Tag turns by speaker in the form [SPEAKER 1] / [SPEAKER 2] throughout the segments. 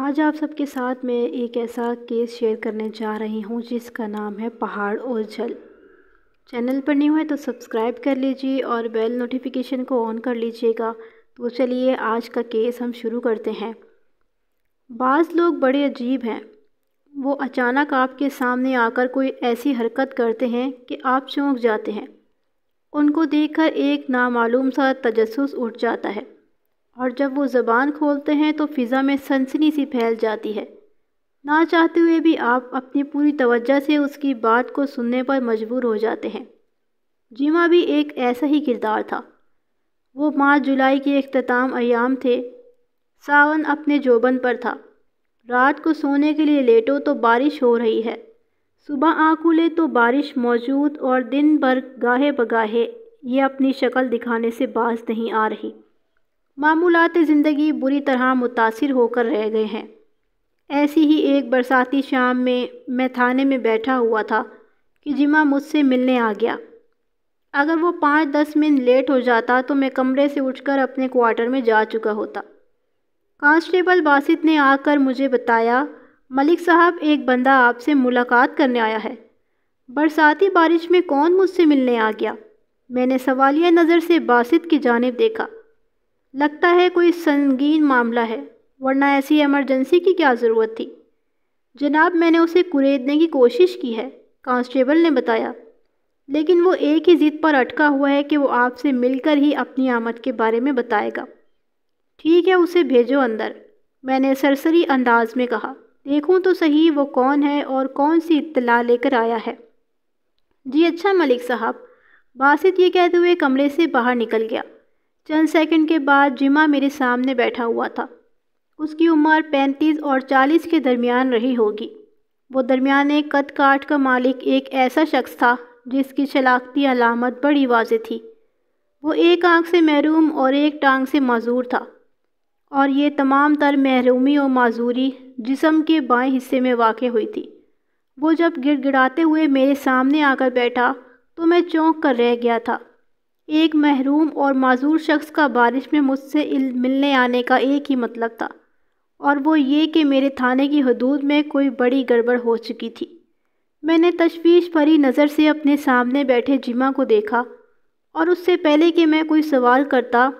[SPEAKER 1] आज आप सबके साथ मैं एक ऐसा केस शेयर करने जा रही हूँ जिसका नाम है पहाड़ और जल चैनल पर नहीं हुए तो सब्सक्राइब कर लीजिए और बेल नोटिफिकेशन को ऑन कर लीजिएगा तो चलिए आज का केस हम शुरू करते हैं बाज़ लोग बड़े अजीब हैं वो अचानक आपके सामने आकर कोई ऐसी हरकत करते हैं कि आप चौंक जाते हैं उनको देखकर एक नामालूम सा तजस उठ जाता है और जब वो ज़बान खोलते हैं तो फ़िज़ा में सनसनी सी फैल जाती है ना चाहते हुए भी आप अपनी पूरी तवज्जा से उसकी बात को सुनने पर मजबूर हो जाते हैं जिमा भी एक ऐसा ही किरदार था वो मार्च जुलाई के अख्ताम अयाम थे सावन अपने जोबन पर था रात को सोने के लिए लेटो तो बारिश हो रही है सुबह आँख खुले तो बारिश मौजूद और दिन भर गाहे बगाहे ये अपनी शक्ल दिखाने से बाज नहीं आ रही मामूलत ज़िंदगी बुरी तरह मुतासर होकर रह गए हैं ऐसी ही एक बरसाती शाम में मैं थाने में बैठा हुआ था कि जिमा मुझसे मिलने आ गया अगर वो पाँच दस मिनट लेट हो जाता तो मैं कमरे से उठकर अपने क्वार्टर में जा चुका होता कांस्टेबल बासित ने आकर मुझे बताया मलिक साहब एक बंदा आपसे मुलाकात करने आया है बरसाती बारिश में कौन मुझसे मिलने आ गया मैंने सवालिया नज़र से बासित की जानब देखा लगता है कोई संगीन मामला है वरना ऐसी इमरजेंसी की क्या ज़रूरत थी जनाब मैंने उसे कुरेदने की कोशिश की है कांस्टेबल ने बताया लेकिन वो एक ही ज़िद पर अटका हुआ है कि वो आपसे मिलकर ही अपनी आमद के बारे में बताएगा ठीक है उसे भेजो अंदर मैंने सरसरी अंदाज में कहा देखूं तो सही वो कौन है और कौन सी इत्तला लेकर आया है जी अच्छा मलिक साहब बासित ये कहते हुए कमरे से बाहर निकल गया चंद सेकंड के बाद जिमा मेरे सामने बैठा हुआ था उसकी उम्र पैंतीस और चालीस के दरमियान रही होगी वो दरमियाने कद काट का मालिक एक ऐसा शख्स था जिसकी शलाखती अलामत बड़ी वाज थी वो एक आंख से महरूम और एक टांग से मज़ूर था और ये तमाम तर महरूमी और माजूरी जिसम के बाएं हिस्से में वाक़ हुई थी वो जब गिड़गिड़ाते हुए मेरे सामने आकर बैठा तो मैं चौंक कर रह गया था एक महरूम और माजूर शख्स का बारिश में मुझसे मिलने आने का एक ही मतलब था और वो ये कि मेरे थाने की हदूद में कोई बड़ी गड़बड़ हो चुकी थी मैंने तशवीश भरी नज़र से अपने सामने बैठे जिमा को देखा और उससे पहले कि मैं कोई सवाल करता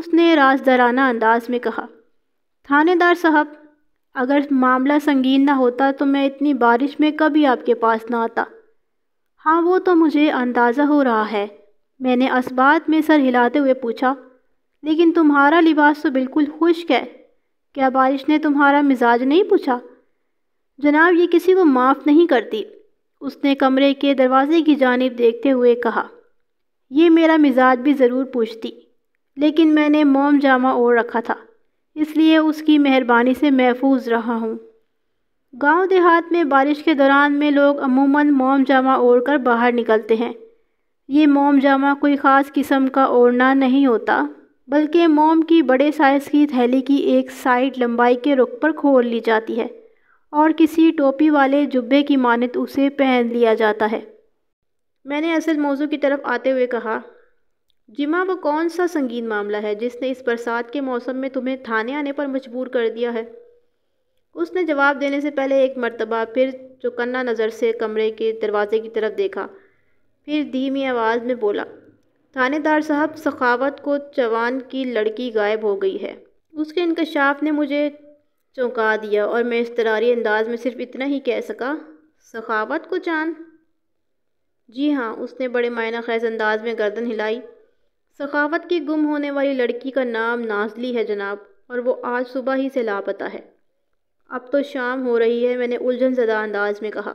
[SPEAKER 1] उसने राजदराना अंदाज में कहा थानेदार साहब अगर मामला संगीन ना होता तो मैं इतनी बारिश में कभी आपके पास ना आता हाँ वो तो मुझे अंदाज़ा हो रहा है मैंने असबात में सर हिलाते हुए पूछा लेकिन तुम्हारा लिबास तो बिल्कुल खुश्क है क्या बारिश ने तुम्हारा मिजाज नहीं पूछा जनाब ये किसी को माफ़ नहीं करती उसने कमरे के दरवाजे की जानब देखते हुए कहा यह मेरा मिजाज भी ज़रूर पूछती लेकिन मैंने मोम जामा ओढ़ रखा था इसलिए उसकी मेहरबानी से महफूज रहा हूँ गांव देहात में बारिश के दौरान में लोग अमूमन मोम जामा ओढ़ कर बाहर निकलते हैं ये मोम जामा कोई ख़ास किस्म का ओढ़ना नहीं होता बल्कि मोम की बड़े साइज़ की थैली की एक साइड लंबाई के रुख पर खोल ली जाती है और किसी टोपी वाले जुब्बे की मानत उसे पहन लिया जाता है मैंने असल मौजू की तरफ आते हुए कहा जिमा वो कौन सा संगीन मामला है जिसने इस बरसात के मौसम में तुम्हें थाने आने पर मजबूर कर दिया है उसने जवाब देने से पहले एक मरतबा फिर चौकन्ना नज़र से कमरे के दरवाजे की तरफ देखा फिर धीमी आवाज़ में बोला थानेदार साहब सखावत को जवान की लड़की गायब हो गई है उसके इंकशाफ ने मुझे चौंका दिया और मैं इसतरारी अंदाज में सिर्फ इतना ही कह सका सखावत को चांद जी हाँ उसने बड़े मायना खैज अंदाज में गर्दन हिलाई सखावत की गुम होने वाली लड़की का नाम नाजली है जनाब और वो आज सुबह ही से लापता है अब तो शाम हो रही है मैंने उलझन ज़दा अंदाज में कहा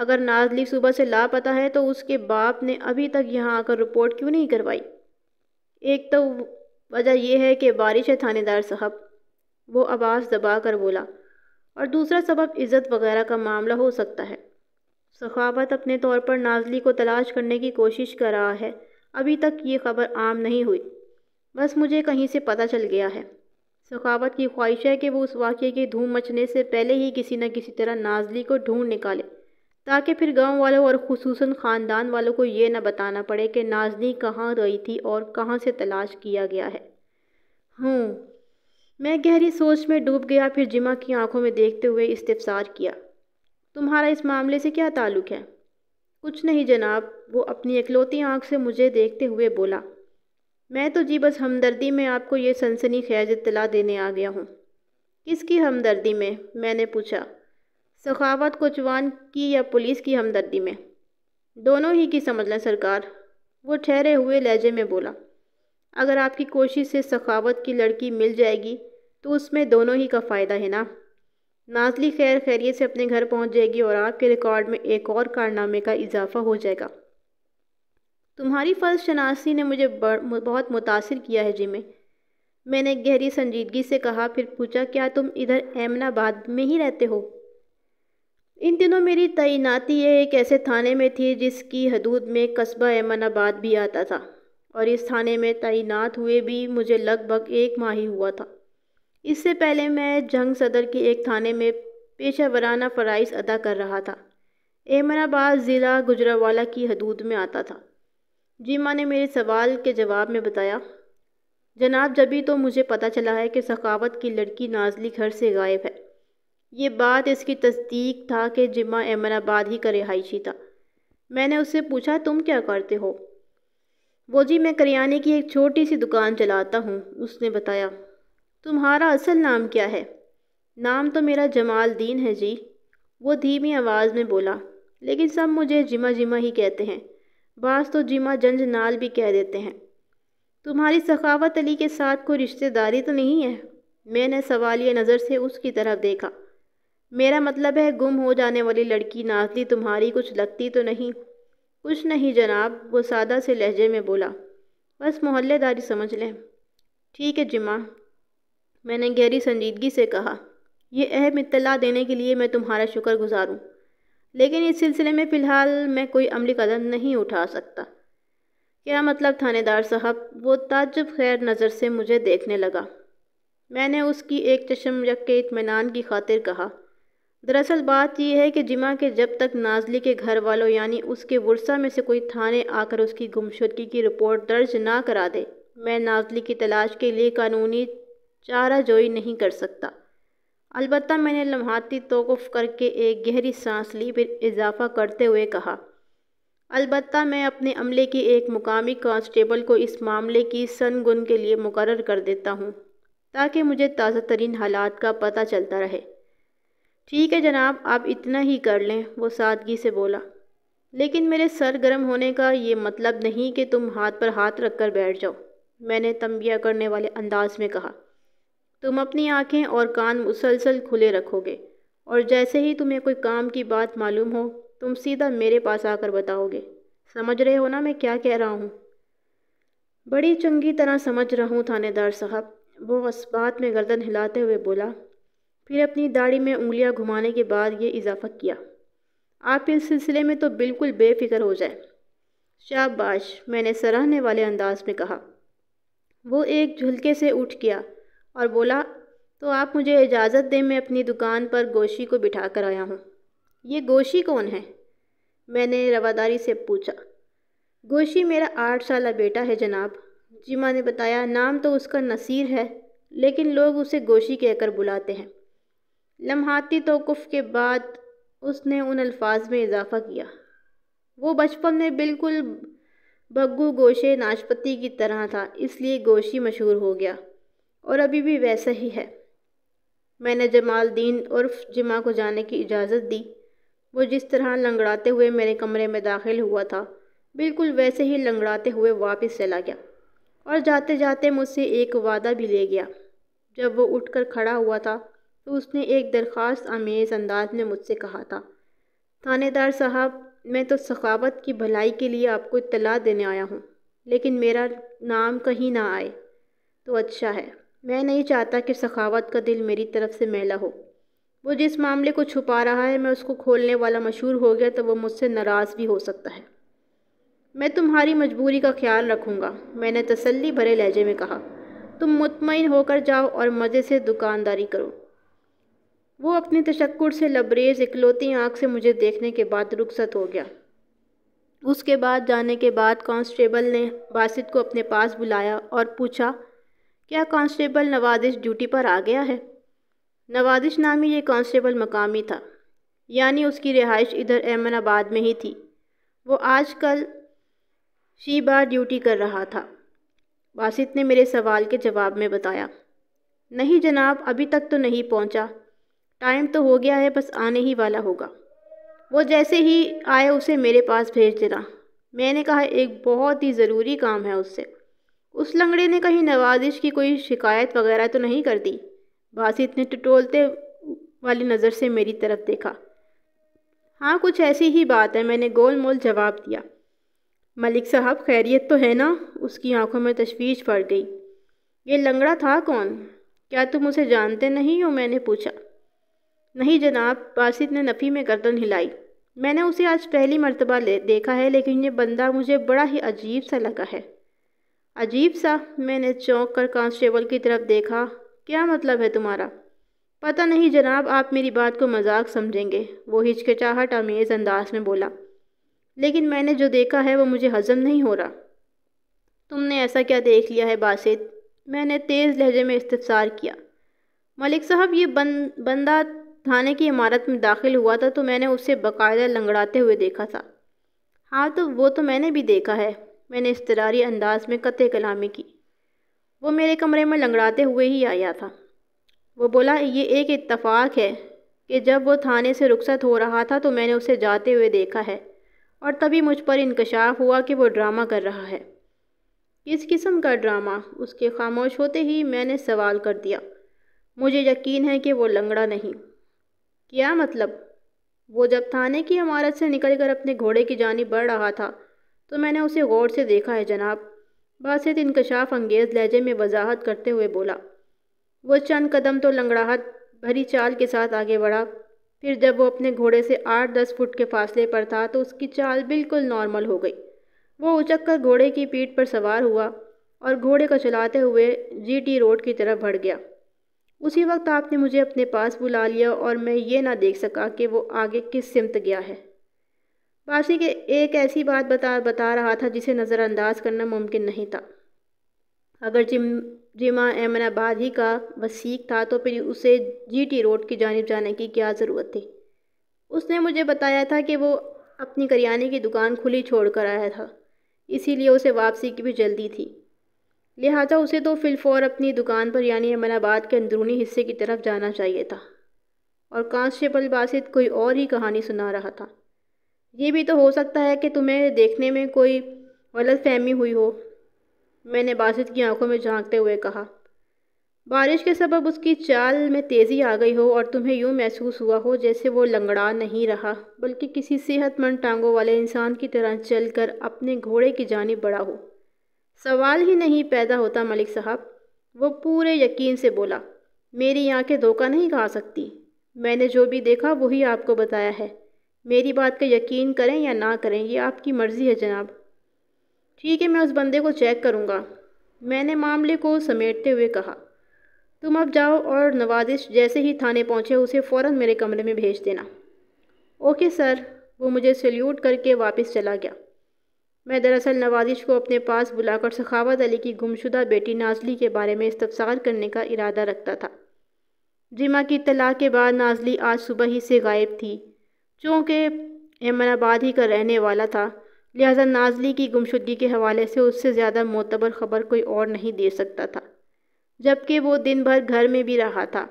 [SPEAKER 1] अगर नाजली सुबह से लापता है तो उसके बाप ने अभी तक यहाँ आकर रिपोर्ट क्यों नहीं करवाई एक तो वजह यह है कि बारिश है थानेदार साहब वो आवाज़ दबा कर बोला और दूसरा सबब इज़्ज़त वगैरह का मामला हो सकता है सखावत अपने तौर पर नाजली को तलाश करने की कोशिश कर रहा है अभी तक ये खबर आम नहीं हुई बस मुझे कहीं से पता चल गया है सखावत की ख्वाहिश है कि वो उस वाक़े की धूम मचने से पहले ही किसी न किसी तरह नाजली को ढूंढ निकाले ताकि फिर गांव वालों और खसूस ख़ानदान वालों को ये ना बताना पड़े कि नाजनी कहाँ रही थी और कहाँ से तलाश किया गया है हूँ मैं गहरी सोच में डूब गया फिर जिमा की आंखों में देखते हुए इस्तफसार किया तुम्हारा इस मामले से क्या ताल्लुक है कुछ नहीं जनाब वो अपनी इकलौती आंख से मुझे देखते हुए बोला मैं तो जी बस हमदर्दी में आपको ये सनसनी खैज इतला देने आ गया हूँ किसकी हमदर्दी में मैंने पूछा सखावत को चुवान की या पुलिस की हमदर्दी में दोनों ही की समझ लें सरकार वो ठहरे हुए लहजे में बोला अगर आपकी कोशिश से सखावत की लड़की मिल जाएगी तो उसमें दोनों ही का फ़ायदा है ना नाजली खैर खैरियत से अपने घर पहुंच जाएगी और आपके रिकॉर्ड में एक और कारनामे का इजाफा हो जाएगा तुम्हारी फर्ज शनासी ने मुझे बहुत मुतासर किया है जिमे मैंने गहरी संजीदगी से कहा फिर पूछा क्या तुम इधर एमनाबाद में ही रहते हो इन दिनों मेरी तैनाती है एक ऐसे थाने में थी जिसकी हदूद में कस्बा ऐमनाबाद भी आता था और इस थाने में तैनात हुए भी मुझे लगभग एक माह ही हुआ था इससे पहले मैं जंग सदर के एक थाने में पेशा वराना फ़राइज़ अदा कर रहा था ऐमनाबाद ज़िला गुजरावाला की हदूद में आता था जीमा ने मेरे सवाल के जवाब में बताया जनाब जबी तो मुझे पता चला है कि सखावत की लड़की नाजली घर से गायब है ये बात इसकी तस्दीक था कि जिम्मा एमनाबाद ही का रिहायशी था मैंने उससे पूछा तुम क्या करते हो वो जी मैं करियाने की एक छोटी सी दुकान चलाता हूँ उसने बताया तुम्हारा असल नाम क्या है नाम तो मेरा जमालदीन है जी वो धीमी आवाज़ में बोला लेकिन सब मुझे जिमा जिमा ही कहते हैं बास तो जिमा नाल भी कह देते हैं तुम्हारी सखावत अली के साथ कोई रिश्तेदारी तो नहीं है मैंने सवालिया नज़र से उसकी तरफ देखा मेरा मतलब है गुम हो जाने वाली लड़की नाजली तुम्हारी कुछ लगती तो नहीं कुछ नहीं जनाब वो सादा से लहजे में बोला बस मोहल्लेदारी समझ लें ठीक है जिमा मैंने गहरी संजीदगी से कहा यह अहम इतला देने के लिए मैं तुम्हारा शुक्र गुजारूँ लेकिन इस सिलसिले में फ़िलहाल मैं कोई अमली कदम नहीं उठा सकता क्या मतलब थानेदार साहब वो ताजब खैर नज़र से मुझे देखने लगा मैंने उसकी एक चश्म रख के इतमान की खातिर कहा दरअसल बात यह है कि जिमा के जब तक नाजली के घर वालों यानी उसके वर्षा में से कोई थाने आकर उसकी गुमशुदगी की रिपोर्ट दर्ज ना करा दे मैं नाजली की तलाश के लिए कानूनी चारा जोई नहीं कर सकता अलबत् मैंने लम्हाती तोक़फ़ करके एक गहरी सांस ली फिर इजाफा करते हुए कहा अलबत् मैं अपने अमले की एक मुकामी कांस्टेबल को इस मामले की सनगुन के लिए मुकर कर देता हूँ ताकि मुझे ताज़ा तरीन हालात का पता चलता रहे ठीक है जनाब आप इतना ही कर लें वो सादगी से बोला लेकिन मेरे सर गर्म होने का ये मतलब नहीं कि तुम हाथ पर हाथ रख कर बैठ जाओ मैंने तंबिया करने वाले अंदाज में कहा तुम अपनी आंखें और कान मुसलसल खुले रखोगे और जैसे ही तुम्हें कोई काम की बात मालूम हो तुम सीधा मेरे पास आकर बताओगे समझ रहे हो ना मैं क्या कह रहा हूँ बड़ी चंगी तरह समझ रहा हूँ थानेदार साहब वो इस बात में गर्दन हिलाते हुए बोला फिर अपनी दाढ़ी में उंगलियां घुमाने के बाद ये इजाफा किया आप इस सिलसिले में तो बिल्कुल बेफिक्र हो जाए शाबाश मैंने सराहने वाले अंदाज में कहा वो एक झुलके से उठ गया और बोला तो आप मुझे इजाज़त दें मैं अपनी दुकान पर गोशी को बिठा कर आया हूँ ये गोशी कौन है मैंने रवादारी से पूछा गोशी मेरा आठ साल बेटा है जनाब जिमा ने बताया नाम तो उसका नसीर है लेकिन लोग उसे गोशी कहकर बुलाते हैं लम्हाती तोक़ुफ़ के बाद उसने उन अल्फाज में इजाफ़ा किया वो बचपन में बिल्कुल भग्गू गोशे नाशपति की तरह था इसलिए गोशी मशहूर हो गया और अभी भी वैसा ही है मैंने जमालदीन उर्फ जिमा को जाने की इजाज़त दी वो जिस तरह लंगड़ाते हुए मेरे कमरे में दाखिल हुआ था बिल्कुल वैसे ही लंगड़ाते हुए वापस चला गया और जाते जाते मुझसे एक वादा भी ले गया जब वो उठकर खड़ा हुआ था तो उसने एक दरख्वास्त आमेज़ अंदाज में मुझसे कहा था थानेदार साहब मैं तो सखावत की भलाई के लिए आपको इतला देने आया हूँ लेकिन मेरा नाम कहीं ना आए तो अच्छा है मैं नहीं चाहता कि सखावत का दिल मेरी तरफ से मेला हो वो जिस मामले को छुपा रहा है मैं उसको खोलने वाला मशहूर हो गया तो वो मुझसे नाराज़ भी हो सकता है मैं तुम्हारी मजबूरी का ख्याल रखूँगा मैंने तसल्ली भरे लहजे में कहा तुम मुतमिन होकर जाओ और मज़े से दुकानदारी करो वो अपने तशक्कुर से लबरेज इकलौती आंख से मुझे देखने के बाद रुखसत हो गया उसके बाद जाने के बाद कांस्टेबल ने बासित को अपने पास बुलाया और पूछा क्या कांस्टेबल नवादिश ड्यूटी पर आ गया है नवादिश नामी ये कांस्टेबल मकामी था यानी उसकी रिहाइश इधर अहमदाबाद में ही थी वो आजकल शी बार ड्यूटी कर रहा था बासित ने मेरे सवाल के जवाब में बताया नहीं जनाब अभी तक तो नहीं पहुंचा टाइम तो हो गया है बस आने ही वाला होगा वो जैसे ही आए उसे मेरे पास भेज देना मैंने कहा एक बहुत ही ज़रूरी काम है उससे उस लंगड़े ने कहीं नवाजिश की कोई शिकायत वगैरह तो नहीं कर दी बासित ने टटोलते वाली नज़र से मेरी तरफ देखा हाँ कुछ ऐसी ही बात है मैंने गोल मोल जवाब दिया मलिक साहब खैरियत तो है ना उसकी आंखों में तशवीश पड़ गई ये लंगड़ा था कौन क्या तुम उसे जानते नहीं हो मैंने पूछा नहीं जनाब बासित ने नफ़ी में गर्दन हिलाई मैंने उसे आज पहली मरतबा ले देखा है लेकिन ये बंदा मुझे बड़ा ही अजीब सा लगा है अजीब सा मैंने चौंक कर कांस्टेबल की तरफ देखा क्या मतलब है तुम्हारा पता नहीं जनाब आप मेरी बात को मजाक समझेंगे वो हिचकिचाहट आमेज़ अंदाज में बोला लेकिन मैंने जो देखा है वो मुझे हजम नहीं हो रहा तुमने ऐसा क्या देख लिया है बासित मैंने तेज़ लहजे में इस्तार किया मलिक साहब ये बन बंदा थाने की इमारत में दाखिल हुआ था तो मैंने उसे बाकायदा लंगड़ाते हुए देखा था हाँ तो वो तो मैंने भी देखा है मैंने इसतरारी अंदाज में कत कलामी की वो मेरे कमरे में लंगड़ाते हुए ही आया था वो बोला ये एक इतफाक़ है कि जब वो थाने से रुखसत हो रहा था तो मैंने उसे जाते हुए देखा है और तभी मुझ पर इंकशाफ हुआ कि वो ड्रामा कर रहा है किस किस्म का ड्रामा उसके खामोश होते ही मैंने सवाल कर दिया मुझे यकीन है कि वो लंगड़ा नहीं क्या मतलब वो जब थाने की इमारत से निकलकर अपने घोड़े की जानी बढ़ रहा था तो मैंने उसे गौर से देखा है जनाब बासित इनकशाफ अंगेज लहजे में वजाहत करते हुए बोला वह चंद कदम तो लंगड़ाहट भरी चाल के साथ आगे बढ़ा फिर जब वो अपने घोड़े से आठ दस फुट के फासले पर था तो उसकी चाल बिल्कुल नॉर्मल हो गई वो उचक कर घोड़े की पीठ पर सवार हुआ और घोड़े को चलाते हुए जीटी रोड की तरफ बढ़ गया उसी वक्त आपने मुझे अपने पास बुला लिया और मैं ये ना देख सका कि वो आगे किस सिमत गया है बासी के एक ऐसी बात बता बता रहा था जिसे नज़रअंदाज करना मुमकिन नहीं था अगर जिम जिमा अहमदाबाद ही का वसीक था तो फिर उसे जीटी रोड की जानब जाने की क्या ज़रूरत थी उसने मुझे बताया था कि वो अपनी करियाने की दुकान खुली छोड़ कर आया था इसीलिए उसे वापसी की भी जल्दी थी लिहाजा उसे तो फिलफौर अपनी दुकान पर यानी अमनाबाद के अंदरूनी हिस्से की तरफ जाना चाहिए था और कांस्टेबल बासित कोई और ही कहानी सुना रहा था ये भी तो हो सकता है कि तुम्हें देखने में कोई गलत फहमी हुई हो मैंने बासित की आंखों में झांकते हुए कहा बारिश के सबब उसकी चाल में तेज़ी आ गई हो और तुम्हें यूँ महसूस हुआ हो जैसे वो लंगड़ा नहीं रहा बल्कि किसी सेहतमंद टांगों वाले इंसान की तरह चल अपने घोड़े की जानब बढ़ा हो सवाल ही नहीं पैदा होता मलिक साहब वो पूरे यकीन से बोला मेरी आंखें धोखा नहीं खा सकती मैंने जो भी देखा वही आपको बताया है मेरी बात का यकीन करें या ना करें ये आपकी मर्ज़ी है जनाब ठीक है मैं उस बंदे को चेक करूँगा मैंने मामले को समेटते हुए कहा तुम अब जाओ और नवाजिश जैसे ही थाने पहुँचे उसे फ़ौर मेरे कमरे में भेज देना ओके सर वो मुझे सल्यूट करके वापस चला गया मैं दरअसल नवाजिश को अपने पास बुलाकर सखावत अली की गुमशुदा बेटी नाजली के बारे में इस्तफसार करने का इरादा रखता था जिमा की तलाक के बाद नाजली आज सुबह ही से गायब थी चूँकि एमनाबाद ही का रहने वाला था लिहाजा नाजली की गुमशुदगी के हवाले से उससे ज़्यादा मोतबर खबर कोई और नहीं दे सकता था जबकि वो दिन भर घर में भी रहा था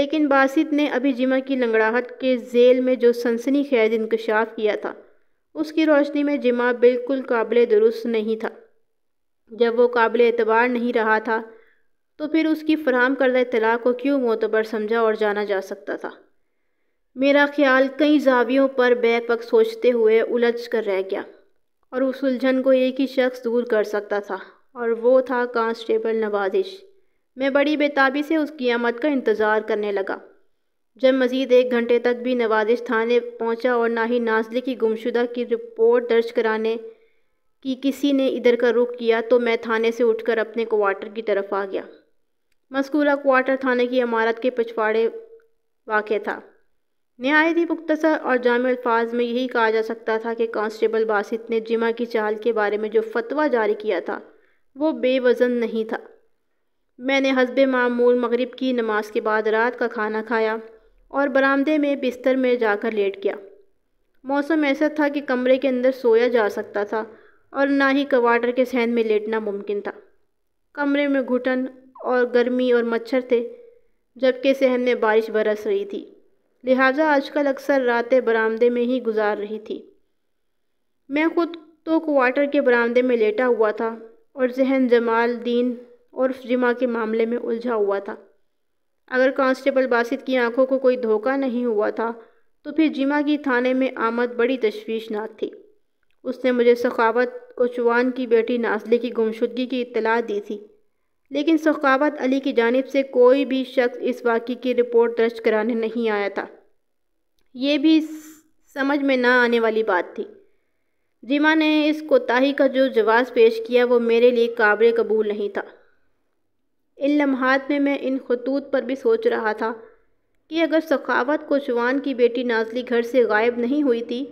[SPEAKER 1] लेकिन बासित ने अभी जिमा की लंगड़ाहट के जेल में जो सनसनी खैज इंकशाफ किया था उसकी रोशनी में जिमा बिल्कुल काबिल दुरुस्त नहीं था जब वो काबिल एतबार नहीं रहा था तो फिर उसकी फराम करदा इतला को क्यों मोतबर समझा और जाना जा सकता था मेरा ख्याल कई जावियों पर बेपक सोचते हुए उलझ कर रह गया और उस उलझन को एक ही शख्स दूर कर सकता था और वो था कांस्टेबल नवाजिश मैं बड़ी बेताबी से उसकी आमद का इंतज़ार करने लगा जब मज़ीद एक घंटे तक भी नवाजिश थाने पहुँचा और ना ही नाजली की गुमशुदा की रिपोर्ट दर्ज कराने की किसी ने इधर का रुख किया तो मैं थाने से उठकर अपने क्वार्टर की तरफ आ गया मस्कूरा क्वार्टर थाने की इमारत के पछवाड़े वाक़ था नहायत मुख्तसर और जाम अल्फाज में यही कहा जा सकता था कि कांस्टेबल बासित ने जिमा की चाल के बारे में जो फतवा जारी किया था वो बेवज़न नहीं था मैंने हसब मामूल मग़रब की नमाज के बाद रात का खाना खाया और बरामदे में बिस्तर में जाकर लेट गया मौसम ऐसा था कि कमरे के अंदर सोया जा सकता था और ना ही कवाटर के सहन में लेटना मुमकिन था कमरे में घुटन और गर्मी और मच्छर थे जबकि सहन में बारिश बरस रही थी लिहाजा आजकल अक्सर रातें बरामदे में ही गुजार रही थी मैं खुद तो क्वार्टर के बरामदे में लेटा हुआ था और जहन जमाल दीन और जिमा के मामले में उलझा हुआ था अगर कांस्टेबल बासित की आंखों को कोई धोखा नहीं हुआ था तो फिर जिमा की थाने में आमद बड़ी तश्वीशनाक थी उसने मुझे सखावत और की बेटी नाजले की गुमशुदगी की इतला दी थी लेकिन सखावत अली की जानब से कोई भी शख्स इस वाक़े की रिपोर्ट दर्ज कराने नहीं आया था ये भी समझ में ना आने वाली बात थी जिमा ने इस कोताही का जो जवाब पेश किया वो मेरे लिए काबिल कबूल नहीं था इन लम्हात में मैं इन खतूत पर भी सोच रहा था कि अगर सखावत को जवान की बेटी नाजली घर से गायब नहीं हुई थी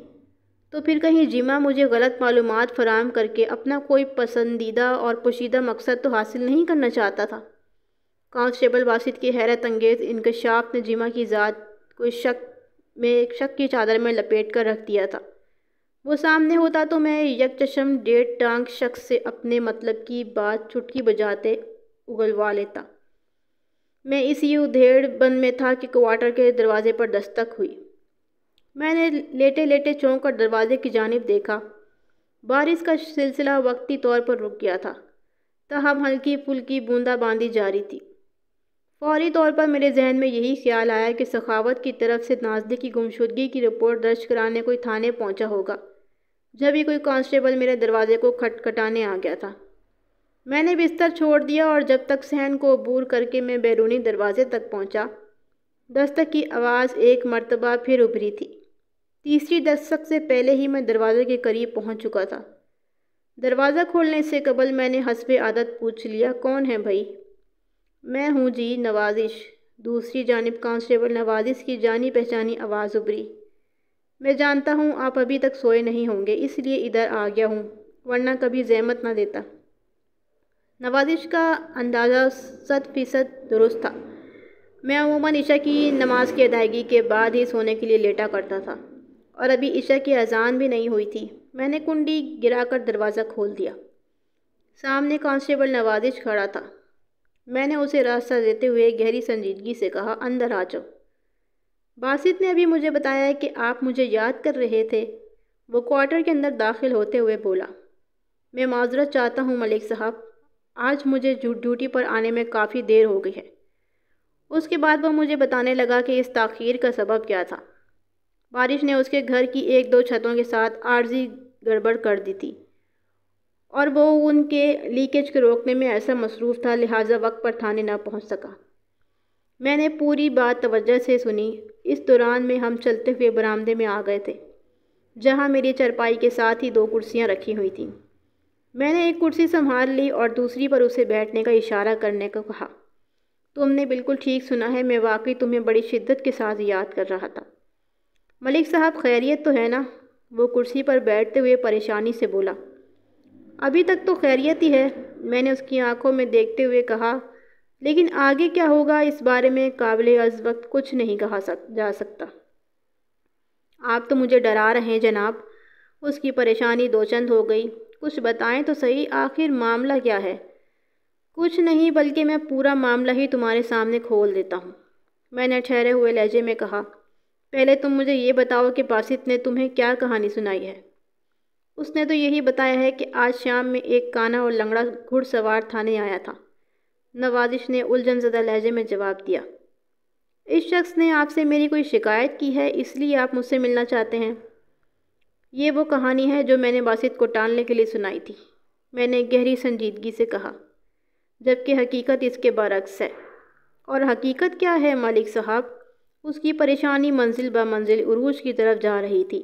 [SPEAKER 1] तो फिर कहीं जिमा मुझे गलत मालूम फराम करके अपना कोई पसंदीदा और पोशीदा मकसद तो हासिल नहीं करना चाहता था कांस्टेबल वासिद की हैरत अंगेज़ इनकशाफ ने जिमा की ज़ात को शक में एक शक की चादर में लपेट कर रख दिया था वो सामने होता तो मैं यकचशम डेढ़ टांग शख्स से अपने मतलब की बात चुटकी बजाते उगलवा लेता मैं इसी उधेड़ बन में था कि क्वार्टर के दरवाजे पर दस्तक हुई मैंने लेटे लेटे चौंक कर दरवाजे की जानब देखा बारिश का सिलसिला वक्ती तौर पर रुक गया था तहम हल्की फुल्की बूंदा बांदी जारी थी फौरी तौर पर मेरे जहन में यही ख्याल आया कि सखावत की तरफ से नाजदे की गुमशुदगी की रिपोर्ट दर्ज कराने कोई थाने पहुंचा होगा जब ही कोई कांस्टेबल मेरे दरवाजे को खटखटाने आ गया था मैंने बिस्तर छोड़ दिया और जब तक सहन को अबूर करके मैं बैरूनी दरवाजे तक पहुंचा दस्तक की आवाज़ एक मरतबा फिर उभरी थी तीसरी दस्तक से पहले ही मैं दरवाज़े के करीब पहुंच चुका था दरवाज़ा खोलने से कबल मैंने हसब आदत पूछ लिया कौन है भाई मैं हूँ जी नवाजिश दूसरी जानब कांस्टेबल नवाजिश की जानी पहचानी आवाज़ उभरी मैं जानता हूँ आप अभी तक सोए नहीं होंगे इसलिए इधर आ गया हूँ वरना कभी जहमत ना देता नवाजिश का अंदाज़ा सत फ़ीसद दुरुस्त था मैं अमूमा ईशा की नमाज की अदायगी के बाद ही सोने के लिए लेटा करता था और अभी ईशा की अजान भी नहीं हुई थी मैंने कुंडी गिराकर दरवाज़ा खोल दिया सामने कांस्टेबल नवाजिश खड़ा था मैंने उसे रास्ता देते हुए गहरी संजीदगी से कहा अंदर आ जाओ बासित ने अभी मुझे बताया कि आप मुझे याद कर रहे थे वो क्वार्टर के अंदर दाखिल होते हुए बोला मैं माजरत चाहता हूँ मलिक साहब आज मुझे ड्यूटी पर आने में काफ़ी देर हो गई है उसके बाद वह मुझे बताने लगा कि इस तखीर का सबब क्या था बारिश ने उसके घर की एक दो छतों के साथ आर्जी गड़बड़ कर दी थी और वो उनके लीकेज को रोकने में ऐसा मसरूफ़ था लिहाजा वक्त पर थाने ना पहुंच सका मैंने पूरी बात तवज्जो से सुनी इस दौरान में हम चलते हुए बरामदे में आ गए थे जहां मेरी चरपाई के साथ ही दो कुर्सियां रखी हुई थीं मैंने एक कुर्सी संभाल ली और दूसरी पर उसे बैठने का इशारा करने को कहा तुमने बिल्कुल ठीक सुना है मैं वाकई तुम्हें बड़ी शिद्दत के साथ याद कर रहा था मलिक साहब खैरियत तो है ना वो कुर्सी पर बैठते हुए परेशानी से बोला अभी तक तो खैरियत ही है मैंने उसकी आंखों में देखते हुए कहा लेकिन आगे क्या होगा इस बारे में काबिल अज वक्त कुछ नहीं कहा सक जा सकता आप तो मुझे डरा रहे हैं जनाब उसकी परेशानी दो चंद हो गई कुछ बताएं तो सही आखिर मामला क्या है कुछ नहीं बल्कि मैं पूरा मामला ही तुम्हारे सामने खोल देता हूँ मैंने ठहरे हुए लहजे में कहा पहले तुम मुझे ये बताओ कि बासित ने तुम्हें क्या कहानी सुनाई है उसने तो यही बताया है कि आज शाम में एक काना और लंगड़ा घुड़सवार थाने आया था नवाजिश ने उलझन ज़दा लहजे में जवाब दिया इस शख्स ने आपसे मेरी कोई शिकायत की है इसलिए आप मुझसे मिलना चाहते हैं ये वो कहानी है जो मैंने बासित को टालने के लिए सुनाई थी मैंने गहरी संजीदगी से कहा जबकि हकीकत इसके बरक्स है और हकीकत क्या है मालिक साहब उसकी परेशानी मंजिल ब मंजिल उरूज की तरफ जा रही थी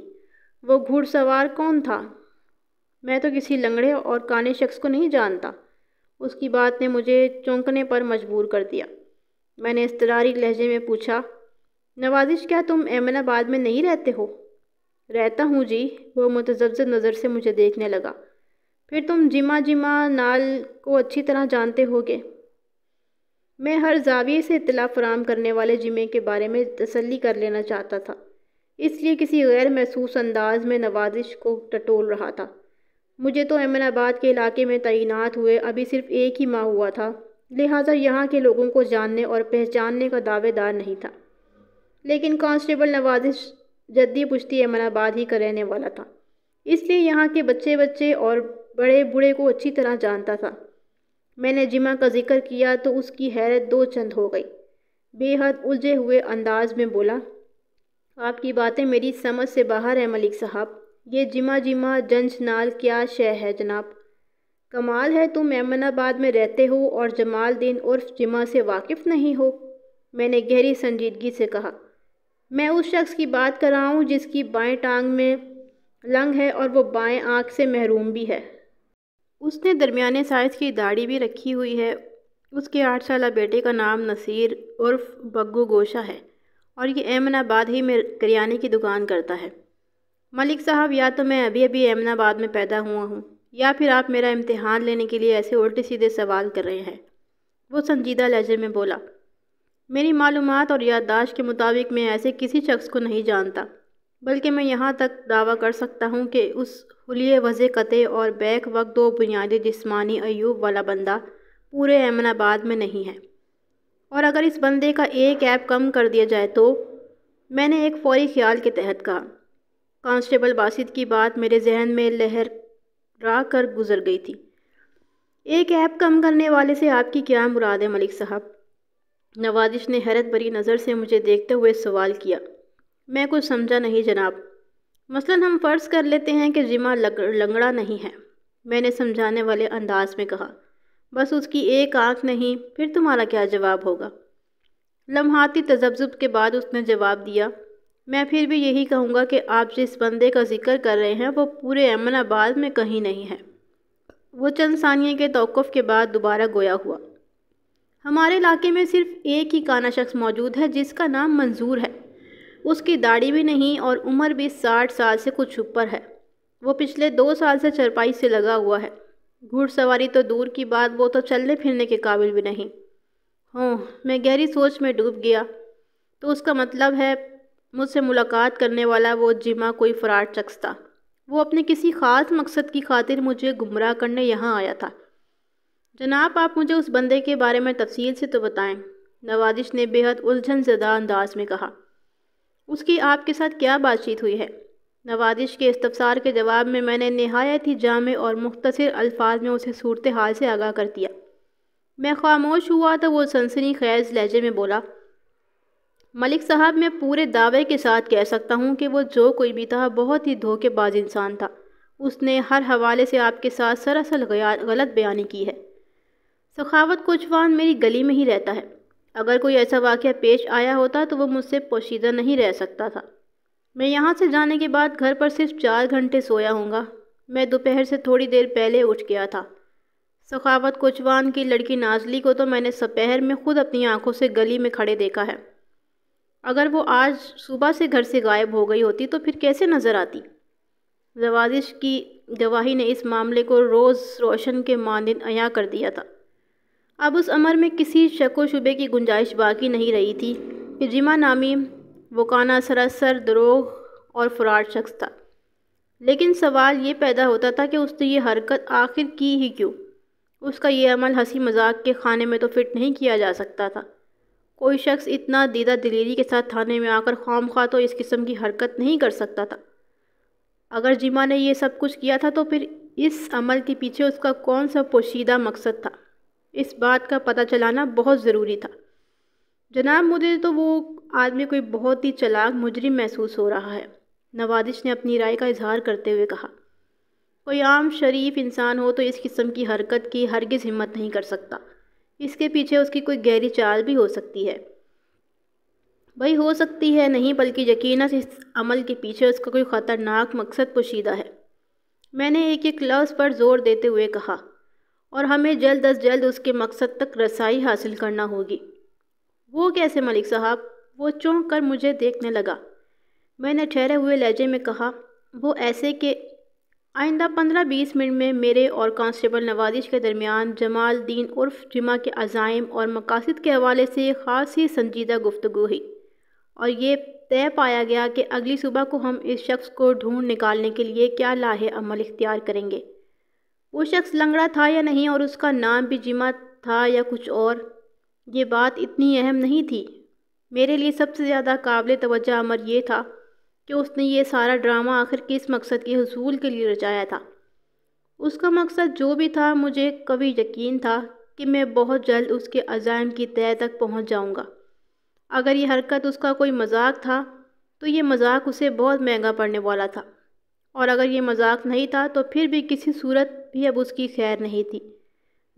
[SPEAKER 1] वो घुड़सवार कौन था मैं तो किसी लंगड़े और काने शख्स को नहीं जानता उसकी बात ने मुझे चौंकने पर मजबूर कर दिया मैंने इस लहजे में पूछा नवाजिश क्या तुम अहमदाबाद में नहीं रहते हो रहता हूँ जी वह मुतजद नज़र से मुझे देखने लगा फिर तुम जिमा जिमा नाल को अच्छी तरह जानते होगे मैं हर जाविये से इतला फराम करने वाले जिमे के बारे में तसली कर लेना चाहता था इसलिए किसी गैर महसूस अंदाज में नवाजिश को टटोल रहा था मुझे तो अमनाबाद के इलाके में तैनात हुए अभी सिर्फ एक ही माह हुआ था लिहाजा यहाँ के लोगों को जानने और पहचानने का दावेदार नहीं था लेकिन कांस्टेबल नवाजिश जद्दी पुश्ती अमनाबाद ही का रहने वाला था इसलिए यहाँ के बच्चे बच्चे और बड़े बूढ़े को अच्छी तरह जानता था मैंने जिमा का जिक्र किया तो उसकी हैरत दो चंद हो गई बेहद उलझे हुए अंदाज में बोला आपकी बातें मेरी समझ से बाहर है मलिक साहब ये जिमा जिमा नाल क्या शह है जनाब कमाल है तुम अमनाबाद में रहते हो और जमाल दिन उर्फ जिमा से वाकिफ़ नहीं हो मैंने गहरी संजीदगी से कहा मैं उस शख्स की बात कर रहा हूँ जिसकी बाएं टांग में लंग है और वो बाएं आँख से महरूम भी है उसने दरमियाने साइज़ की दाढ़ी भी रखी हुई है उसके आठ साल बेटे का नाम नसीर उर्फ बग्गू गोशा है और ये एमनाबाद ही में करियाने की दुकान करता है मलिक साहब या तो मैं अभी अभी एमनाबाद में पैदा हुआ हूँ या फिर आप मेरा इम्तहान लेने के लिए ऐसे उल्टे सीधे सवाल कर रहे हैं वो संजीदा लहजे में बोला मेरी मालूम और याददाश्त के मुताबिक मैं ऐसे किसी शख्स को नहीं जानता बल्कि मैं यहाँ तक दावा कर सकता हूँ कि उस हुलिये वज़ कते और बैक वक्त दो बुनियादी जिसमानी अयूब वाला बंदा पूरे एमनाबाद में नहीं है और अगर इस बंदे का एक ऐप कम कर दिया जाए तो मैंने एक फौरी ख्याल के तहत कहा कांस्टेबल बासित की बात मेरे जहन में लहर रा कर गुजर गई थी एक ऐप कम करने वाले से आपकी क्या मुराद है मलिक साहब नवाजिश ने हैरत भरी नज़र से मुझे देखते हुए सवाल किया मैं कुछ समझा नहीं जनाब मसलन हम फ़र्ज़ कर लेते हैं कि जिमा लग, लंगड़ा नहीं है मैंने समझाने वाले अंदाज में कहा बस उसकी एक आंख नहीं फिर तुम्हारा क्या जवाब होगा लम्हाती तजब्ज़ुब के बाद उसने जवाब दिया मैं फिर भी यही कहूँगा कि आप जिस बंदे का जिक्र कर रहे हैं वो पूरे अमनाबाद में कहीं नहीं है वो चंद सानिया के तोक़फ़ के बाद दोबारा गोया हुआ हमारे इलाके में सिर्फ एक ही काना शख्स मौजूद है जिसका नाम मंजूर है उसकी दाढ़ी भी नहीं और उम्र भी साठ साल से कुछ ऊपर है वो पिछले दो साल से चरपाई से लगा हुआ है घुड़सवारी तो दूर की बात वो तो चलने फिरने के काबिल भी नहीं हों मैं गहरी सोच में डूब गया तो उसका मतलब है मुझसे मुलाकात करने वाला वो जिमा कोई फरार शख्स था वो अपने किसी ख़ास मकसद की खातिर मुझे गुमराह करने यहाँ आया था जनाब आप मुझे उस बंदे के बारे में तफसील से तो बताएं नवाजिश ने बेहद उलझन जदा अंदाज में कहा उसकी आपके साथ क्या बातचीत हुई है नवाजिश के इस्तफसार के जवाब में मैंने नहायत ही जाम और मुख्तर अल्फाज में उसे सूरत हाल से आगाह कर दिया मैं खामोश हुआ तो वो सनसनी खैज लहजे में बोला मलिक साहब मैं पूरे दावे के साथ कह सकता हूँ कि वो जो कोई भी था बहुत ही धोखेबाज इंसान था उसने हर हवाले से आपके साथ सरासर गलत बयानी की है सखावत कोचवान मेरी गली में ही रहता है अगर कोई ऐसा वाक़ पेश आया होता तो वो मुझसे पोशीदा नहीं रह सकता था मैं यहाँ से जाने के बाद घर पर सिर्फ चार घंटे सोया हूँगा मैं दोपहर से थोड़ी देर पहले उठ गया था सखावत कोचवान की लड़की नाजली को तो मैंने सपहर में खुद अपनी आंखों से गली में खड़े देखा है अगर वो आज सुबह से घर से गायब हो गई होती तो फिर कैसे नज़र आती जवाजिश की गवाही ने इस मामले को रोज़ रोशन के मानद अया कर दिया था अब उस अमर में किसी शक व शुबे की गुंजाइश बाकी नहीं रही थी कि जिमा नामी वकाना सरासर दरोग और फरार शख्स था लेकिन सवाल ये पैदा होता था कि उसने ये हरकत आखिर की ही क्यों उसका ये अमल हंसी मजाक के खाने में तो फिट नहीं किया जा सकता था कोई शख्स इतना दीदा दिलेरी के साथ थाने में आकर खाम खा तो इस किस्म की हरकत नहीं कर सकता था अगर जिमा ने यह सब कुछ किया था तो फिर इस अमल के पीछे उसका कौन सा पोशीदा मकसद था इस बात का पता चलाना बहुत ज़रूरी था जनाब मुझे तो वो आदमी कोई बहुत ही चलाक मुजरिम महसूस हो रहा है नवादिश ने अपनी राय का इजहार करते हुए कहा कोई आम शरीफ इंसान हो तो इस किस्म की हरकत की हरगिज़ हिम्मत नहीं कर सकता इसके पीछे उसकी कोई गहरी चाल भी हो सकती है भाई हो सकती है नहीं बल्कि यकीन इस अमल के पीछे उसका कोई ख़तरनाक मकसद पोशीदा है मैंने एक एक लफ्ज़ पर जोर देते हुए कहा और हमें जल्द अज जल्द उसके मकसद तक रसाई हासिल करना होगी वो कैसे मलिक साहब वो चौंक कर मुझे देखने लगा मैंने ठहरे हुए लहजे में कहा वो ऐसे कि आइंदा पंद्रह बीस मिनट में मेरे और कांस्टेबल नवाजिश के दरमियान जमाल दीन उर्फ जिमा के अज़ाइम और मकासद के हवाले से ख़ास ही संजीदा गुफ्तु हुई और ये तय पाया गया कि अगली सुबह को हम इस शख्स को ढूंढ निकालने के लिए क्या लाहे अमल इख्तियार करेंगे वो शख्स लंगड़ा था या नहीं और उसका नाम भी जिमा था या कुछ और ये बात इतनी अहम नहीं थी मेरे लिए सबसे ज़्यादा काबिल तोज्जा अमर यह था कि उसने ये सारा ड्रामा आखिर किस मकसद के हसूल के लिए रचाया था उसका मकसद जो भी था मुझे कभी यकीन था कि मैं बहुत जल्द उसके अजायम की तय तक पहुंच जाऊंगा। अगर ये हरकत उसका कोई मजाक था तो ये मजाक उसे बहुत महंगा पड़ने वाला था और अगर ये मजाक नहीं था तो फिर भी किसी सूरत भी अब उसकी खैर नहीं थी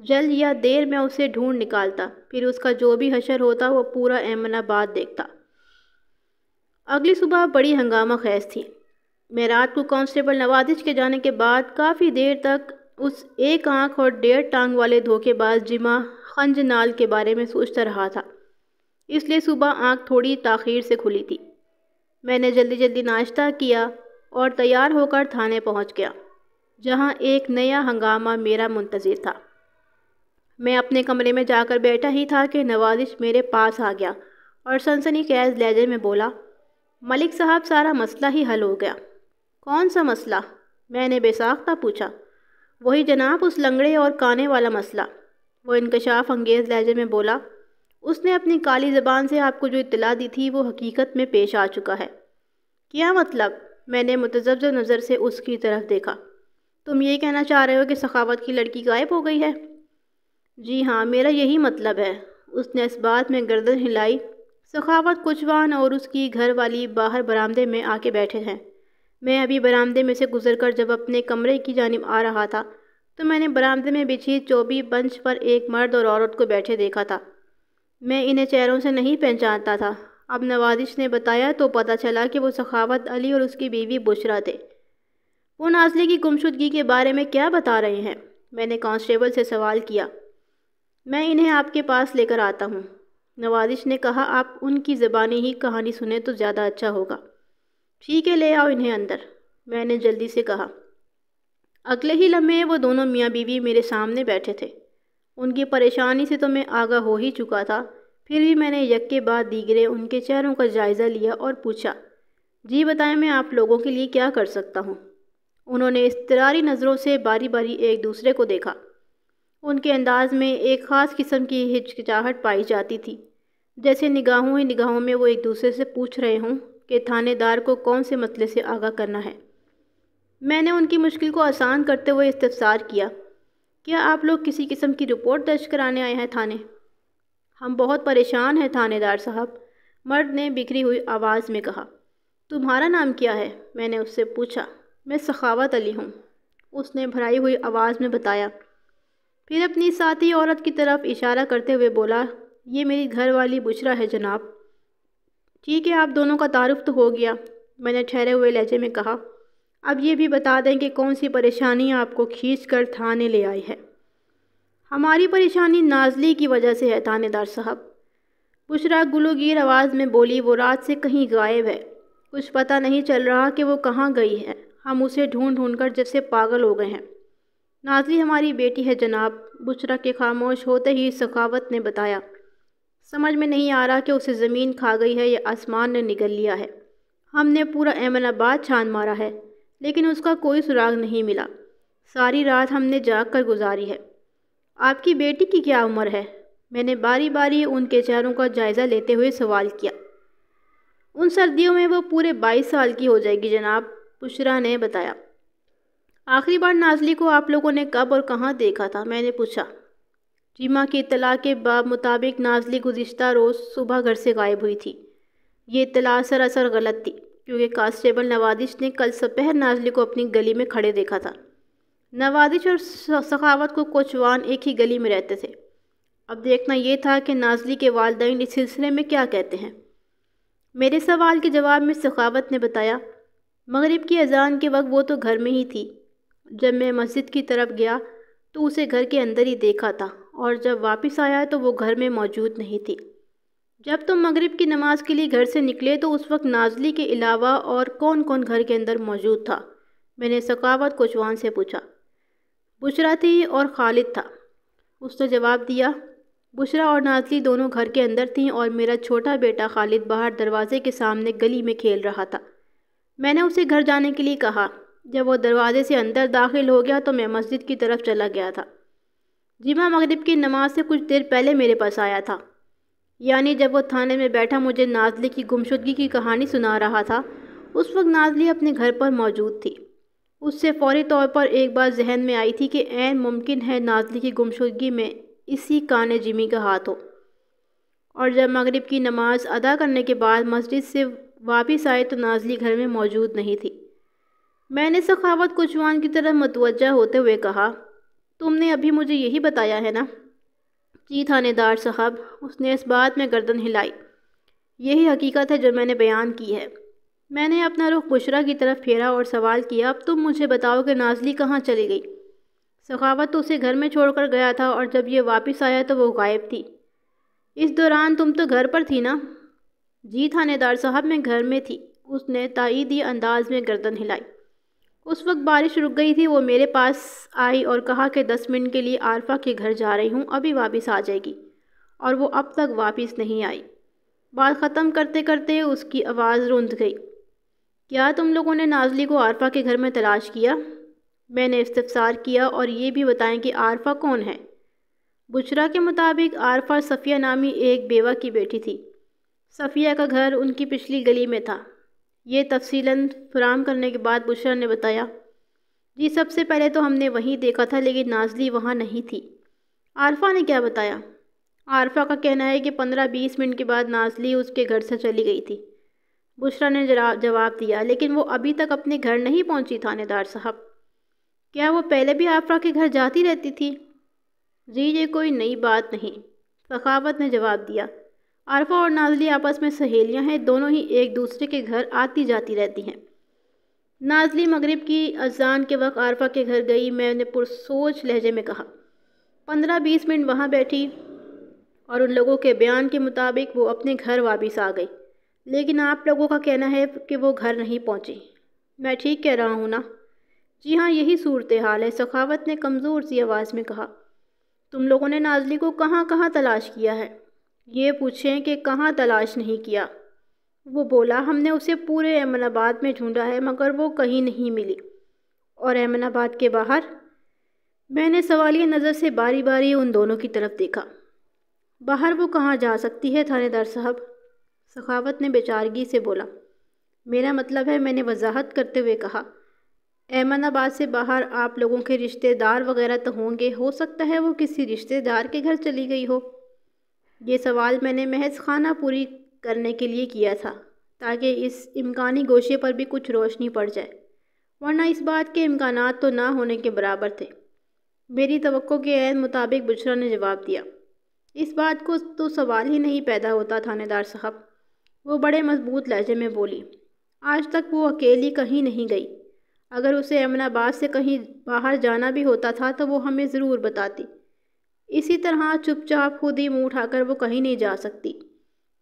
[SPEAKER 1] जल्द या देर में उसे ढूंढ निकालता फिर उसका जो भी हशर होता वो पूरा एमनाबाद देखता अगली सुबह बड़ी हंगामा खैज थी मैं रात को कांस्टेबल नवादिश के जाने के बाद काफ़ी देर तक उस एक आंख और डेढ़ टांग वाले धोखेबाज जिमा खंज नाल के बारे में सोचता रहा था इसलिए सुबह आंख थोड़ी ताखीर से खुली थी मैंने जल्दी जल्दी नाश्ता किया और तैयार होकर थाने पहुंच गया जहां एक नया हंगामा मेरा मुंतज़िर था मैं अपने कमरे में जाकर बैठा ही था कि नवाजिश मेरे पास आ गया और सनसनी कैज लहजे में बोला मलिक साहब सारा मसला ही हल हो गया कौन सा मसला मैंने बेसाख्ता पूछा वही जनाब उस लंगड़े और काने वाला मसला वो इनकशाफ अंगेज़ लहजे में बोला उसने अपनी काली ज़बान से आपको जो इतला दी थी वो हकीकत में पेश आ चुका है क्या मतलब मैंने मुतजब नज़र से उसकी तरफ देखा तुम ये कहना चाह रहे हो कि सखावत की लड़की गायब हो गई है जी हाँ मेरा यही मतलब है उसने इस बात में गर्दन हिलाई सखावत कुछवान और उसकी घर वाली बाहर बरामदे में आके बैठे हैं मैं अभी बरामदे में से गुजरकर जब अपने कमरे की जानब आ रहा था तो मैंने बरामदे में बिछी चौबी बंच पर एक मर्द और औरत को बैठे देखा था मैं इन्हें चेहरों से नहीं पहचानता था अब नवाजिश ने बताया तो पता चला कि वो सखावत अली और उसकी बीवी बुशरा थे वो नाजले की गुमशुदगी के बारे में क्या बता रहे हैं मैंने कांस्टेबल से सवाल किया मैं इन्हें आपके पास लेकर आता हूँ नवाजिश ने कहा आप उनकी ज़बानी ही कहानी सुने तो ज़्यादा अच्छा होगा ठीक है ले आओ इन्हें अंदर मैंने जल्दी से कहा अगले ही लम्हे वो दोनों मियाँ बीवी मेरे सामने बैठे थे उनकी परेशानी से तो मैं आगा हो ही चुका था फिर भी मैंने यक के बाद दीगरे उनके चेहरों का जायज़ा लिया और पूछा जी बताएं मैं आप लोगों के लिए क्या कर सकता हूँ उन्होंने इसतरारी नज़रों से बारी बारी एक दूसरे को देखा उनके अंदाज में एक ख़ास किस्म की हिचकिचाहट पाई जाती थी जैसे निगाहों ही निगाहों में वो एक दूसरे से पूछ रहे हों कि थानेदार को कौन से मसले से आगाह करना है मैंने उनकी मुश्किल को आसान करते हुए इस्तफसार किया क्या आप लोग किसी किस्म की रिपोर्ट दर्ज कराने आए हैं थाने हम बहुत परेशान हैं थानेदार साहब मर्द ने बिखरी हुई आवाज़ में कहा तुम्हारा नाम क्या है मैंने उससे पूछा मैं सखावत अली हूँ उसने भराई हुई आवाज़ में बताया फिर अपनी साथी औरत की तरफ इशारा करते हुए बोला ये मेरी घर वाली बुशरा है जनाब ठीक है आप दोनों का तारुफ तो हो गया मैंने ठहरे हुए लहजे में कहा अब ये भी बता दें कि कौन सी परेशानी आपको खींच कर थाने ले आई है हमारी परेशानी नाजली की वजह से है थानेदार साहब बुशरा गुलगिर आवाज़ में बोली वो रात से कहीं गायब है कुछ पता नहीं चल रहा कि वो कहाँ गई है हम उसे ढूंढ ढूंढ कर जैसे पागल हो गए हैं नाजली हमारी बेटी है जनाब बुशरा के खामोश होते ही सखावत ने बताया समझ में नहीं आ रहा कि उसे ज़मीन खा गई है या आसमान ने निगल लिया है हमने पूरा अहमदाबाद छान मारा है लेकिन उसका कोई सुराग नहीं मिला सारी रात हमने जाग कर गुजारी है आपकी बेटी की क्या उम्र है मैंने बारी बारी उनके चेहरों का जायज़ा लेते हुए सवाल किया उन सर्दियों में वो पूरे बाईस साल की हो जाएगी जनाब पुशरा ने बताया आखिरी बार नाजली को आप लोगों ने कब और कहाँ देखा था मैंने पूछा जीमा की इतला के बाब मुताबिक नाजली गुज्त रोज़ सुबह घर से गायब हुई थी ये इतला सरासर गलत थी क्योंकि कांस्टेबल नवादिश ने कल सपहर नाजली को अपनी गली में खड़े देखा था नवाजिश और सखावत को कोचवान एक ही गली में रहते थे अब देखना यह था कि नाजली के वालदे इस सिलसिले में क्या कहते हैं मेरे सवाल के जवाब में सखावत ने बताया मगरिब की अजान के वक्त वो तो घर में ही थी जब मैं मस्जिद की तरफ गया तो उसे घर के अंदर ही देखा था और जब वापस आया तो वो घर में मौजूद नहीं थी जब तुम तो मगरिब की नमाज के लिए घर से निकले तो उस वक्त नाजली के अलावा और कौन कौन घर के अंदर मौजूद था मैंने सकावत कोचवान से पूछा बुशरा थी और खालिद था उसने जवाब दिया बुशरा और नाजली दोनों घर के अंदर थीं और मेरा छोटा बेटा खालिद बाहर दरवाजे के सामने गली में खेल रहा था मैंने उसे घर जाने के लिए कहा जब वो दरवाजे से अंदर दाखिल हो गया तो मैं मस्जिद की तरफ चला गया था जिमा मगरिब की नमाज से कुछ देर पहले मेरे पास आया था यानी जब वो थाने में बैठा मुझे नाजली की गुमशुदगी की कहानी सुना रहा था उस वक्त नाजली अपने घर पर मौजूद थी उससे फौरी तौर पर एक बार जहन में आई थी कि एन मुमकिन है नाजली की गुमशुदगी में इसी कान जिमी का हाथ हो और जब मगरिब की नमाज अदा करने के बाद मस्जिद से वापस आए तो नाजली घर में मौजूद नहीं थी मैंने सखावत कुछवान की तरह मतवजा होते हुए कहा तुमने अभी मुझे यही बताया है ना जी थानेदार साहब उसने इस बात में गर्दन हिलाई यही हकीकत है जो मैंने बयान की है मैंने अपना रुख बुशरा की तरफ फेरा और सवाल किया अब तुम मुझे बताओ कि नाजली कहाँ चली गई सखावत तो उसे घर में छोड़कर गया था और जब यह वापस आया तो वो गायब थी इस दौरान तुम तो घर पर थी ना जी थानेदार साहब मैं घर में थी उसने ताईदी अंदाज में गर्दन हिलाई उस वक्त बारिश रुक गई थी वो मेरे पास आई और कहा कि दस मिनट के लिए आरफा के घर जा रही हूँ अभी वापस आ जाएगी और वो अब तक वापस नहीं आई बात ख़त्म करते करते उसकी आवाज़ रुंध गई क्या तुम लोगों ने नाजली को आरफा के घर में तलाश किया मैंने इस्तफसार किया और ये भी बताएं कि आरफा कौन है बुशरा के मुताबिक आरफा सफ़िया नामी एक बेवा की बेटी थी सफ़िया का घर उनकी पिछली गली में था ये तफसीला फ्राहम करने के बाद बुशरा ने बताया जी सबसे पहले तो हमने वहीं देखा था लेकिन नाजली वहाँ नहीं थी आरफा ने क्या बताया आरफा का कहना है कि पंद्रह बीस मिनट के बाद नाजली उसके घर से चली गई थी बुशरा ने जवाब दिया लेकिन वो अभी तक अपने घर नहीं पहुंची थानेदार साहब क्या वो पहले भी आफरा के घर जाती रहती थी जी ये कोई नई बात नहीं सखावत ने जवाब दिया आरफा और नाजली आपस में सहेलियां हैं दोनों ही एक दूसरे के घर आती जाती रहती हैं नाजली मगरिब की अजान के वक्त आरफा के घर गई मैंने पुरसोच लहजे में कहा पंद्रह बीस मिनट वहाँ बैठी और उन लोगों के बयान के मुताबिक वो अपने घर वापस आ गई लेकिन आप लोगों का कहना है कि वो घर नहीं पहुँची मैं ठीक कह रहा हूँ ना जी हाँ यही सूरत हाल है सखावत ने कमज़ोर सी आवाज़ में कहा तुम लोगों ने नाजली को कहाँ कहाँ तलाश किया है ये पूछें कि कहाँ तलाश नहीं किया वो बोला हमने उसे पूरे अमनाबाद में ढूंढा है मगर वो कहीं नहीं मिली और अमनाबाद के बाहर मैंने सवालिया नज़र से बारी बारी उन दोनों की तरफ देखा बाहर वो कहाँ जा सकती है थानेदार साहब सखावत ने बेचारगी से बोला मेरा मतलब है मैंने वजाहत करते हुए कहा अहमदाबाद से बाहर आप लोगों के रिश्तेदार वगैरह तो होंगे हो सकता है वो किसी रिश्तेदार के घर चली गई हो ये सवाल मैंने महज खाना पूरी करने के लिए किया था ताकि इस इम्कानी गोशे पर भी कुछ रोशनी पड़ जाए वरना इस बात के इम्कान तो ना होने के बराबर थे मेरी तो के मुताबिक बुशरा ने जवाब दिया इस बात को तो सवाल ही नहीं पैदा होता थानेदार साहब वो बड़े मजबूत लहजे में बोली आज तक वो अकेली कहीं नहीं गई अगर उसे अमनाबाद से कहीं बाहर जाना भी होता था तो वो हमें ज़रूर बताती इसी तरह चुपचाप खुद ही मुँह उठाकर वो कहीं नहीं जा सकती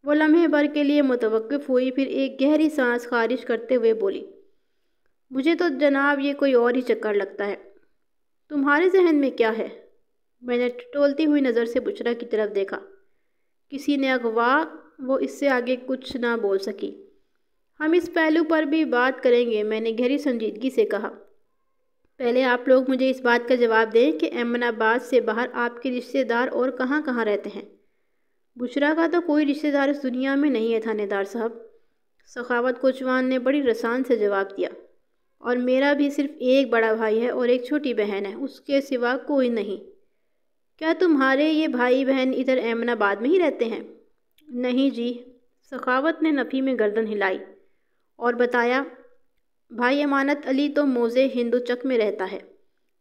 [SPEAKER 1] वो लम्हे भर के लिए मुतवक़ हुई फिर एक गहरी सांस खारिज करते हुए बोली मुझे तो जनाब ये कोई और ही चक्कर लगता है तुम्हारे जहन में क्या है मैंने टोलती हुई नज़र से बुचरा की तरफ देखा किसी ने अगवा वो इससे आगे कुछ ना बोल सकी हम इस पहलू पर भी बात करेंगे मैंने गहरी संजीदगी से कहा पहले आप लोग मुझे इस बात का जवाब दें कि एमनाबाद से बाहर आपके रिश्तेदार और कहाँ कहाँ रहते हैं बुशरा का तो कोई रिश्तेदार इस दुनिया में नहीं है थानेदार साहब सखावत कोचवान ने बड़ी रसान से जवाब दिया और मेरा भी सिर्फ एक बड़ा भाई है और एक छोटी बहन है उसके सिवा कोई नहीं क्या तुम्हारे ये भाई बहन इधर अहमदाबाद में ही रहते हैं नहीं जी सखावत ने नफ़ी में गर्दन हिलाई और बताया भाई अमानत अली तो मोज़े हिंदू चक में रहता है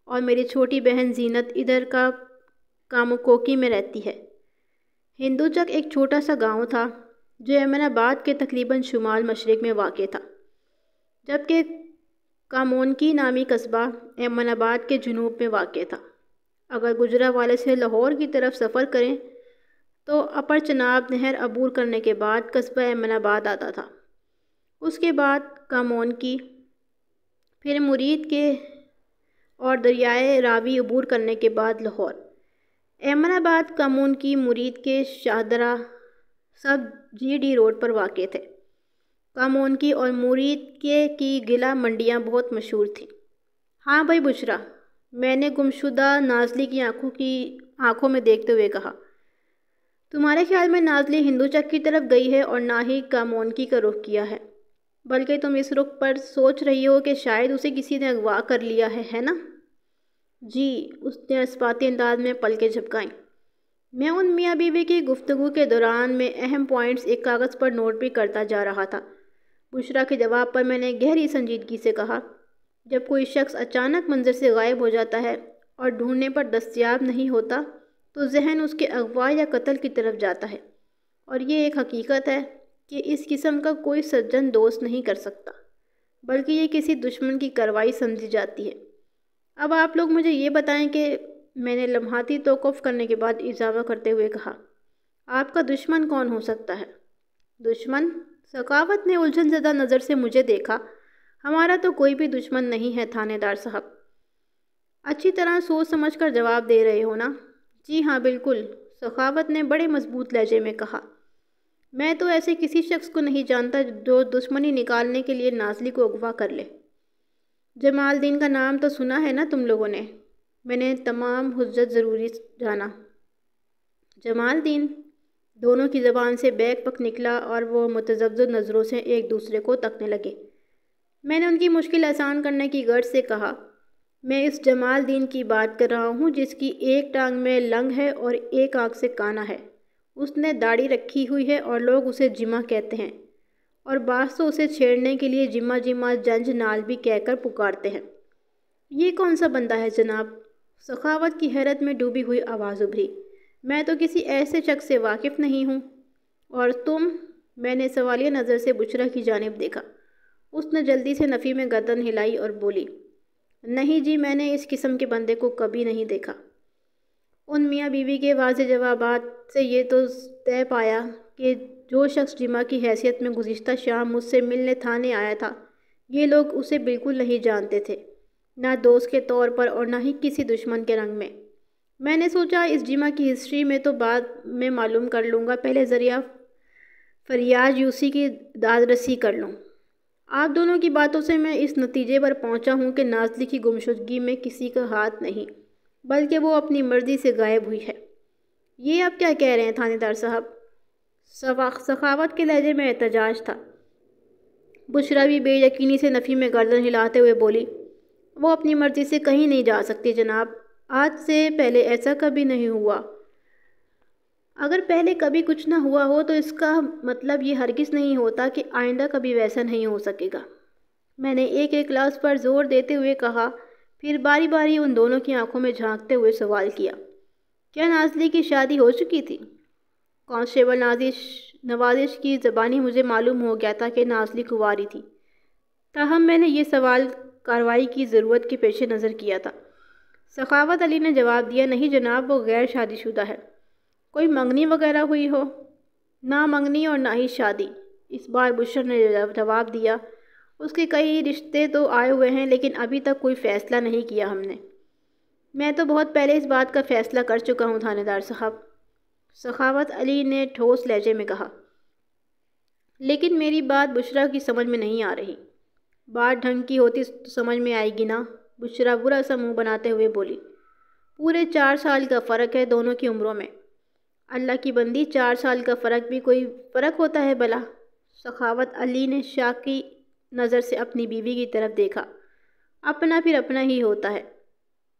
[SPEAKER 1] और मेरी छोटी बहन जीनत इधर का कामकोकी में रहती है हिंदू चक एक छोटा सा गांव था जो अमनाबाद के तकरीबन शुमाल मशरक़ में वाक़ था जबकि कामोनकी नामी कस्बा अमनाबाद के जुनूब में वाक़ था अगर गुजरा वाले से लाहौर की तरफ सफ़र करें तो अपर चनाब नहर अबूर करने के बाद कस्बा एमनाबाद आता था उसके बाद कामोन की फिर मुरीद के और दरियाए रावी अबूर करने के बाद लाहौर अहमदाबाद कामोन की मुरीद के शाहदरा सब जी डी रोड पर वाक़ थे कामोन की और मुरीद के की गिला मंडियाँ बहुत मशहूर थीं हाँ भाई बुशरा मैंने गुमशुदा नाजली की आंखों की आंखों में देखते हुए कहा तुम्हारे ख्याल में नाजली हिंदू चक की तरफ गई है और ना ही कामोनकी का रुख किया है बल्कि तुम इस रुख पर सोच रही हो कि शायद उसे किसी ने अगवा कर लिया है है ना जी उसने इस्पाती अंदाज में पलके झपकाई मैं उन मियाँ बीवी की गुफ्तु के दौरान में अहम पॉइंट्स एक कागज़ पर नोट भी करता जा रहा था बुशरा के जवाब पर मैंने गहरी संजीदगी से कहा जब कोई शख्स अचानक मंजर से गायब हो जाता है और ढूंढने पर दस्तियाब नहीं होता तो जहन उसके अगवा या कत्ल की तरफ जाता है और ये एक हकीकत है कि इस किस्म का कोई सज्जन दोस्त नहीं कर सकता बल्कि ये किसी दुश्मन की कार्रवाई समझी जाती है अब आप लोग मुझे ये बताएं कि मैंने लम्हाती तोकफ़ करने के बाद इजाफा करते हुए कहा आपका दुश्मन कौन हो सकता है दुश्मन सकावत ने उलझन ज़दा नज़र से मुझे देखा हमारा तो कोई भी दुश्मन नहीं है थानेदार साहब अच्छी तरह सोच समझ कर जवाब दे रहे हो ना जी हाँ बिल्कुल सखावत ने बड़े मजबूत लहजे में कहा मैं तो ऐसे किसी शख्स को नहीं जानता जो दुश्मनी निकालने के लिए नाजली को अगवा कर ले जमालदीन का नाम तो सुना है ना तुम लोगों ने मैंने तमाम हजत ज़रूरी जाना जमालदीन दोनों की ज़बान से बैग पक निकला और वो मुतजब्ज़ नज़रों से एक दूसरे को तकने लगे मैंने उनकी मुश्किल आसान करने की गर्ज से कहा मैं इस जमाल दीन की बात कर रहा हूँ जिसकी एक टांग में लंग है और एक आँख से काना है उसने दाढ़ी रखी हुई है और लोग उसे जिमा कहते हैं और बास तो उसे छेड़ने के लिए जिमा जिमा जंज नाल भी कहकर पुकारते हैं ये कौन सा बंदा है जनाब सखावत की हैरत में डूबी हुई आवाज़ उभरी मैं तो किसी ऐसे शख्स से वाकिफ़ नहीं हूँ और तुम मैंने सवालिया नज़र से बुचरा की जानब देखा उसने जल्दी से नफ़ी में गर्दन हिलाई और बोली नहीं जी मैंने इस किस्म के बंदे को कभी नहीं देखा उन मियाँ बीवी के वाज जवाब से ये तो तय पाया कि जो शख्स जिमा की हैसियत में गुज्त शाम मुझसे मिलने थाने आया था ये लोग उसे बिल्कुल नहीं जानते थे ना दोस्त के तौर पर और ना ही किसी दुश्मन के रंग में मैंने सोचा इस जिमा की हिस्ट्री में तो बाद में मालूम कर लूँगा पहले ज़रिया फरियाज यूसी की दादरसी कर लूँ आप दोनों की बातों से मैं इस नतीजे पर पहुंचा हूं कि नाजली की गुमशुदगी में किसी का हाथ नहीं बल्कि वो अपनी मर्ज़ी से गायब हुई है ये आप क्या कह रहे हैं थानेदार साहब सखावत के लहजे में एहतजाज था बुशरा भी बेयकनी से नफ़ी में गर्दन हिलाते हुए बोली वो अपनी मर्ज़ी से कहीं नहीं जा सकती जनाब आज से पहले ऐसा कभी नहीं हुआ अगर पहले कभी कुछ ना हुआ हो तो इसका मतलब ये हरगिज़ नहीं होता कि आइंदा कभी वैसा नहीं हो सकेगा मैंने एक एक क्लास पर जोर देते हुए कहा फिर बारी बारी उन दोनों की आंखों में झांकते हुए सवाल किया क्या नाजली की शादी हो चुकी थी कॉन्स्टेबल नाजिश नवाजिश की ज़बानी मुझे मालूम हो गया था कि नाजली कुंवारी थी ताहम मैंने ये सवाल कार्रवाई की ज़रूरत के पेश नज़र किया था सखावत अली ने जवाब दिया नहीं जनाब वो गैर शादीशुदा है कोई मंगनी वगैरह हुई हो ना मंगनी और ना ही शादी इस बार बुशर ने जवाब दिया उसके कई रिश्ते तो आए हुए हैं लेकिन अभी तक कोई फ़ैसला नहीं किया हमने मैं तो बहुत पहले इस बात का फ़ैसला कर चुका हूँ थानेदार साहब सखावत अली ने ठोस लहजे में कहा लेकिन मेरी बात बुशरा की समझ में नहीं आ रही बात ढंग की होती तो समझ में आएगी ना बुशरा बुरा सा मुंह बनाते हुए बोली पूरे चार साल का फ़र्क है दोनों की उम्रों में अल्लाह की बंदी चार साल का फ़र्क भी कोई फ़र्क होता है भला सखावत अली ने शाह की नज़र से अपनी बीवी की तरफ देखा अपना फिर अपना ही होता है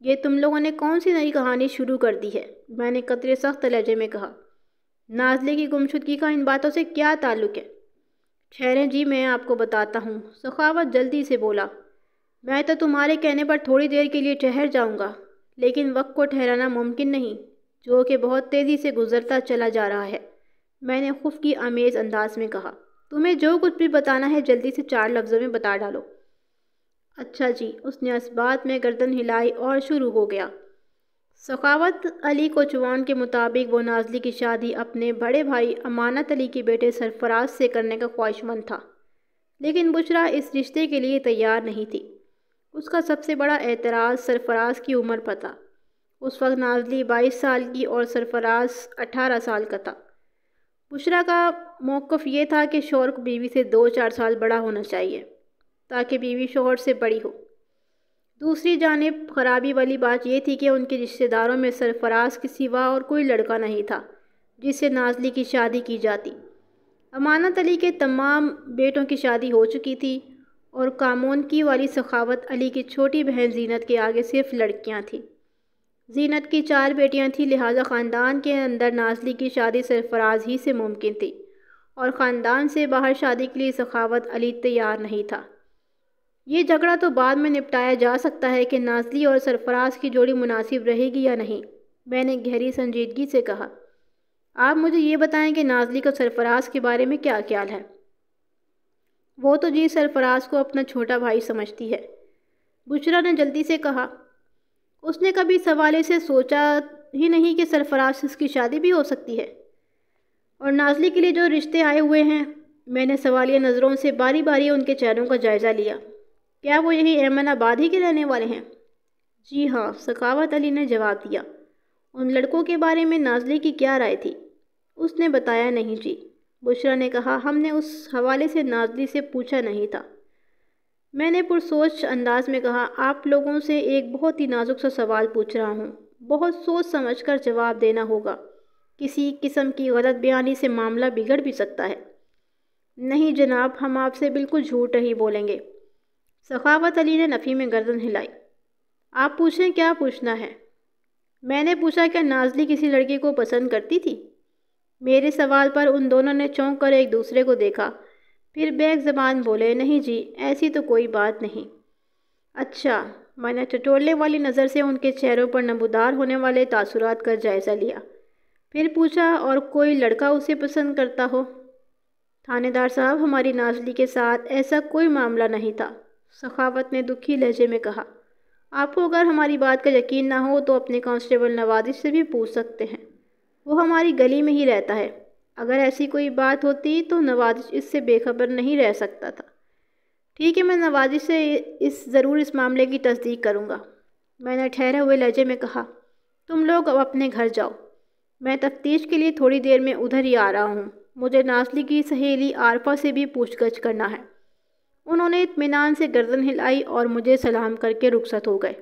[SPEAKER 1] ये तुम लोगों ने कौन सी नई कहानी शुरू कर दी है मैंने कतरे सख्त लहजे में कहा नाजले की गुमशुदगी का इन बातों से क्या ताल्लुक़ है ठहरें जी मैं आपको बताता हूँ सखावत जल्दी से बोला मैं तो तुम्हारे कहने पर थोड़ी देर के लिए ठहर जाऊँगा लेकिन वक्त को ठहराना मुमकिन नहीं जो कि बहुत तेज़ी से गुजरता चला जा रहा है मैंने खुफ की आमेज़ अंदाज में कहा तुम्हें जो कुछ भी बताना है जल्दी से चार लफ्ज़ों में बता डालो अच्छा जी उसने इस बात में गर्दन हिलाई और शुरू हो गया सखावत अली को चौहान के मुताबिक वो नाजली की शादी अपने बड़े भाई अमानत अली के बेटे सरफराज से करने का ख्वाहिशमंद था लेकिन बुशरा इस रिश्ते के लिए तैयार नहीं थी उसका सबसे बड़ा एतराज़ सरफराज की उम्र पर था उस वक्त नाजली बाईस साल की और सरफराज अठारह साल का था बुशरा का मौक़ ये था कि शोहर को बीवी से दो चार साल बड़ा होना चाहिए ताकि बीवी शोहर से बड़ी हो दूसरी जानब खराबी वाली बात यह थी कि उनके रिश्तेदारों में सरफराज के सिवा और कोई लड़का नहीं था जिससे नाजली की शादी की जाती अमानत अली के तमाम बेटों की शादी हो चुकी थी और कामोन की वाली सखावत अली की छोटी बहन जीनत के आगे सिर्फ लड़कियां थीं जीनत की चार बेटियां थीं लिहाजा ख़ानदान के अंदर नाजली की शादी सरफराज ही से मुमकिन थी और ख़ानदान से बाहर शादी के लिए सखावत अली तैयार नहीं था ये झगड़ा तो बाद में निपटाया जा सकता है कि नाजली और सरफराज की जोड़ी मुनासिब रहेगी या नहीं मैंने गहरी संजीदगी से कहा आप मुझे ये बताएं कि नाजली का सरफराज के बारे में क्या ख्याल है वो तो जी सरफराज को अपना छोटा भाई समझती है बुशरा ने जल्दी से कहा उसने कभी इस हवाले से सोचा ही नहीं कि सरफराज से इसकी शादी भी हो सकती है और नाजली के लिए जो रिश्ते आए हुए हैं मैंने सवालिया नज़रों से बारी बारी उनके चेहरों का जायज़ा लिया क्या वो यही आबाद ही के रहने वाले हैं जी हाँ सखावत अली ने जवाब दिया उन लड़कों के बारे में नाजली की क्या राय थी उसने बताया नहीं जी बुशरा ने कहा हमने उस हवाले से नाजली से पूछा नहीं था मैंने पुरसोच अंदाज में कहा आप लोगों से एक बहुत ही नाजुक सा सवाल पूछ रहा हूँ बहुत सोच समझ कर जवाब देना होगा किसी किस्म की गलत बयानी से मामला बिगड़ भी सकता है नहीं जनाब हम आपसे बिल्कुल झूठ नहीं बोलेंगे सखावत अली ने नफ़ी में गर्दन हिलाई आप पूछें क्या पूछना है मैंने पूछा क्या नाजली किसी लड़की को पसंद करती थी मेरे सवाल पर उन दोनों ने चौंक कर एक दूसरे को देखा फिर बैग जबान बोले नहीं जी ऐसी तो कोई बात नहीं अच्छा मैंने टटोलने वाली नज़र से उनके चेहरों पर नमोदार होने वाले तासुरात का जायज़ा लिया फिर पूछा और कोई लड़का उसे पसंद करता हो थानेदार साहब हमारी नाजली के साथ ऐसा कोई मामला नहीं था सखावत ने दुखी लहजे में कहा आपको अगर हमारी बात का यकीन ना हो तो अपने कांस्टेबल नवादिश से भी पूछ सकते हैं वो हमारी गली में ही रहता है अगर ऐसी कोई बात होती तो नवाजिश इससे बेखबर नहीं रह सकता था ठीक है मैं नवाजिश से इस ज़रूर इस मामले की तस्दीक करूँगा मैंने ठहरे हुए लहजे में कहा तुम लोग अब अपने घर जाओ मैं तफ्तीश के लिए थोड़ी देर में उधर ही आ रहा हूँ मुझे नासली की सहेली आरफा से भी पूछताछ करना है उन्होंने इतमान से गर्दन हिलाई और मुझे सलाम करके रुखसत हो गए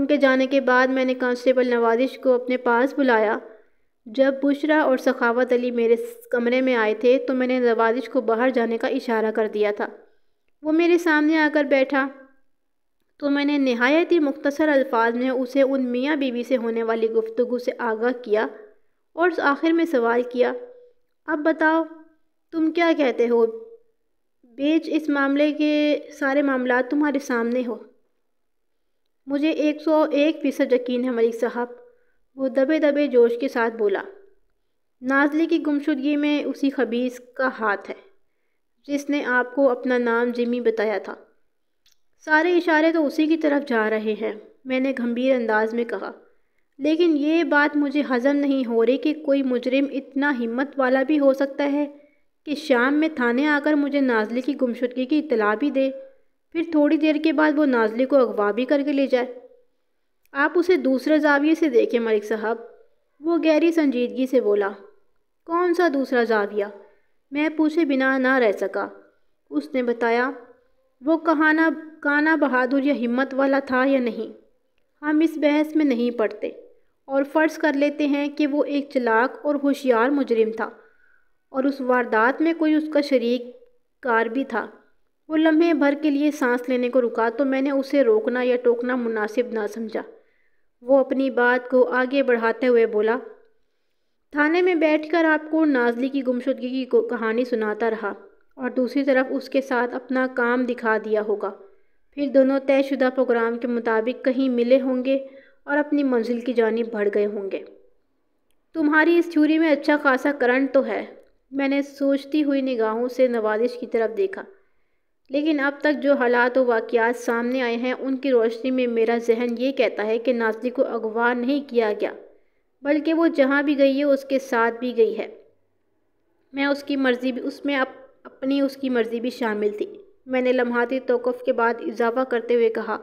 [SPEAKER 1] उनके जाने के बाद मैंने कांस्टेबल नवाजिश को अपने पास बुलाया जब बुशरा और सखावत अली मेरे कमरे में आए थे तो मैंने नवाजिश को बाहर जाने का इशारा कर दिया था वो मेरे सामने आकर बैठा तो मैंने नहायत ही मुख्तसर अल्फाज में उसे उन मियाँ बीवी से होने वाली गुफ्तु से आगाह किया और आखिर में सवाल किया अब बताओ तुम क्या कहते हो बेच इस मामले के सारे मामला तुम्हारे सामने हो मुझे एक सौ एक फ़ीसद यकीन है मलिक साहब वो दबे दबे जोश के साथ बोला नाजली की गुमशुदगी में उसी खबीस का हाथ है जिसने आपको अपना नाम जिमी बताया था सारे इशारे तो उसी की तरफ जा रहे हैं मैंने गंभीर अंदाज में कहा लेकिन ये बात मुझे हज़म नहीं हो रही कि कोई मुजरिम इतना हिम्मत वाला भी हो सकता है कि शाम में थाने आकर मुझे नाजली की गुमशुदगी की इतला भी दे फिर थोड़ी देर के बाद वो नाजली को अगवा भी करके ले जाए आप उसे दूसरे जाविये से देखें मलिक साहब वो गहरी संजीदगी से बोला कौन सा दूसरा जाविया मैं पूछे बिना ना रह सका उसने बताया वो कहाना काना बहादुर या हिम्मत वाला था या नहीं हम इस बहस में नहीं पड़ते और फ़र्ज़ कर लेते हैं कि वो एक चलाक और होशियार मुजरिम था और उस वारदात में कोई उसका शरीक कार भी था वो लम्हे भर के लिए सांस लेने को रुका तो मैंने उसे रोकना या टोकना मुनासिब ना समझा वो अपनी बात को आगे बढ़ाते हुए बोला थाने में बैठकर आपको नाजली की गुमशुदगी की कहानी सुनाता रहा और दूसरी तरफ उसके साथ अपना काम दिखा दिया होगा फिर दोनों तयशुदा प्रोग्राम के मुताबिक कहीं मिले होंगे और अपनी मंजिल की जानब बढ़ गए होंगे तुम्हारी इस छुरी में अच्छा खासा करंट तो है मैंने सोचती हुई निगाहों से नवाजिश की तरफ देखा लेकिन अब तक जो हालात व वाक़ात सामने आए हैं उनकी रोशनी में मेरा जहन ये कहता है कि नाजली को अगवा नहीं किया गया बल्कि वो जहाँ भी गई है उसके साथ भी गई है मैं उसकी मर्ज़ी भी उसमें अप, अपनी उसकी मर्ज़ी भी शामिल थी मैंने लम्हाती तोक़फ़ के बाद इजाफा करते हुए कहा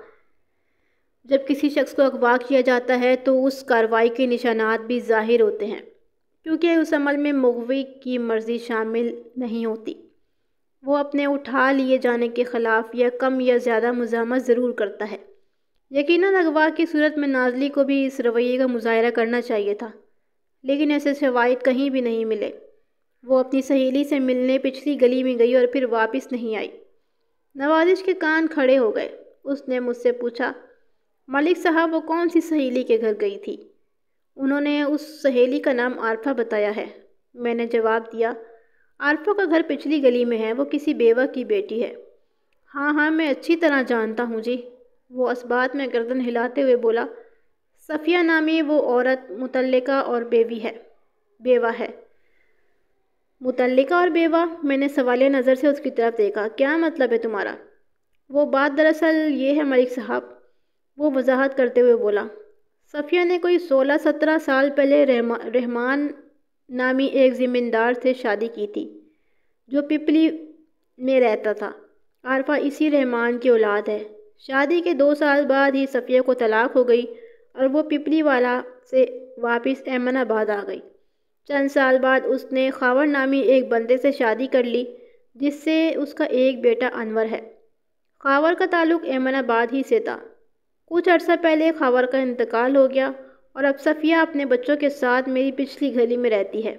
[SPEAKER 1] जब किसी शख्स को अगवा किया जाता है तो उस कार्रवाई के निशानात भी ज़ाहिर होते हैं क्योंकि उस अमल में मगवी की मर्ज़ी शामिल नहीं होती वो अपने उठा लिए जाने के ख़िलाफ़ या कम या ज़्यादा मजामत ज़रूर करता है यकीन अगवा की सूरत में नाजली को भी इस रवैये का मुजाहरा करना चाहिए था लेकिन ऐसे शवाद कहीं भी नहीं मिले वो अपनी सहेली से मिलने पिछली गली में गई और फिर वापस नहीं आई नवाजिश के कान खड़े हो गए उसने मुझसे पूछा मलिक साहब वो कौन सी सहेली के घर गई थी उन्होंने उस सहेली का नाम आरफा बताया है मैंने जवाब दिया आरफा का घर पिछली गली में है वो किसी बेवा की बेटी है हाँ हाँ मैं अच्छी तरह जानता हूँ जी वो बात में गर्दन हिलाते हुए बोला सफ़िया नामी वो औरत मुतलका और बेवी है बेवा है मुतलका और बेवा मैंने सवाल नज़र से उसकी तरफ देखा क्या मतलब है तुम्हारा वो बात दरअसल ये है मलिक साहब वो वजाहत करते हुए बोला सफ़िया ने कोई सोलह सत्रह साल पहले रहमान नामी एक ज़मींदार से शादी की थी जो पिपली में रहता था आरफा इसी रहमान की औलाद है शादी के दो साल बाद ही सफ़िया को तलाक हो गई और वो पिपली वाला से वापस अहमदाबाद आ गई चंद साल बाद उसने खावर नामी एक बंदे से शादी कर ली जिससे उसका एक बेटा अनवर है खावर का ताल्लुक अहमदाबाद ही से था कुछ अर्सा पहले खावर का इंतकाल हो गया और अब सफ़िया अपने बच्चों के साथ मेरी पिछली गली में रहती है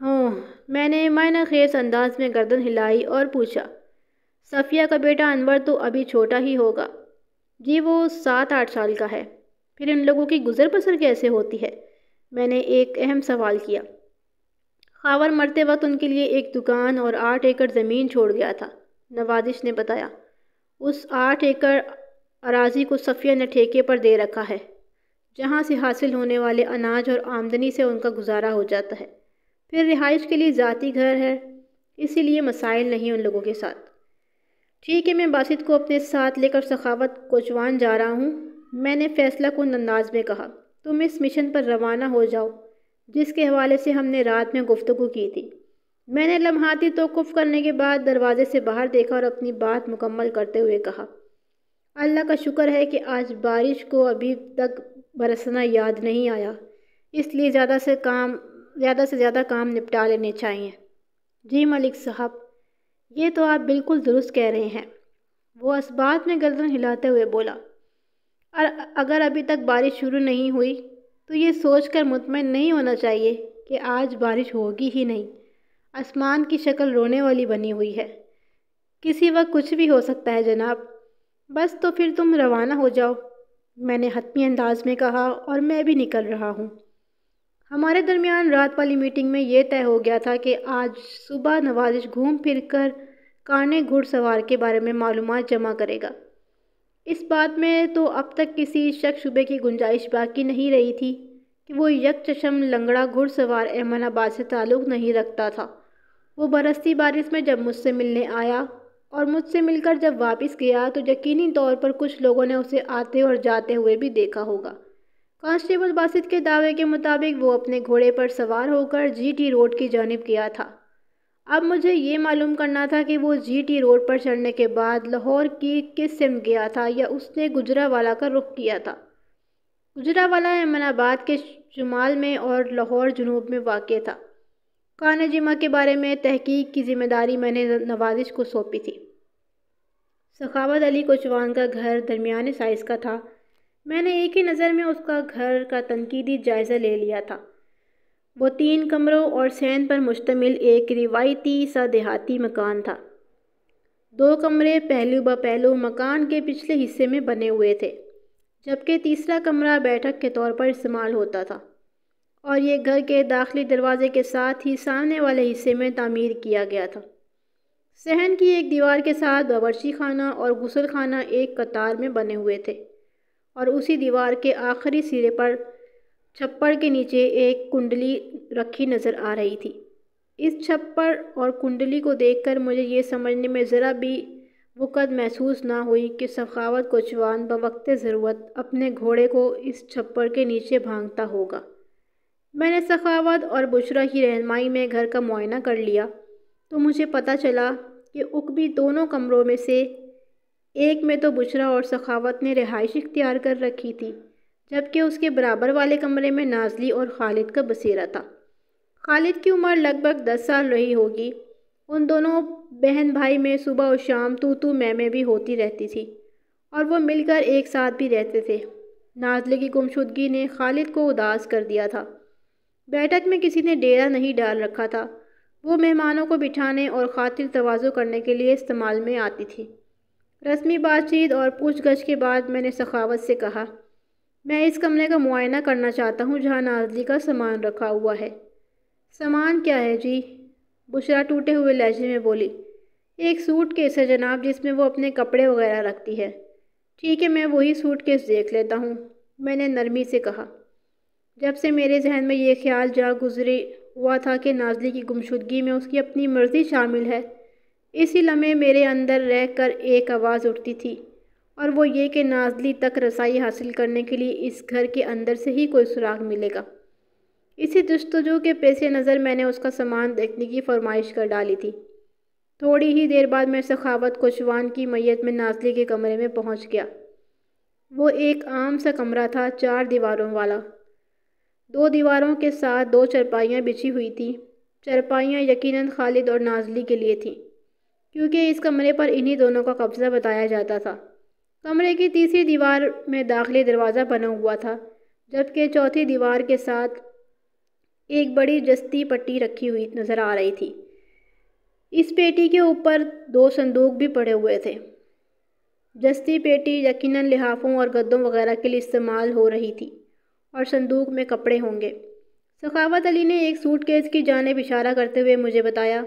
[SPEAKER 1] हाँ मैंने मायना खेस अंदाज में गर्दन हिलाई और पूछा सफ़िया का बेटा अनवर तो अभी छोटा ही होगा जी वो सात आठ साल का है फिर इन लोगों की गुजर बसर कैसे होती है मैंने एक अहम सवाल किया खावर मरते वक्त उनके लिए एक दुकान और आठ एकड़ ज़मीन छोड़ गया था नवाजिश ने बताया उस आठ एकड़ अराजी को सफ़िया ने ठेके पर दे रखा है जहाँ से हासिल होने वाले अनाज और आमदनी से उनका गुजारा हो जाता है फिर रिहाइश के लिए ज़ाती घर है इसीलिए मसाइल नहीं उन लोगों के साथ ठीक है मैं बासित को अपने साथ लेकर सखावत कोचवान जा रहा हूँ मैंने फ़ैसला को अंदाज में कहा तुम इस मिशन पर रवाना हो जाओ जिसके हवाले से हमने रात में गुफ्तु की थी मैंने लम्हाती तोक़ुफ़ करने के बाद दरवाजे से बाहर देखा और अपनी बात मुकम्मल करते हुए कहा अल्लाह का शुक्र है कि आज बारिश को अभी तक बरसना याद नहीं आया इसलिए ज़्यादा से काम ज़्यादा से ज़्यादा काम निपटा लेने चाहिए जी मलिक साहब ये तो आप बिल्कुल दुरुस्त कह रहे हैं वो असबात में गर्दन हिलाते हुए बोला और अगर अभी तक बारिश शुरू नहीं हुई तो ये सोच कर मुतमिन नहीं होना चाहिए कि आज बारिश होगी ही नहीं आसमान की शक्ल रोने वाली बनी हुई है किसी वक्त कुछ भी हो सकता है जनाब बस तो फिर तुम रवाना हो जाओ मैंने हतमी अंदाज में कहा और मैं भी निकल रहा हूँ हमारे दरमियान रात वाली मीटिंग में यह तय हो गया था कि आज सुबह नवाजिश घूम फिर कर कारने घुड़सवार के बारे में मालूम जमा करेगा इस बात में तो अब तक किसी शक शुबे की गुंजाइश बाकी नहीं रही थी कि वो यक चशम लंगड़ा घुड़सवार अहमदाबाद से ताल्लुक़ नहीं रखता था वो बरसती बारिश में जब मुझसे मिलने आया और मुझसे मिलकर जब वापस गया तो यकीनी तौर पर कुछ लोगों ने उसे आते और जाते हुए भी देखा होगा कांस्टेबल बासित के दावे के मुताबिक वो अपने घोड़े पर सवार होकर जीटी रोड की जानब गया था अब मुझे ये मालूम करना था कि वो जीटी रोड पर चढ़ने के बाद लाहौर की किस सिम गया था या उसने गुजरावाला का रुख किया था गुजरावाला अमनाबाद के शुमाल में और लाहौर जनूब में वाक़ था कान जिमा के बारे में तहकीक की ज़िम्मेदारी मैंने नवाजिश को सौंपी थी सखावत अली कोचवान का घर दरमियाने साइज़ का था मैंने एक ही नज़र में उसका घर का तनकीदी जायज़ा ले लिया था वो तीन कमरों और सैन पर मुश्तमिल एक रिवायती सा देहाती मकान था दो कमरे पहलू ब पहलू मकान के पिछले हिस्से में बने हुए थे जबकि तीसरा कमरा बैठक के तौर पर इस्तेमाल होता था और ये घर के दाखिली दरवाजे के साथ ही सामने वाले हिस्से में तामीर किया गया था सहन की एक दीवार के साथ बावर्ची खाना और गुसल खाना एक कतार में बने हुए थे और उसी दीवार के आखिरी सिरे पर छप्पर के नीचे एक कुंडली रखी नज़र आ रही थी इस छप्पर और कुंडली को देखकर मुझे ये समझने में ज़रा भी वक़्त महसूस ना हुई कि सखावत को चवान बवक्त ज़रूरत अपने घोड़े को इस छप्पर के नीचे भांगता होगा मैंने सखावत और बुशरा की रहनमाई में घर का मुआयना कर लिया तो मुझे पता चला कि उकबी दोनों कमरों में से एक में तो बुशरा और सखावत ने रिहाइश इख्तियार कर रखी थी जबकि उसके बराबर वाले कमरे में नाजली और खालिद का बसेरा था खालिद की उम्र लगभग दस साल रही होगी उन दोनों बहन भाई में सुबह और शाम तो तू मैं में भी होती रहती थी और वो मिलकर एक साथ भी रहते थे नाजली की गुमशुदगी ने खालिद को उदास कर दिया था बैठक में किसी ने डेरा नहीं डाल रखा था वो मेहमानों को बिठाने और खातिर तोज़ो करने के लिए इस्तेमाल में आती थी रस्मी बातचीत और पूछ गछ के बाद मैंने सखावत से कहा मैं इस कमरे का मुआयना करना चाहता हूँ जहाँ नाजली का सामान रखा हुआ है सामान क्या है जी बुशरा टूटे हुए लहजे में बोली एक सूट केस है जनाब जिसमें वो अपने कपड़े वगैरह रखती है ठीक है मैं वही सूट केस देख लेता हूँ मैंने नरमी से कहा जब से मेरे जहन में ये ख्याल जा गुजरी हुआ था कि नाजली की गुमशुदगी में उसकी अपनी मर्ज़ी शामिल है इसी लम्हे मेरे अंदर रह कर एक आवाज़ उठती थी और वो ये कि नाजली तक रसाई हासिल करने के लिए इस घर के अंदर से ही कोई सुराग मिलेगा इसी जस्तजू के पैसे नज़र मैंने उसका सामान देखने की फरमाइश कर डाली थी थोड़ी ही देर बाद मैं सखावत कोशवान की मैयत में नाजली के कमरे में पहुंच गया वो एक आम सा कमरा था चार दीवारों वाला दो दीवारों के साथ दो चरपाइयाँ बिछी हुई थी चरपाइयाँ यकीनन खालिद और नाजली के लिए थीं क्योंकि इस कमरे पर इन्हीं दोनों का कब्ज़ा बताया जाता था कमरे की तीसरी दीवार में दाखिले दरवाज़ा बना हुआ था जबकि चौथी दीवार के साथ एक बड़ी जस्ती पट्टी रखी हुई नज़र आ रही थी इस पेटी के ऊपर दो संदूक भी पड़े हुए थे जस्ती पेटी यकीनन लिहाफों और गद्दों वगैरह के लिए इस्तेमाल हो रही थी और संदूक में कपड़े होंगे सखावत अली ने एक सूटकेस की जानब इशारा करते हुए मुझे बताया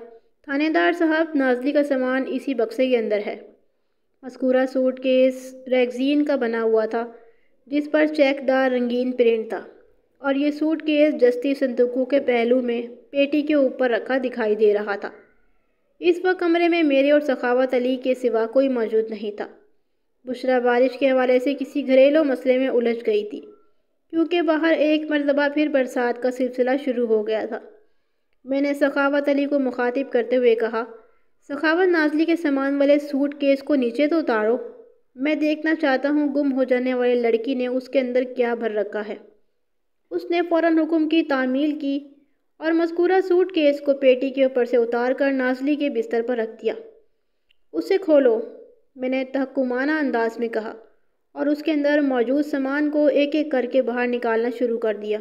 [SPEAKER 1] थानेदार साहब नाजली का सामान इसी बक्से के अंदर है मस्कूरा सूटकेस रेगजीन का बना हुआ था जिस पर चेकदार रंगीन प्रिंट था और ये सूट केस जस्ती संदूकों के पहलू में पेटी के ऊपर रखा दिखाई दे रहा था इस वक्त कमरे में मेरे और सखावत अली के सिवा कोई मौजूद नहीं था बुशरा बारिश के हवाले से किसी घरेलू मसले में उलझ गई थी क्योंकि बाहर एक मरतबा फिर बरसात का सिलसिला शुरू हो गया था मैंने सखावत अली को मुखातिब करते हुए कहा सखावत नाजली के सामान वाले सूट केस को नीचे तो उतारो मैं देखना चाहता हूँ गुम हो जाने वाली लड़की ने उसके अंदर क्या भर रखा है उसने फ़ौर हुक्म की तामील की और मस्कूरा सूट केस को पेटी के ऊपर से उतार कर नाजली के बिस्तर पर रख दिया उसे खोलो मैंने तहकुमाना अंदाज में कहा और उसके अंदर मौजूद सामान को एक एक करके बाहर निकालना शुरू कर दिया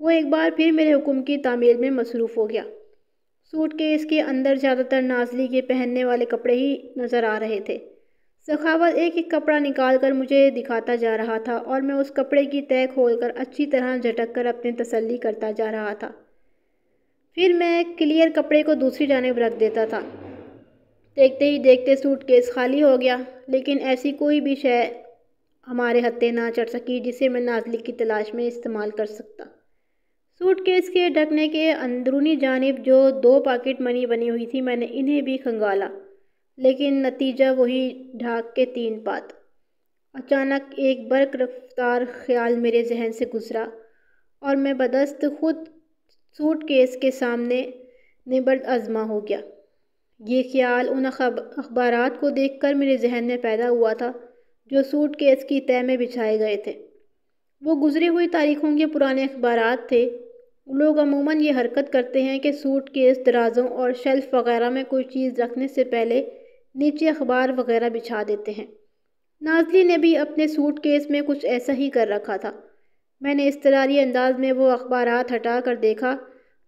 [SPEAKER 1] वो एक बार फिर मेरे हुक्म की तामीर में मसरूफ़ हो गया सूट के इसके अंदर ज़्यादातर नाजली के पहनने वाले कपड़े ही नज़र आ रहे थे सखावत एक एक कपड़ा निकाल कर मुझे दिखाता जा रहा था और मैं उस कपड़े की तय खोल कर अच्छी तरह झटक कर अपनी तसल्ली करता जा रहा था फिर मैं क्लियर कपड़े को दूसरी जानब रख देता था देखते ही देखते सूट केस खाली हो गया लेकिन ऐसी कोई भी शय हमारे हत्ते ना चढ़ सकी जिसे मैं नाजली की तलाश में इस्तेमाल कर सकता सूटकेस के ढकने के अंदरूनी जानब जो दो पाकिट मनी बनी हुई थी मैंने इन्हें भी खंगाला लेकिन नतीजा वही ढाक के तीन पात अचानक एक बर्क रफ्तार ख्याल मेरे जहन से गुज़रा और मैं बदस्त खुद सूट केस के सामने निबर आजमा हो गया ये ख्याल उन अखबार को देखकर मेरे जहन में पैदा हुआ था जो सूट केस की तय में बिछाए गए थे वो गुजरी हुई तारीखों के पुराने अखबार थे लोग अमूमन ये हरकत करते हैं कि सूट केस दराज़ों और शेल्फ़ वगैरह में कोई चीज़ रखने से पहले नीचे अखबार वगैरह बिछा देते हैं नाजली ने भी अपने सूट केस में कुछ ऐसा ही कर रखा था मैंने इस तरारी अंदाज में वो अखबार हटा कर देखा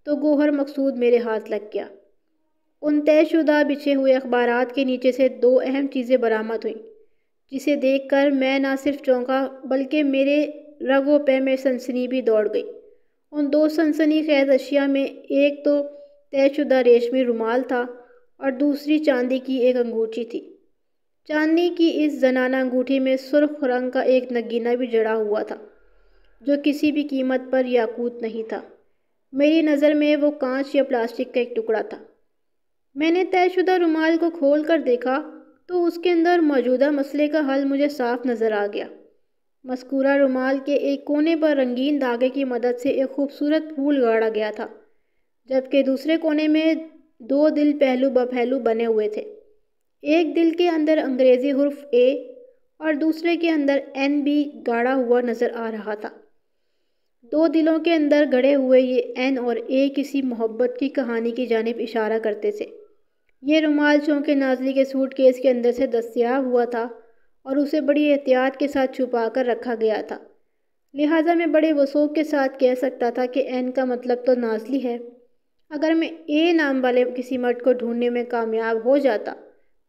[SPEAKER 1] तो गोहर मकसूद मेरे हाथ लग गया उन तयशुदा बिछे हुए अखबार के नीचे से दो अहम चीज़ें बरामद हुईं जिसे देखकर मैं ना सिर्फ चौंका बल्कि मेरे रगों पर मैं सनसनी भी दौड़ गई उन दो सनसनी खैद अशिया में एक तो तयशुदा रेशमी रुमाल था और दूसरी चांदी की एक अंगूठी थी चांदी की इस जनाना अंगूठी में सुर्ख रंग का एक नगीना भी जड़ा हुआ था जो किसी भी कीमत पर याकूत नहीं था मेरी नज़र में वो कांच या प्लास्टिक का एक टुकड़ा था मैंने तयशुदा रुमाल को खोल कर देखा तो उसके अंदर मौजूदा मसले का हल मुझे साफ नज़र आ गया मस्कूरा रुमाल के एक कोने पर रंगीन धागे की मदद से एक खूबसूरत फूल गाड़ा गया था जबकि दूसरे कोने में दो दिल पहलू ब पहलू बने हुए थे एक दिल के अंदर अंग्रेज़ी हर्फ ए और दूसरे के अंदर एन बी गाढ़ा हुआ नज़र आ रहा था दो दिलों के अंदर गड़े हुए ये एन और ए किसी मोहब्बत की कहानी की जानब इशारा करते थे यह रुमाल चूँकि नाजली के सूट केस के अंदर से दस्याब हुआ था और उसे बड़ी एहतियात के साथ छुपा कर रखा गया था लिहाजा मैं बड़े वसूख के साथ कह सकता था कि एन का मतलब तो नाजली है अगर मैं ए नाम वाले किसी मर्द को ढूंढने में कामयाब हो जाता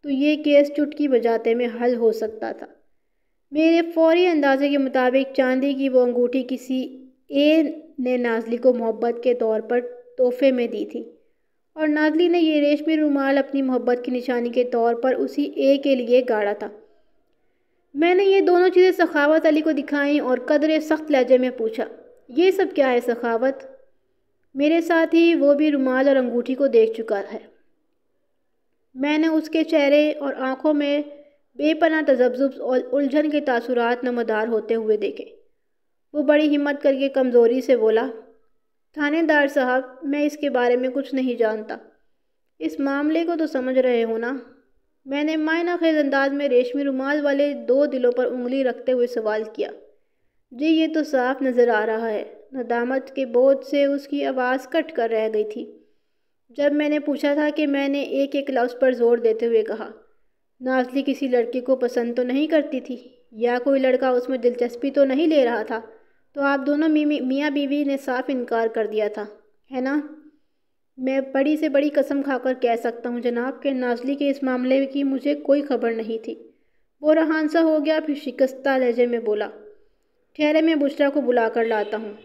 [SPEAKER 1] तो ये केस चुटकी बजाते में हल हो सकता था मेरे फौरी अंदाजे के मुताबिक चांदी की वो अंगूठी किसी ए ने नाजली को मोहब्बत के तौर पर तोहफे में दी थी और नाजली ने यह रेशमी रुमाल अपनी मोहब्बत की निशानी के तौर पर उसी ए के लिए गाड़ा था मैंने ये दोनों चीज़ें सखावत अली को दिखाई और कदर सख्त लहजे में पूछा ये सब क्या है सखावत मेरे साथ ही वो भी रुमाल और अंगूठी को देख चुका है मैंने उसके चेहरे और आँखों में बेपना तजब्जुब और उलझन के तासुरात नमदार होते हुए देखे वो बड़ी हिम्मत करके कमज़ोरी से बोला थानेदार साहब मैं इसके बारे में कुछ नहीं जानता इस मामले को तो समझ रहे हो ना मैंने मायना खेज अंदाज में रेशमी रुमाल वाले दो दिलों पर उंगली रखते हुए सवाल किया जी ये तो साफ नज़र आ रहा है नदामत के बोझ से उसकी आवाज़ कट कर रह गई थी जब मैंने पूछा था कि मैंने एक एक लफ्ज़ पर जोर देते हुए कहा नाजली किसी लड़की को पसंद तो नहीं करती थी या कोई लड़का उसमें दिलचस्पी तो नहीं ले रहा था तो आप दोनों मियाँ बीवी ने साफ इनकार कर दिया था है ना मैं बड़ी से बड़ी कसम खाकर कह सकता हूँ जनाब के नाजली के इस मामले की मुझे कोई खबर नहीं थी वो रहानसा हो गया फिर शिकस्ता लहजे में बोला ठहरे मैं बुशरा को बुला कर लाता हूँ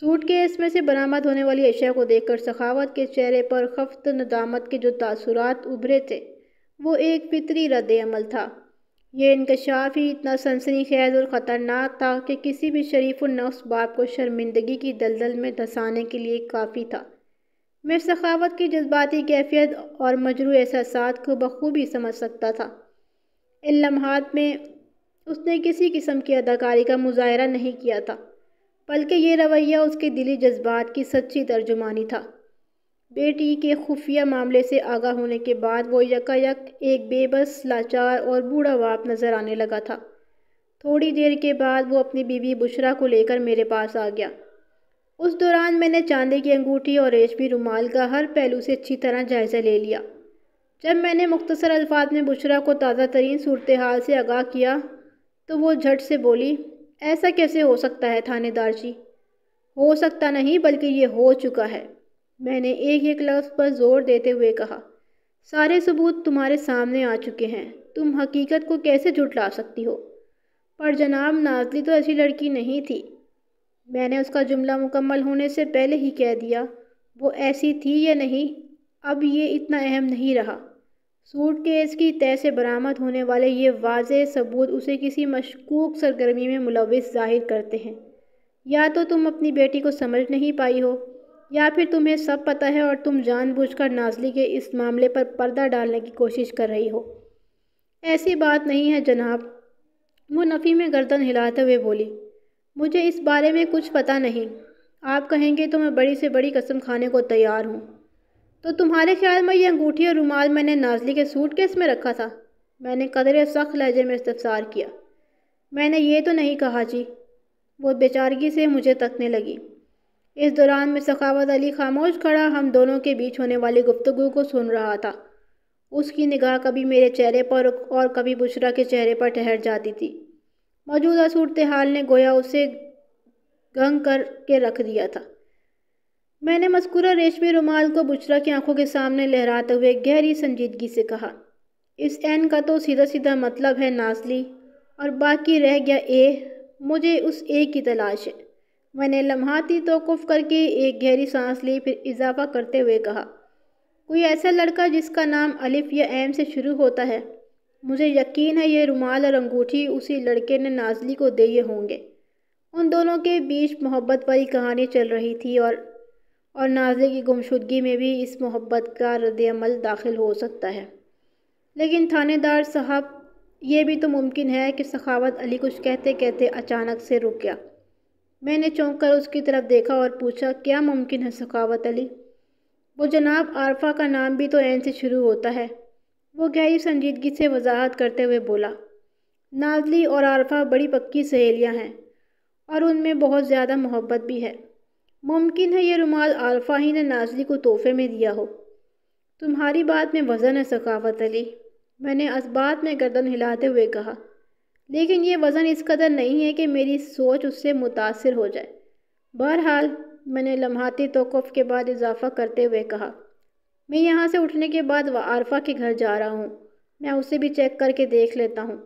[SPEAKER 1] सूट के इसमें से बरामद होने वाली अशिया को देखकर सखावत के चेहरे पर खफ्त नदामत के जो तासुरात उभरे थे वो एक फितरी रद्द अमल था यह इंकशाफ ही इतना सनसनी खैज़ और ख़तरनाक था कि किसी भी शरीफ नफ्स बाप को शर्मिंदगी की दलदल में धसाने के लिए काफ़ी था मैं सखावत की जज्बाती कैफियत और मजरू एहसास को बखूबी समझ सकता था इन लम्हात में उसने किसी किस्म की अदाकारी का मुजाहरा नहीं किया था बल्कि ये रवैया उसके दिली जज्बात की सच्ची तर्जुमानी था बेटी के खुफिया मामले से आगा होने के बाद वो यकायक एक बेबस लाचार और बूढ़ा बाप नज़र आने लगा था थोड़ी देर के बाद वो अपनी बीवी बुशरा को लेकर मेरे पास आ गया उस दौरान मैंने चांदी की अंगूठी और रेशमी रुमाल का हर पहलू से अच्छी तरह जायज़ा ले लिया जब मैंने मुख्तसर अल्फाज में बुशरा को ताज़ा तरीन सूरत हाल से आगाह किया तो वो झट से बोली ऐसा कैसे हो सकता है थानेदार जी हो सकता नहीं बल्कि ये हो चुका है मैंने एक एक लफ्ज़ पर ज़ोर देते हुए कहा सारे सबूत तुम्हारे सामने आ चुके हैं तुम हकीकत को कैसे झुटला सकती हो पर जनाब नाजली तो ऐसी लड़की नहीं थी मैंने उसका जुमला मुकम्मल होने से पहले ही कह दिया वो ऐसी थी या नहीं अब ये इतना अहम नहीं रहा सूट केस की तय से बरामद होने वाले ये वाज सबूत उसे किसी मशकूक सरगर्मी में मुलविस जाहिर करते हैं या तो तुम अपनी बेटी को समझ नहीं पाई हो या फिर तुम्हें सब पता है और तुम जानबूझकर नाजली के इस मामले पर पर्दा डालने की कोशिश कर रही हो ऐसी बात नहीं है जनाब वो नफ़ी में गर्दन हिलाते हुए बोली मुझे इस बारे में कुछ पता नहीं आप कहेंगे तो मैं बड़ी से बड़ी कसम खाने को तैयार हूँ तो तुम्हारे ख्याल में यह अंगूठी और रुमाल मैंने नाजली के सूट केस में रखा था मैंने कदर सख्त लहजे में इस्तार किया मैंने ये तो नहीं कहा जी वो बेचारगी से मुझे तकने लगी इस दौरान मैं सखावत अली खामोश खड़ा हम दोनों के बीच होने वाली गुफ्तु को सुन रहा था उसकी निगाह कभी मेरे चेहरे पर और कभी बुशरा के चेहरे पर ठहर जाती थी मौजूदा सूरत हाल ने गोया उसे गंग कर के रख दिया था मैंने मस्कुरा रेशमी रुमाल को बुशरा की आंखों के सामने लहराते हुए गहरी संजीदगी से कहा इस एन का तो सीधा सीधा मतलब है नासली और बाकी रह गया ए मुझे उस ए की तलाश है मैंने लम्हाती तोकुफ़ करके एक गहरी सांस ली फिर इजाफा करते हुए कहा कोई ऐसा लड़का जिसका नाम अलिफ या एम से शुरू होता है मुझे यकीन है ये रुमाल और अंगूठी उसी लड़के ने नाजली को दिए होंगे उन दोनों के बीच मोहब्बत वाली कहानी चल रही थी और और नाजले की गुमशुदगी में भी इस मोहब्बत का रद्दमल दाखिल हो सकता है लेकिन थानेदार साहब ये भी तो मुमकिन है कि सखावत अली कुछ कहते कहते अचानक से रुक गया मैंने चौंक कर उसकी तरफ देखा और पूछा क्या मुमकिन है सखावत अली वो जनाब आरफा का नाम भी तो ऐन से शुरू होता है वो गहरी संजीदगी से वजाहत करते हुए बोला नाजली और आरफा बड़ी पक्की सहेलियां हैं और उनमें बहुत ज़्यादा मोहब्बत भी है मुमकिन है ये रुमाल आरफा ही ने नाजली को तोहफे में दिया हो तुम्हारी बात में वज़न है सखावत अली मैंने इस बात में गर्दन हिलाते हुए कहा लेकिन ये वज़न इस कदर नहीं है कि मेरी सोच उससे मुतासर हो जाए बहरहाल मैंने लम्हाती तोकफ़ के बाद इजाफ़ा करते हुए कहा मैं यहाँ से उठने के बाद आरफा के घर जा रहा हूँ मैं उसे भी चेक करके देख लेता हूँ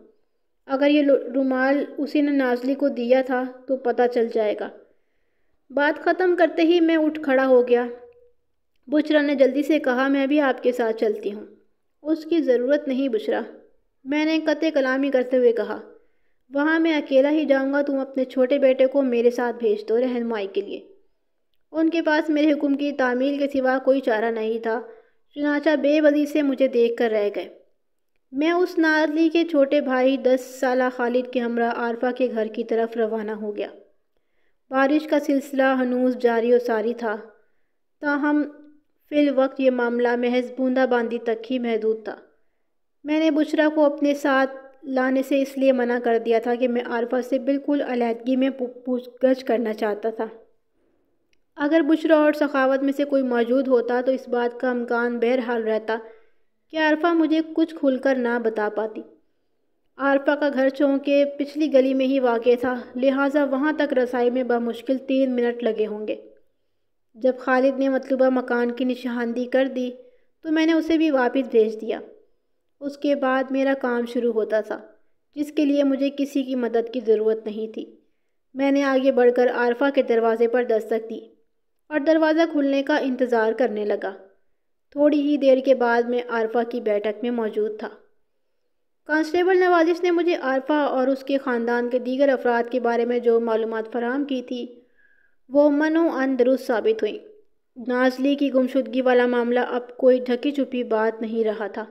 [SPEAKER 1] अगर ये रुमाल उसी ने नाजली को दिया था तो पता चल जाएगा बात ख़त्म करते ही मैं उठ खड़ा हो गया बुशरा ने जल्दी से कहा मैं भी आपके साथ चलती हूँ उसकी ज़रूरत नहीं बुशरा मैंने कत कलामी करते हुए कहा वहाँ मैं अकेला ही जाऊँगा तुम अपने छोटे बेटे को मेरे साथ भेज दो रहनमाई के लिए उनके पास मेरे हुक्म की तामील के सिवा कोई चारा नहीं था चुनाचा बेबदी से मुझे देख कर रह गए मैं उस नादली के छोटे भाई दस साल खालिद के हमरा आरफा के घर की तरफ रवाना हो गया बारिश का सिलसिला हनूज जारी और सारी था ताहम फिल वक्त ये मामला महज बूंदाबांदी तक ही महदूद था मैंने बुशरा को अपने साथ लाने से इसलिए मना कर दिया था कि मैं आरफा से बिल्कुल अलहदगी में पूछगछ करना चाहता था अगर बुशरा और सखावत में से कोई मौजूद होता तो इस बात का अमकान बहरहाल रहता कि आरफा मुझे कुछ खुलकर ना बता पाती आरफा का घर चौंके पिछली गली में ही वाक़ था लिहाजा वहाँ तक रसाई में बामुश्किल तीन मिनट लगे होंगे जब खालिद ने मतलूबा मकान की निशानदी कर दी तो मैंने उसे भी वापस भेज दिया उसके बाद मेरा काम शुरू होता था जिसके लिए मुझे किसी की मदद की ज़रूरत नहीं थी मैंने आगे बढ़कर आरफा के दरवाज़े पर दस्तक दी और दरवाज़ा खुलने का इंतज़ार करने लगा थोड़ी ही देर के बाद मैं आरफा की बैठक में मौजूद था कांस्टेबल नवाजिश ने मुझे आरफा और उसके ख़ानदान के दीगर अफराद के बारे में जो मालूम फराम की थी वो मनो अंदरुस्त साबित हुई नाजली की गुमशुदगी वाला मामला अब कोई ढकी छुपी बात नहीं रहा था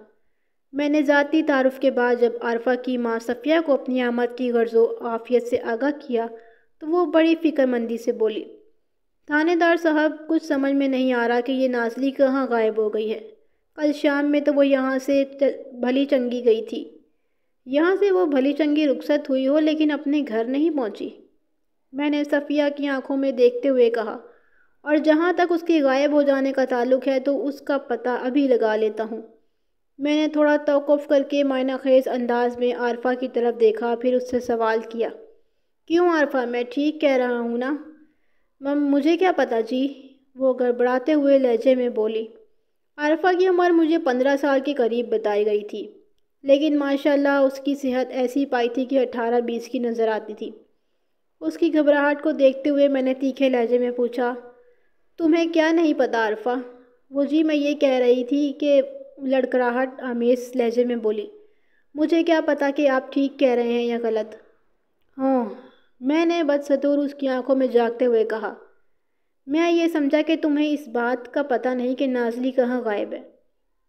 [SPEAKER 1] मैंने ज़ाती तारफ़ के बाद जब आरफा की माँ सफ़िया को अपनी आमद की गर्जो आफियत से आगाह किया तो वो बड़ी फ़िक्रमंदी से बोली थानेदार साहब कुछ समझ में नहीं आ रहा कि ये नाजली कहाँ गायब हो गई है कल शाम में तो वो यहाँ से भली चंगी गई थी यहाँ से वो भली चंगी रुखसत हुई हो लेकिन अपने घर नहीं पहुँची मैंने सफ़िया की आंखों में देखते हुए कहा और जहाँ तक उसके गायब हो जाने का ताल्लुक है तो उसका पता अभी लगा लेता हूँ मैंने थोड़ा तोकफ़ करके मायना खेज अंदाज में आरफा की तरफ देखा फिर उससे सवाल किया क्यों आरफा मैं ठीक कह रहा हूँ ना मम मुझे क्या पता जी वो गड़बड़ाते हुए लहजे में बोली आरफा की उम्र मुझे पंद्रह साल के करीब बताई गई थी लेकिन माशाल्लाह उसकी सेहत ऐसी पाई थी कि अट्ठारह बीस की नज़र आती थी उसकी घबराहट को देखते हुए मैंने तीखे लहजे में पूछा तुम्हें क्या नहीं पता आरफा वो जी मैं ये कह रही थी कि लड़कराहट आमेज लहजे में बोली मुझे क्या पता कि आप ठीक कह रहे हैं या गलत हाँ मैंने बदसतूर उसकी आंखों में जागते हुए कहा मैं ये समझा कि तुम्हें इस बात का पता नहीं कि नाजली कहाँ गायब है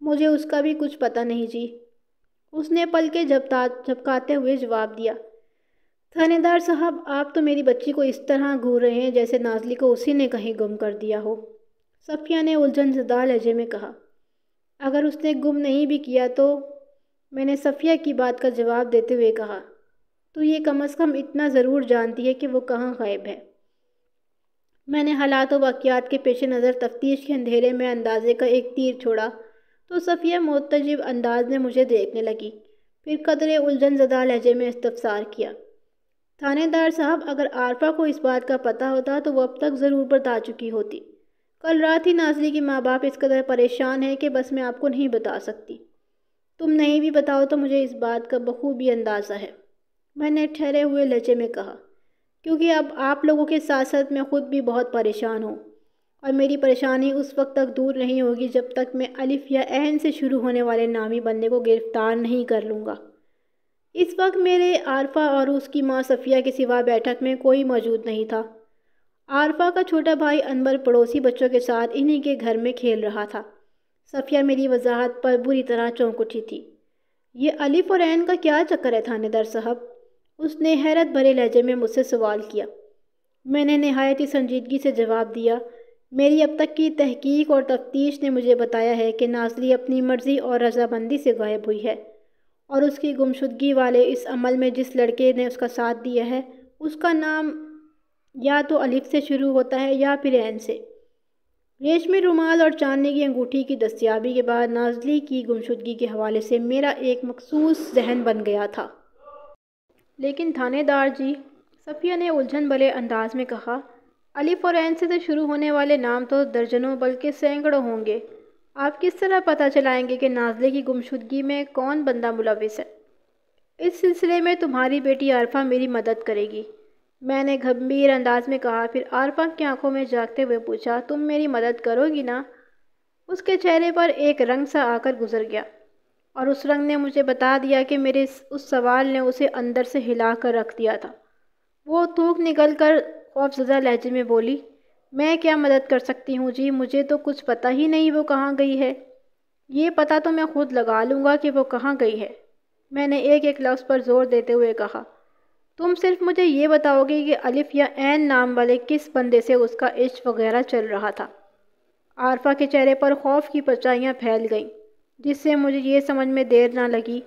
[SPEAKER 1] मुझे उसका भी कुछ पता नहीं जी उसने पल के झपता झपकाते हुए जवाब दिया थानेदार साहब आप तो मेरी बच्ची को इस तरह घूर रहे हैं जैसे नाजली को उसी ने कहीं गुम कर दिया हो सफिया ने उलझन जदा लहजे में कहा अगर उसने गुम नहीं भी किया तो मैंने सफ़िया की बात का जवाब देते हुए कहा तो ये कम अज़ कम इतना ज़रूर जानती है कि वो कहाँ गायब है मैंने हालात वाक़ात के पेश नज़र तफ्तीश के अंधेरे में अंदाजे का एक तीर छोड़ा तो सफ़िया मोतजब अंदाज में मुझे देखने लगी फिर कदरे उलझन जदा लहजे में इस्तफसार किया थानेदार साहब अगर आरफा को इस बात का पता होता तो वह अब तक ज़रूर बता चुकी होती कल रात ही नाजली के माँ बाप इस कदर परेशान है कि बस मैं आपको नहीं बता सकती तुम नहीं भी बताओ तो मुझे इस बात का बखूबी अंदाज़ा है मैंने ठहरे हुए लचे में कहा क्योंकि अब आप लोगों के साथ साथ मैं ख़ुद भी बहुत परेशान हूँ और मेरी परेशानी उस वक्त तक दूर नहीं होगी जब तक मैं अलिफ या अहन से शुरू होने वाले नामी बंदे को गिरफ़्तार नहीं कर लूँगा इस वक्त मेरे आरफा और उसकी माँ सफ़िया के सिवा बैठक में कोई मौजूद नहीं था आरफा का छोटा भाई अनवर पड़ोसी बच्चों के साथ इन्हीं के घर में खेल रहा था सफ़िया मेरी वजाहत पर बुरी तरह चौंक उठी थी ये अलिफ और एन का क्या चक्कर है थानेदार साहब उसने हैरत भरे लहजे में मुझसे सवाल किया मैंने नहायत ही संजीदगी से जवाब दिया मेरी अब तक की तहकीक और तफ्तीश ने मुझे बताया है कि नाजली अपनी मर्ज़ी और रजामंदी से गायब हुई है और उसकी गुमशुदगी वाले इस अमल में जिस लड़के ने उसका साथ दिया है उसका नाम या तो अलिफ से शुरू होता है या फिर एन से रेशमी रुमाल और चांदनी की अंगूठी की दस्याबी के बाद नाजली की गुमशुदगी के हवाले से मेरा एक मखसूस जहन बन गया था लेकिन थानेदार जी सफ़िया ने उलझन भले अंदाज में कहा अलिफ और एन से तो शुरू होने वाले नाम तो दर्जनों बल्कि सैकड़ों होंगे आप किस तरह पता चलाएंगे कि नाजले की गुमशुदगी में कौन बंदा मुलविस है इस सिलसिले में तुम्हारी बेटी अरफा मेरी मदद करेगी मैंने गंभीर अंदाज में कहा फिर आरफा की आंखों में जागते हुए पूछा तुम मेरी मदद करोगी ना उसके चेहरे पर एक रंग सा आकर गुजर गया और उस रंग ने मुझे बता दिया कि मेरे उस सवाल ने उसे अंदर से हिला कर रख दिया था वो थूक निकल कर खौफजदा लहजे में बोली मैं क्या मदद कर सकती हूँ जी मुझे तो कुछ पता ही नहीं वो कहाँ गई है ये पता तो मैं खुद लगा लूँगा कि वो कहाँ गई है मैंने एक एक लफ्ज़ पर जोर देते हुए कहा तुम सिर्फ मुझे ये बताओगे कि अलिफ या एन नाम वाले किस बंदे से उसका इश्क वगैरह चल रहा था आरफा के चेहरे पर खौफ की परछाइयाँ फैल गईं जिससे मुझे ये समझ में देर ना लगी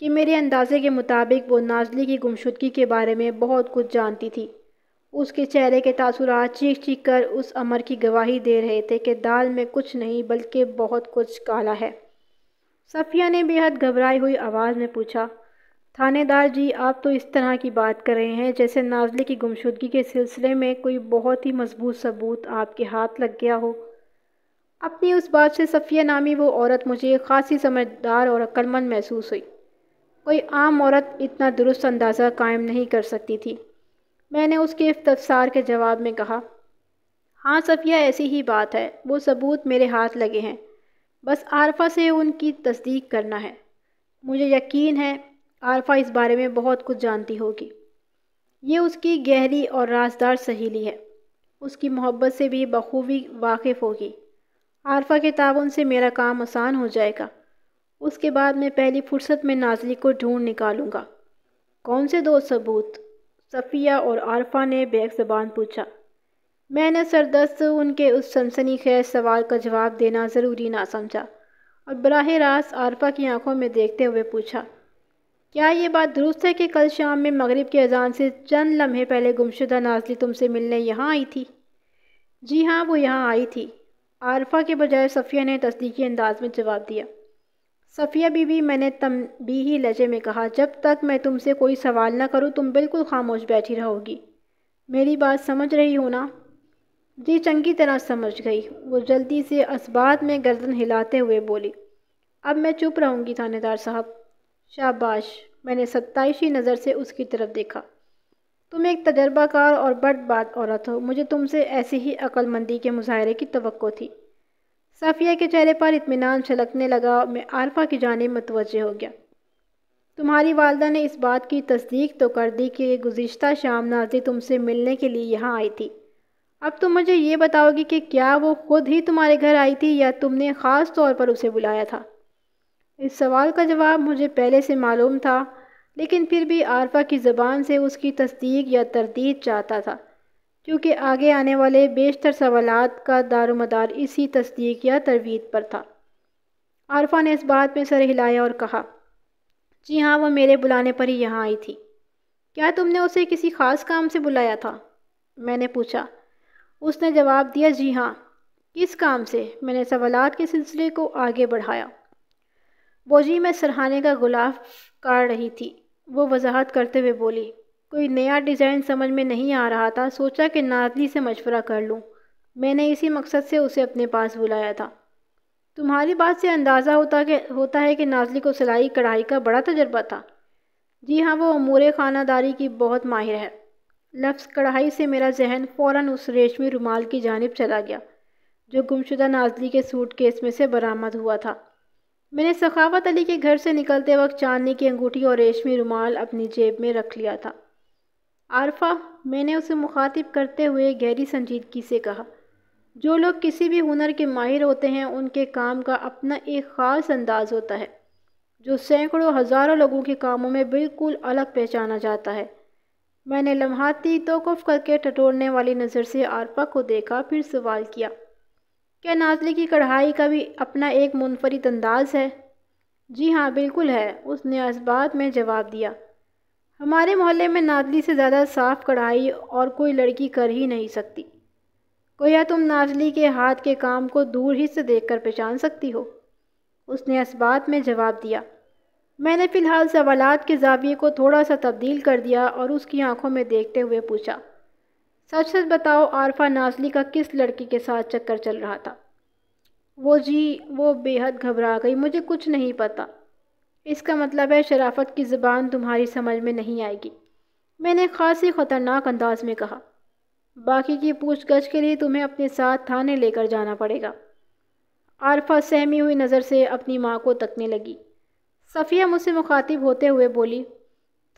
[SPEAKER 1] कि मेरे अंदाजे के मुताबिक वो नाजली की गुमशुदगी के बारे में बहुत कुछ जानती थी उसके चेहरे के तासुरात चीख चीख कर उस अमर की गवाही दे रहे थे कि दाल में कुछ नहीं बल्कि बहुत कुछ काला है सफ़िया ने बेहद घबराई हुई आवाज़ में पूछा थानेदार जी आप तो इस तरह की बात कर रहे हैं जैसे नाजले की गुमशुदगी के सिलसिले में कोई बहुत ही मजबूत सबूत आपके हाथ लग गया हो अपनी उस बात से सफ़िया नामी वो औरत मुझे खासी समझदार और अक्लमंद महसूस हुई कोई आम औरत इतना दुरुस्त अंदाज़ा कायम नहीं कर सकती थी मैंने उसके इफ्तार के जवाब में कहा हाँ सफ़िया ऐसी ही बात है वो सबूत मेरे हाथ लगे हैं बस आरफा से उनकी तस्दीक करना है मुझे यकीन है आरफा इस बारे में बहुत कुछ जानती होगी ये उसकी गहरी और राजदार सहेली है उसकी मोहब्बत से भी बखूबी वाकिफ़ होगी आरफा के ताउन से मेरा काम आसान हो जाएगा उसके बाद मैं पहली फुर्सत में नाजली को ढूंढ निकालूंगा कौन से दो सबूत सफ़िया और आरफा ने बेग जबान पूछा मैंने सरदस्त उनके उस सनसनी खैर सवाल का जवाब देना ज़रूरी ना समझा और बरह रास्त आरफा की आंखों में देखते हुए पूछा क्या ये बात दुरुस्त है कि कल शाम में मगरिब की अजान से चंद लम्हे पहले गुमशुदा नाजली तुमसे मिलने यहाँ आई थी जी हाँ वो यहाँ आई थी आरफा के बजाय सफ़िया ने तस्दीकी अंदाज में जवाब दिया सफ़िया बीबी मैंने ही लहजे में कहा जब तक मैं तुमसे कोई सवाल ना करूँ तुम बिल्कुल खामोश बैठी रहोगी मेरी बात समझ रही हो ना जी चंगी तरह समझ गई वो जल्दी से इस्बात में गर्दन हिलाते हुए बोली अब मैं चुप रहूँगी थानेदार साहब शाबाश मैंने सत्ताईशी नज़र से उसकी तरफ देखा तुम एक तजर्बाकार और बात औरत हो मुझे तुमसे ऐसी ही अक्लमंदी के मुजाहरे की तो थी साफिया के चेहरे पर इतमान छलकने लगा मैं आरफा की जानब मतवज़ हो गया तुम्हारी वालदा ने इस बात की तस्दीक तो कर दी कि गुज्त शाम नाजी तुमसे मिलने के लिए यहाँ आई थी अब तुम मुझे ये बताओगी कि क्या वो खुद ही तुम्हारे घर आई थी या तुमने ख़ास तौर पर उसे बुलाया था इस सवाल का जवाब मुझे पहले से मालूम था लेकिन फिर भी आरफा की ज़बान से उसकी तस्दीक या तरदीद चाहता था क्योंकि आगे आने वाले बेशतर सवाल का दारमदार इसी तस्दीक या तरवीद पर था आरफा ने इस बात में सर हिलाया और कहा जी हाँ वह मेरे बुलाने पर ही यहाँ आई थी क्या तुमने उसे किसी ख़ास काम से बुलाया था मैंने पूछा उसने जवाब दिया जी हाँ किस काम से मैंने सवाल के सिलसिले को आगे बढ़ाया बोझी में सरहाने का गुलाब काट रही थी वो वजाहत करते हुए बोली कोई नया डिज़ाइन समझ में नहीं आ रहा था सोचा कि नाजली से मशवरा कर लूँ मैंने इसी मकसद से उसे अपने पास बुलाया था तुम्हारी बात से अंदाज़ा होता कि होता है कि नाजली को सिलाई कढ़ाई का बड़ा तजर्बा था जी हाँ वो अमूर खानादारी की बहुत माहिर है लफ्ज़ कढ़ाई से मेरा जहन फ़ौर उस रेशमी रुमाल की जानब चला गया जो गुमशुदा नाजली के सूट केस में से बरामद हुआ था मैंने सखावत अली के घर से निकलते वक्त चांदनी की अंगूठी और रेशमी रुमाल अपनी जेब में रख लिया था आरफा मैंने उसे मुखातिब करते हुए गहरी संजीदगी से कहा जो लोग किसी भी हुनर के माहिर होते हैं उनके काम का अपना एक ख़ास अंदाज होता है जो सैकड़ों हज़ारों लोगों के कामों में बिल्कुल अलग पहचाना जाता है मैंने लम्हाती तोकफ़ करके टटोरने वाली नज़र से आरपा को देखा फिर सवाल किया क्या नाजली की कढ़ाई का भी अपना एक मुनफरद अंदाज़ है जी हाँ बिल्कुल है उसने इस बात में जवाब दिया हमारे मोहल्ले में नाजली से ज़्यादा साफ़ कढ़ाई और कोई लड़की कर ही नहीं सकती या तुम नाजली के हाथ के काम को दूर ही से देख कर पहचान सकती हो उसने इस बात में जवाब दिया मैंने फ़िलहाल सवालात के जाविये को थोड़ा सा तब्दील कर दिया और उसकी आंखों में देखते हुए पूछा सच सच बताओ आरफा नाजली का किस लड़की के साथ चक्कर चल रहा था वो जी वो बेहद घबरा गई मुझे कुछ नहीं पता इसका मतलब है शराफत की ज़बान तुम्हारी समझ में नहीं आएगी मैंने ही ख़तरनाक अंदाज में कहा बाकी की पूछगछ के लिए तुम्हें अपने साथ थाने लेकर जाना पड़ेगा आरफा सहमी हुई नज़र से अपनी माँ को तकने लगी सफ़िया मुझसे मुखातिब होते हुए बोली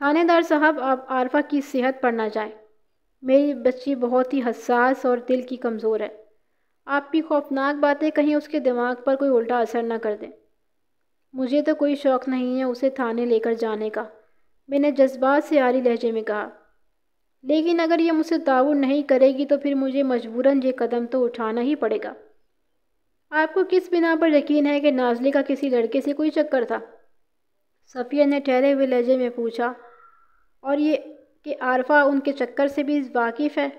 [SPEAKER 1] थानेदार साहब आप आरफा की सेहत पर ना जाएं मेरी बच्ची बहुत ही हसास और दिल की कमज़ोर है आपकी खौफनाक बातें कहीं उसके दिमाग पर कोई उल्टा असर ना कर दें मुझे तो कोई शौक़ नहीं है उसे थाने लेकर जाने का मैंने जज्बात से आरी लहजे में कहा लेकिन अगर यह मुझसे ताउन नहीं करेगी तो फिर मुझे मजबूरन ये कदम तो उठाना ही पड़ेगा आपको किस बिना पर यकीन है कि नाजली का किसी लड़के से कोई चक्कर था सफ़िया ने ठहरे हुए लहजे में पूछा और ये कि आरफा उनके चक्कर से भी वाकिफ़ है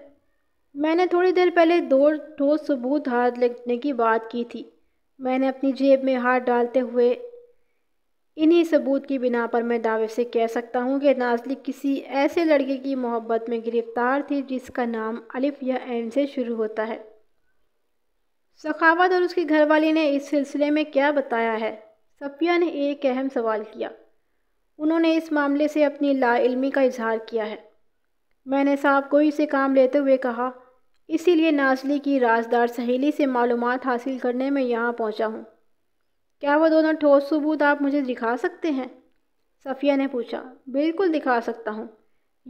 [SPEAKER 1] मैंने थोड़ी देर पहले दो ठोस सबूत हाथ लगने की बात की थी मैंने अपनी जेब में हाथ डालते हुए इन्हीं सबूत की बिना पर मैं दावे से कह सकता हूँ कि नाजली किसी ऐसे लड़के की मोहब्बत में गिरफ्तार थी जिसका नाम अलिफ या एन से शुरू होता है सखावत और उसकी घरवाली ने इस सिलसिले में क्या बताया है सफिया ने एक अहम सवाल किया उन्होंने इस मामले से अपनी लाइलमी का इजहार किया है मैंने साहब को से काम लेते हुए कहा इसीलिए नाजली की राजदार सहेली से मालूम हासिल करने में यहाँ पहुँचा हूँ क्या वो दोनों ठोस सबूत आप मुझे दिखा सकते हैं सफ़िया ने पूछा बिल्कुल दिखा सकता हूँ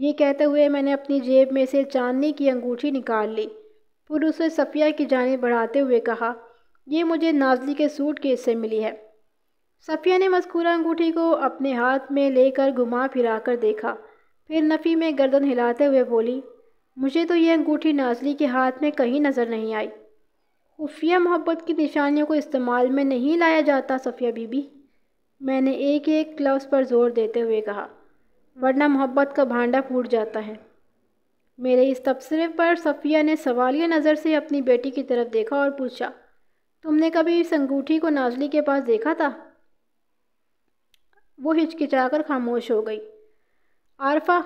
[SPEAKER 1] ये कहते हुए मैंने अपनी जेब में से चांदनी की अंगूठी निकाल ली फिर उसे सफ़िया की जानब बढ़ाते हुए कहा यह मुझे नाजली के सूट के हिस्से मिली है सफ़िया ने मस्कूरा अंगूठी को अपने हाथ में लेकर घुमा फिरा कर देखा फिर नफ़ी में गर्दन हिलाते हुए बोली मुझे तो यह अंगूठी नाजली के हाथ में कहीं नज़र नहीं आई खुफिया मोहब्बत की निशानियों को इस्तेमाल में नहीं लाया जाता सफ़िया बीबी मैंने एक एक लफ्ज़ पर जोर देते हुए कहा वरना मोहब्बत का भांडा फूट जाता है मेरे इस तबसरे पर सफ़िया ने सवालिया नज़र से अपनी बेटी की तरफ देखा और पूछा तुमने कभी इस अंगूठी को नाजली के पास देखा था वो हिचकिचाकर खामोश हो गई आरफा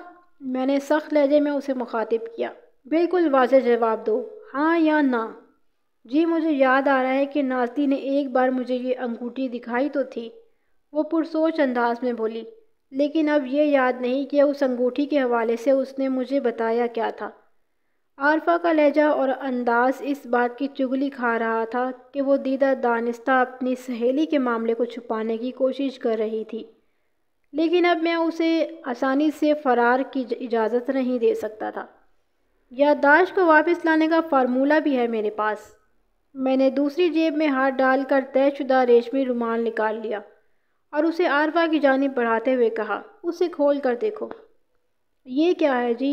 [SPEAKER 1] मैंने सख्त लहजे में उसे मुखातिब किया बिल्कुल वाज जवाब दो हाँ या ना जी मुझे याद आ रहा है कि नाजती ने एक बार मुझे ये अंगूठी दिखाई तो थी वो पुरसोच अंदाज में बोली लेकिन अब यह याद नहीं कि उस अंगूठी के हवाले से उसने मुझे बताया क्या था आरफा का लहजा और अंदाज इस बात की चुगली खा रहा था कि वो दीदा दानिस्ता अपनी सहेली के मामले को छुपाने की कोशिश कर रही थी लेकिन अब मैं उसे आसानी से फ़रार की इजाज़त नहीं दे सकता था याददाश्त को वापस लाने का फार्मूला भी है मेरे पास मैंने दूसरी जेब में हाथ डालकर तयशुदा रेशमी रुमाल निकाल लिया और उसे आरवा की जानब बढ़ाते हुए कहा उसे खोल कर देखो ये क्या है जी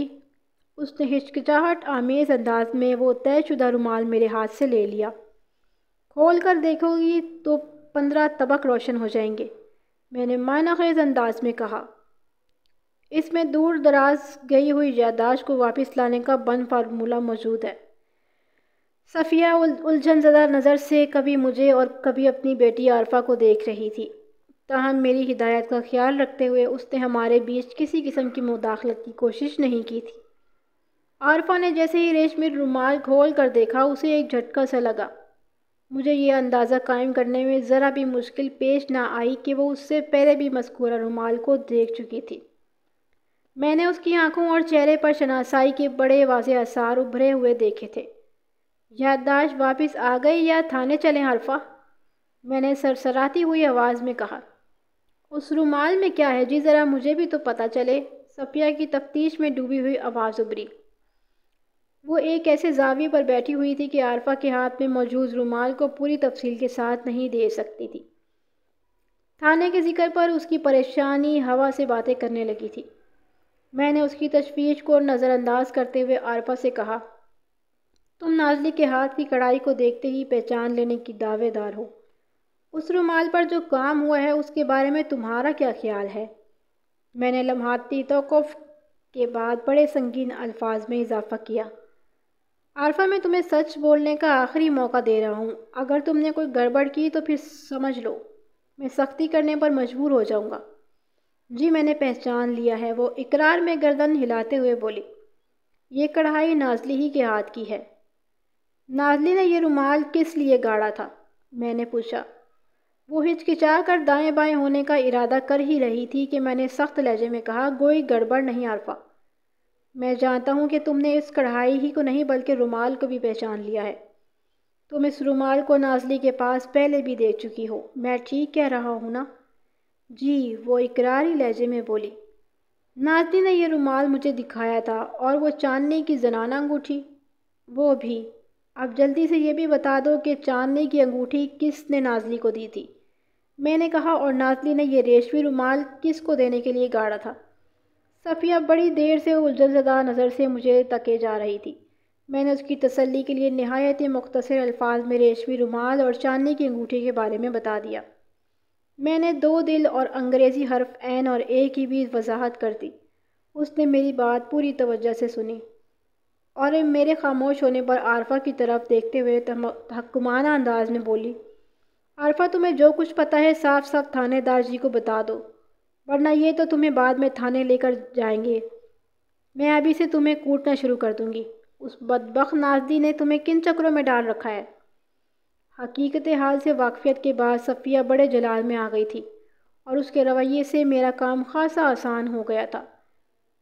[SPEAKER 1] उसने हिचकिचाहट आमेज अंदाज में वो तयशुदा रुमाल मेरे हाथ से ले लिया खोल कर देखोगी तो पंद्रह तबक रोशन हो जाएंगे मैंने माना खेज अंदाज में कहा इसमें दूर दराज गई हुई यादाश्त को वापस लाने का बंद फार्मूला मौजूद है सफ़िया उलझन ज़दा नज़र से कभी मुझे और कभी अपनी बेटी आरफा को देख रही थी ताहम मेरी हिदायत का ख्याल रखते हुए उसने हमारे बीच किसी किस्म की मुदाखलत की कोशिश नहीं की थी आरफा ने जैसे ही रेशमी रुमाल खोल कर देखा उसे एक झटका सा लगा मुझे यह अंदाज़ा कायम करने में ज़रा भी मुश्किल पेश ना आई कि वो उससे पहले भी मस्कूरा रुमाल को देख चुकी थी मैंने उसकी आंखों और चेहरे पर शनासाई के बड़े वाज आसार उभरे हुए देखे थे याददाश्त वापस आ गई या थाने चले हरफा मैंने सरसराती हुई आवाज़ में कहा उस रुमाल में क्या है जी ज़रा मुझे भी तो पता चले सफिया की तफ्तीश में डूबी हुई आवाज़ उभरी वो एक ऐसे जावी पर बैठी हुई थी कि आरफा के हाथ में मौजूद रुमाल को पूरी तफसील के साथ नहीं दे सकती थी थाने के जिक्र पर उसकी परेशानी हवा से बातें करने लगी थी मैंने उसकी तशवीश को नज़रअंदाज करते हुए आरफा से कहा तुम नाजली के हाथ की कढ़ाई को देखते ही पहचान लेने की दावेदार हो उस रुमाल पर जो काम हुआ है उसके बारे में तुम्हारा क्या ख्याल है मैंने लम्हाती तो के बाद बड़े संगीन अल्फाज में इजाफ़ा किया आरफा मैं तुम्हें सच बोलने का आखिरी मौका दे रहा हूँ अगर तुमने कोई गड़बड़ की तो फिर समझ लो मैं सख्ती करने पर मजबूर हो जाऊँगा जी मैंने पहचान लिया है वो इकरार में गर्दन हिलाते हुए बोली ये कढ़ाई नाजली ही के हाथ की है नाजली ने यह रुमाल किस लिए गाड़ा था मैंने पूछा वो हिचकिचा कर दाएँ बाएँ होने का इरादा कर ही रही थी कि मैंने सख्त लहजे में कहा गोई गड़बड़ नहीं आरफा मैं जानता हूँ कि तुमने इस कढ़ाई ही को नहीं बल्कि रुमाल को भी पहचान लिया है तुम इस रुमाल को नाजली के पास पहले भी देख चुकी हो मैं ठीक कह रहा हूँ ना जी वो इकरारी लहजे में बोली नाजनी ने यह रुमाल मुझे दिखाया था और वो चांदनी की जनाना अंगूठी वो भी अब जल्दी से ये भी बता दो कि चांदनी की अंगूठी किसने नाजली को दी थी मैंने कहा और नाजली ने यह रेशमी रुमाल किस को देने के लिए गाड़ा था सफ़िया बड़ी देर से जदा नज़र से मुझे तके जा रही थी मैंने उसकी तसल्ली के लिए नहायत मुख्तर अल्फाज में रेशमी रुमाल और चांदी के अंगूठे के बारे में बता दिया मैंने दो दिल और अंग्रेज़ी हर्फ एन और ए की भी वजाहत कर दी उसने मेरी बात पूरी तवज्जो से सुनी और मेरे खामोश होने पर आरफा की तरफ देखते हुए तहकुमाना अंदाज में बोली आरफा तुम्हें जो कुछ पता है साफ साफ थानेदार जी को बता दो वरना ये तो तुम्हें बाद में थाने लेकर जाएंगे मैं अभी से तुम्हें कूटना शुरू कर दूंगी उस बदबक नाजदी ने तुम्हें किन चक्रों में डाल रखा है हकीकत हाल से वाकफियत के बाद सफ़िया बड़े जलाल में आ गई थी और उसके रवैये से मेरा काम खासा आसान हो गया था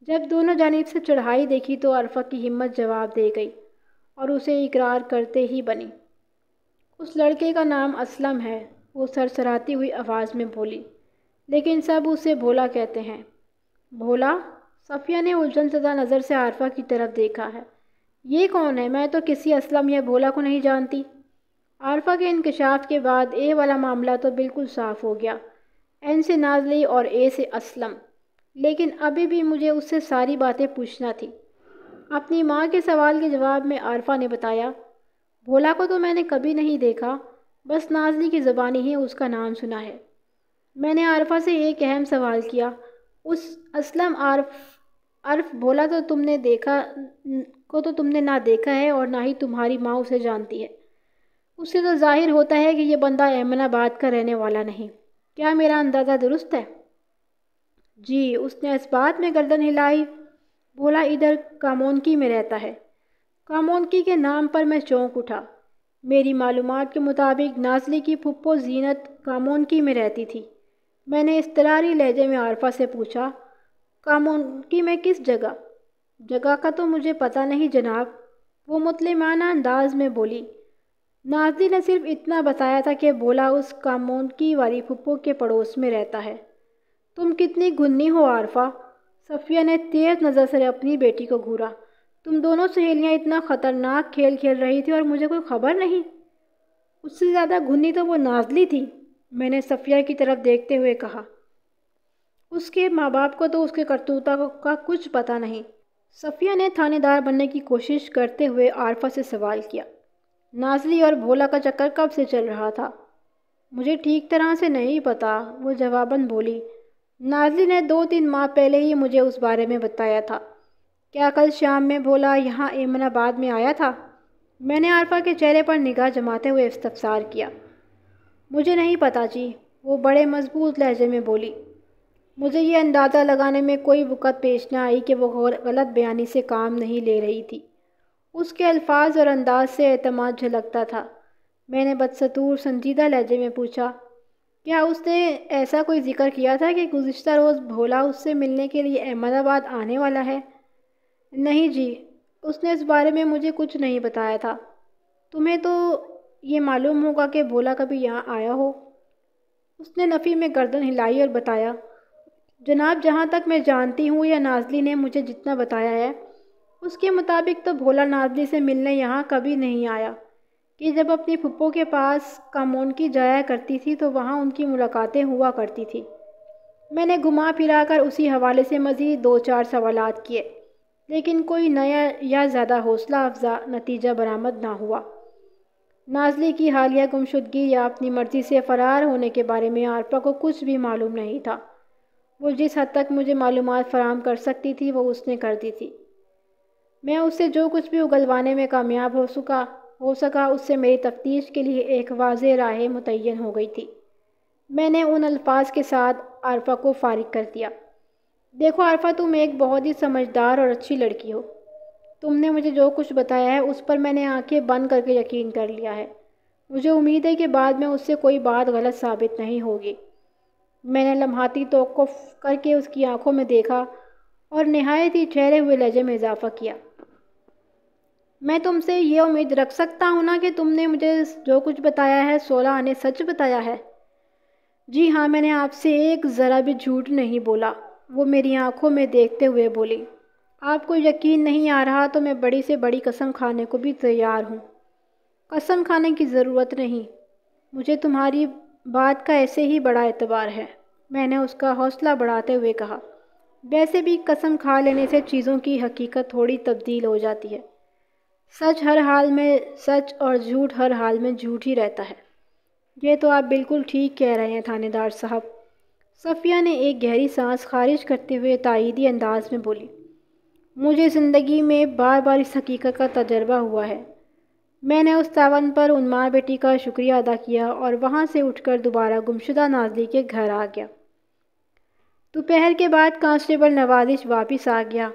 [SPEAKER 1] जब दोनों जानब से चढ़ाई देखी तो अरफा की हिम्मत जवाब दे गई और उसे इकरार करते ही बनी उस लड़के का नाम असलम है वो सरसराती हुई आवाज़ में बोली लेकिन सब उसे भोला कहते हैं भोला सफ़िया ने उलझन सदा नज़र से आरफा की तरफ देखा है ये कौन है मैं तो किसी असलम या भोला को नहीं जानती आरफा के इनकशाफ के बाद ए वाला मामला तो बिल्कुल साफ हो गया एन से नाजली और ए से असलम लेकिन अभी भी मुझे उससे सारी बातें पूछना थी अपनी माँ के सवाल के जवाब में आरफा ने बताया भोला को तो मैंने कभी नहीं देखा बस नाजली की ज़बानी ही उसका नाम सुना है मैंने आरफा से एक अहम सवाल किया उस असलम आरफ अर्फ बोला तो तुमने देखा को तो तुमने ना देखा है और ना ही तुम्हारी माँ उसे जानती है उससे तो जाहिर होता है कि यह बंदा एमनाबाद का रहने वाला नहीं क्या मेरा अंदाज़ा दुरुस्त है जी उसने इस बात में गर्दन हिलाई बोला इधर कामोनकी में रहता है कामोनकी के नाम पर मैं चौंक उठा मेरी मालूम के मुताबिक नाजली की पुप्पो जीनत कामोनकी में रहती थी मैंने इस तरारी लहजे में आरफा से पूछा कामुनकी में किस जगह जगह का तो मुझे पता नहीं जनाब वो मुतलमाना अंदाज में बोली नाजी ने सिर्फ इतना बताया था कि बोला उस की वाली फुप्पो के पड़ोस में रहता है तुम कितनी गुन्नी हो आरफा सफ़िया ने तेज़ नज़र से अपनी बेटी को घूरा तुम दोनों सहेलियाँ इतना ख़तरनाक खेल खेल रही थी और मुझे कोई खबर नहीं उससे ज़्यादा घुन्नी तो वो नाजली थी मैंने सफ़िया की तरफ देखते हुए कहा उसके माँ बाप को तो उसके करतूता का कुछ पता नहीं सफ़िया ने थानेदार बनने की कोशिश करते हुए आरफा से सवाल किया नाजली और भोला का चक्कर कब से चल रहा था मुझे ठीक तरह से नहीं पता वो जवाबन बोली नाजली ने दो तीन माह पहले ही मुझे उस बारे में बताया था क्या कल शाम में भोला यहाँ एमनाबाद में आया था मैंने आरफा के चेहरे पर निगाह जमाते हुए इस्तफसार किया मुझे नहीं पता जी वो बड़े मजबूत लहजे में बोली मुझे ये अंदाज़ा लगाने में कोई वक़्त पेश न आई कि वो गलत बयानी से काम नहीं ले रही थी उसके अल्फाज और अंदाज से अतमाद झलकता था मैंने बदसतूर संजीदा लहजे में पूछा क्या उसने ऐसा कोई जिक्र किया था कि गुज्त रोज़ भोला उससे मिलने के लिए अहमदाबाद आने वाला है नहीं जी उसने इस बारे में मुझे कुछ नहीं बताया था तुम्हें तो ये मालूम होगा कि भोला कभी यहाँ आया हो उसने नफ़ी में गर्दन हिलाई और बताया जनाब जहाँ तक मैं जानती हूँ या नाजली ने मुझे जितना बताया है उसके मुताबिक तो भोला नाजली से मिलने यहाँ कभी नहीं आया कि जब अपनी फुप्पो के पास कामोन की जाया करती थी तो वहाँ उनकी मुलाकातें हुआ करती थी मैंने घुमा फिरा कर उसी हवाले से मज़ीद दो चार सवाल किए लेकिन कोई नया या ज़्यादा हौसला अफजा नतीजा बरामद ना हुआ नाजली की हालिया गुमशुदगी या अपनी मर्ज़ी से फ़रार होने के बारे में आरपा को कुछ भी मालूम नहीं था वो जिस हद तक मुझे मालूम फ़राम कर सकती थी वो उसने कर दी थी मैं उससे जो कुछ भी उगलवाने में कामयाब हो सका हो सका उससे मेरी तफ्तीश के लिए एक वाज राह मुतन हो गई थी मैंने उन अल्फाज के साथ आरफा को फारिग कर दिया देखो आरफा तुम एक बहुत ही समझदार और अच्छी लड़की हो तुमने मुझे जो कुछ बताया है उस पर मैंने आंखें बंद करके यकीन कर लिया है मुझे उम्मीद है कि बाद में उससे कोई बात गलत साबित नहीं होगी मैंने लम्हाती तो करके उसकी आंखों में देखा और नहायत ही ठहरे हुए लहजे में इजाफ़ा किया मैं तुमसे ये उम्मीद रख सकता हूँ ना कि तुमने मुझे जो कुछ बताया है सोलह आने सच बताया है जी हाँ मैंने आपसे एक ज़रा भी झूठ नहीं बोला वो मेरी आंखों में देखते हुए बोली आपको यकीन नहीं आ रहा तो मैं बड़ी से बड़ी कसम खाने को भी तैयार हूँ कसम खाने की ज़रूरत नहीं मुझे तुम्हारी बात का ऐसे ही बड़ा एतबार है मैंने उसका हौसला बढ़ाते हुए कहा वैसे भी कसम खा लेने से चीज़ों की हकीकत थोड़ी तब्दील हो जाती है सच हर हाल में सच और झूठ हर हाल में झूठ ही रहता है ये तो आप बिल्कुल ठीक कह रहे हैं थानेदार साहब सफ़िया ने एक गहरी सांस खारिज करते हुए तायदी अंदाज में बोली मुझे ज़िंदगी में बार बार इस हकीकत का तजर्बा हुआ है मैंने उस तावन पर उन माँ बेटी का शुक्रिया अदा किया और वहाँ से उठकर दोबारा गुमशुदा नाजली के घर आ गया दोपहर के बाद कांस्टेबल नवाजिश वापस आ गया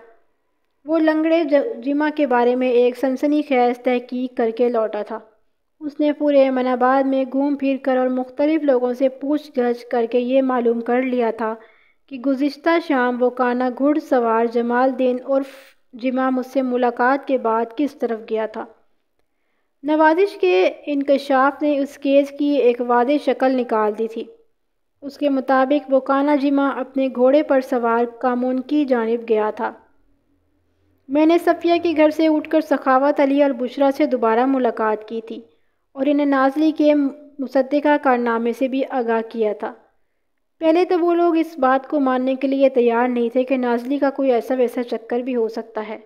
[SPEAKER 1] वो लंगड़े जिमा के बारे में एक सनसनी खैज तहकीक करके लौटा था उसने पूरे अमनाबाद में घूम फिर कर और मुख्तलिफ़ लोगों से पूछ गछ करके ये मालूम कर लिया था कि गुज्त शाम वो काना घुड़ सवार जमालद्दीन और जिमा मुझसे मुलाकात के बाद किस तरफ गया था नवाजिश के इनकशाफ ने उस केस की एक वाद शक्ल निकाल दी थी उसके मुताबिक वो काना जिमा अपने घोड़े पर सवार कामून की जानब गया था मैंने सफ़िया के घर से उठकर सखावत अली और बुशरा से दोबारा मुलाकात की थी और इन्हें नाजली के मुसदा कारनामे से भी आगाह किया था पहले तो वो लोग इस बात को मानने के लिए तैयार नहीं थे कि नाजली का कोई ऐसा वैसा चक्कर भी हो सकता है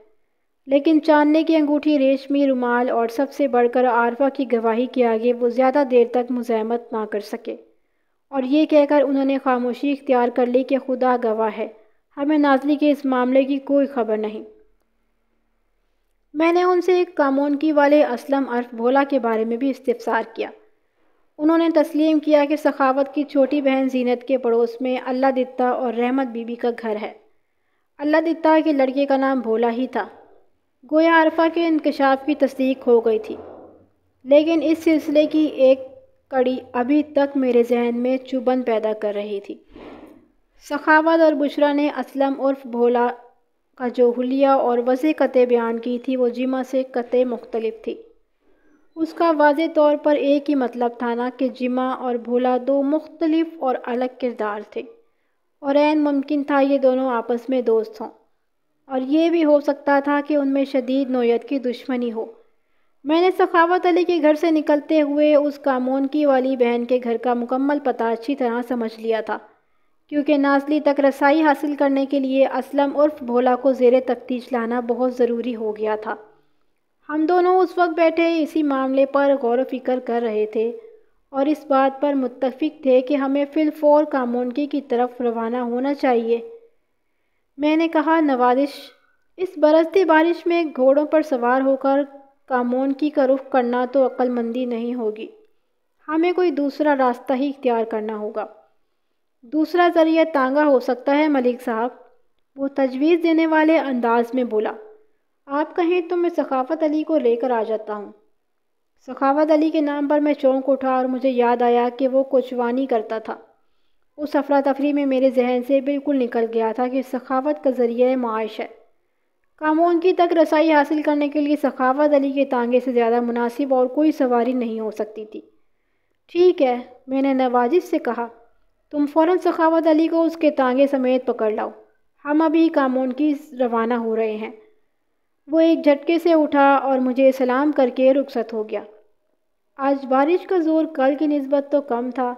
[SPEAKER 1] लेकिन चांदने की अंगूठी रेशमी रुमाल और सबसे बढ़कर आरफा की गवाही के आगे वो ज़्यादा देर तक मुजामत ना कर सके और ये कहकर उन्होंने खामोशी इख्तियार कर ली कि खुदा गवाह है हमें नाजली के इस मामले की कोई खबर नहीं मैंने उनसे एक कामोनकी वाले असलम अर्फ भोला के बारे में भी इस्तफसार किया उन्होंने तस्लीम किया कि सखावत की छोटी बहन जीनत के पड़ोस में अल्लाह दत्ता और रहमत बीबी का घर है अल्लाह दत्ता के लड़के का नाम भोला ही था गोया अरफा के इंकशाफ की तस्दीक हो गई थी लेकिन इस सिलसिले की एक कड़ी अभी तक मेरे जहन में चुबन पैदा कर रही थी सखावत और बुशरा ने असलम उर्फ भोला का जो हुलिया और वसी कतें बयान की थी वो जिमा से कतें मुख्तलिफ थी उसका वाज तौर पर एक ही मतलब था ना कि जिमा और भोला दो मुख्तलफ और अलग किरदार थे और एन मुमकिन था ये दोनों आपस में दोस्त हों और ये भी हो सकता था कि उनमें शदीद नोयत की दुश्मनी हो मैंने सखावत अली के घर से निकलते हुए उस कामोन की वाली बहन के घर का मुकम्मल पता अच्छी तरह समझ लिया था क्योंकि नाजली तक रसाई हासिल करने के लिए असलम उर्फ भोला को जेर तफ्तीश लाना बहुत ज़रूरी हो गया था हम दोनों उस वक्त बैठे इसी मामले पर गौर फिक्र कर रहे थे और इस बात पर मुतफिक थे कि हमें फिलफोर कामोनकी की तरफ रवाना होना चाहिए मैंने कहा नवाजिश इस बरसती बारिश में घोड़ों पर सवार होकर कामोनकी का रुख करना तो अक्लमंदी नहीं होगी हमें कोई दूसरा रास्ता ही इख्तियार करना होगा दूसरा ज़रिया तांगा हो सकता है मलिक साहब वो तजवीज़ देने वाले अंदाज में बोला आप कहें तो मैं सखावत अली को लेकर आ जाता हूँ सखावत अली के नाम पर मैं चौंक उठा और मुझे याद आया कि वो कोचवानी करता था उस अफरा तफरी में मेरे जहन से बिल्कुल निकल गया था कि सखावत का ज़रिए माश है की तक रसाई हासिल करने के लिए सखावत अली के तांगे से ज़्यादा मुनासिब और कोई सवारी नहीं हो सकती थी ठीक है मैंने नवाजिश से कहा तुम फ़ौर सखावत अली को उसके तांगे समेत पकड़ लाओ हम अभी की रवाना हो रहे हैं वो एक झटके से उठा और मुझे सलाम करके रुखसत हो गया आज बारिश का ज़ोर कल की नस्बत तो कम था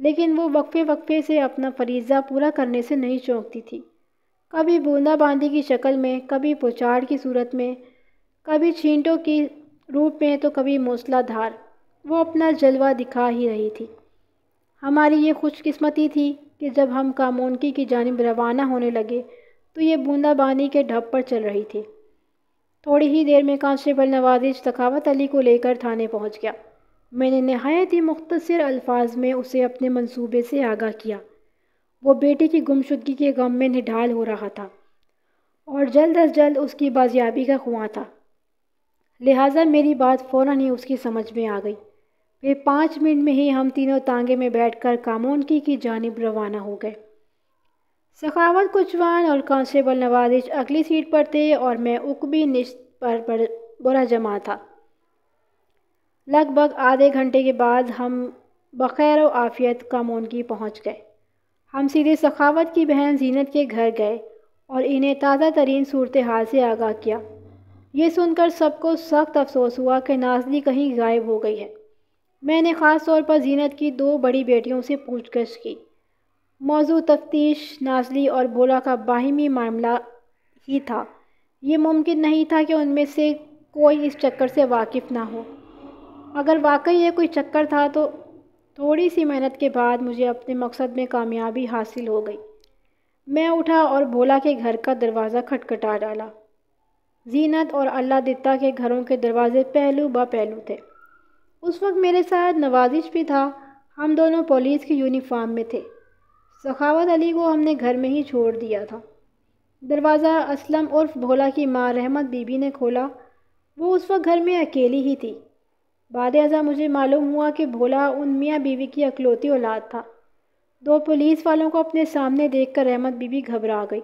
[SPEAKER 1] लेकिन वो वक्फ़े वक्फ़े से अपना फरीज़ा पूरा करने से नहीं चौंकती थी कभी बूंदाबांदी की शक्ल में कभी पुचाड़ की सूरत में कभी छींटों की रूप में तो कभी मौसलाधार वो अपना जलवा दिखा ही रही थी हमारी ये खुशकस्मती थी कि जब हम कामोनकी की जानब रवाना होने लगे तो ये बूंदाबांदी के ढप पर चल रही थी थोड़ी ही देर में कांस्टेबल नवाजिश सखावत अली को लेकर थाने पहुंच गया मैंने नहायत ही मुख्तसर अल्फाज में उसे अपने मंसूबे से आगाह किया वो बेटे की गुमशुदगी के गम में निढाल हो रहा था और जल्द अज जल्द उसकी बाजियाबी का खुआ था लिहाजा मेरी बात फ़ौर ही उसकी समझ में आ गई फिर पाँच मिनट में ही हम तीनों तांगे में बैठकर कामोनकी की जानब रवाना हो गए सखावत कुचवान और कांस्टेबल नवाजिश अगली सीट पर थे और मैं उकबी निश्त पर, बुरा जमा था लगभग आधे घंटे के बाद हम बखैर व आफियत कामोन की पहुँच गए हम सीधे सखावत की बहन जीनत के घर गए और इन्हें ताज़ा तरीन सूरत हाल से आगाह किया ये सुनकर सबको सख्त अफसोस हुआ कि नाजनी कहीं गायब हो गई है मैंने ख़ास तौर पर जीनत की दो बड़ी बेटियों से पूछगछ की मौजू तफ्तीश नाजली और भोला का बाहिमी मामला ही था ये मुमकिन नहीं था कि उनमें से कोई इस चक्कर से वाकिफ़ ना हो अगर वाकई ये कोई चक्कर था तो थोड़ी सी मेहनत के बाद मुझे अपने मकसद में कामयाबी हासिल हो गई मैं उठा और भोला के घर का दरवाज़ा खटखटा डाला जीनत और अल्लाह दत्ता के घरों के दरवाजे पहलू ब पहलू थे उस वक्त मेरे साथ नवाजिश भी था हम दोनों पुलिस की यूनिफॉर्म में थे सखावत अली को हमने घर में ही छोड़ दिया था दरवाज़ा असलम उर्फ भोला की माँ रहमत बीबी ने खोला वो उस वक्त घर में अकेली ही थी बाद अजा मुझे मालूम हुआ कि भोला उन मियाँ बीवी की अकलौती औलाद था दो पुलिस वालों को अपने सामने देख कर रहमत बीबी घबरा गई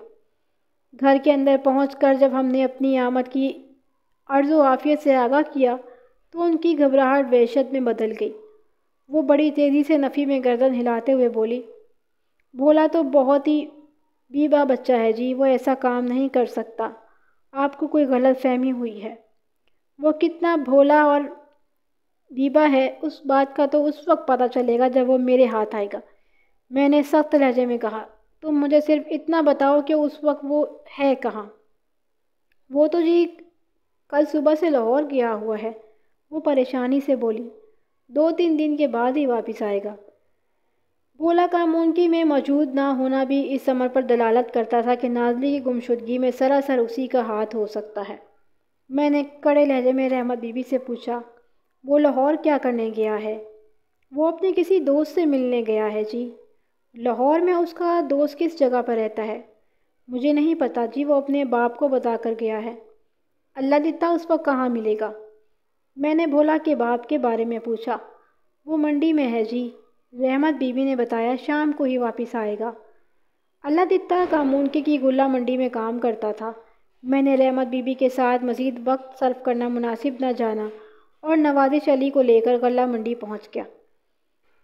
[SPEAKER 1] घर के अंदर पहुँच कर जब हमने अपनी आमद की अर्ज़ आफियत से आगाह किया तो उनकी घबराहट वहशत में बदल गई वो बड़ी तेज़ी से नफ़ी में गर्दन हिलाते हुए बोली भोला तो बहुत ही बीबा बच्चा है जी वो ऐसा काम नहीं कर सकता आपको कोई गलत फहमी हुई है वो कितना भोला और बीबा है उस बात का तो उस वक्त पता चलेगा जब वो मेरे हाथ आएगा मैंने सख्त लहजे में कहा तुम मुझे सिर्फ इतना बताओ कि उस वक्त वो है कहाँ वो तो जी कल सुबह से लाहौर गया हुआ है वो परेशानी से बोली दो तीन दिन के बाद ही वापस आएगा गोला का में मौजूद ना होना भी इस अमर पर दलालत करता था कि नाजली की गुमशुदगी में सरासर उसी का हाथ हो सकता है मैंने कड़े लहजे में रहमत बीबी से पूछा वो लाहौर क्या करने गया है वो अपने किसी दोस्त से मिलने गया है जी लाहौर में उसका दोस्त किस जगह पर रहता है मुझे नहीं पता जी वो अपने बाप को बता कर गया है अल्लाह दिता उस पर कहाँ मिलेगा मैंने भोला के बाप के बारे में पूछा वो मंडी में है जी रहमत बीबी ने बताया शाम को ही वापस आएगा अल्लाह का मुनके की गुल्ला मंडी में काम करता था मैंने रहमत बीबी के साथ मज़ीद वक्त सर्व करना मुनासिब न जाना और नवादिश अली को लेकर गला मंडी पहुंच गया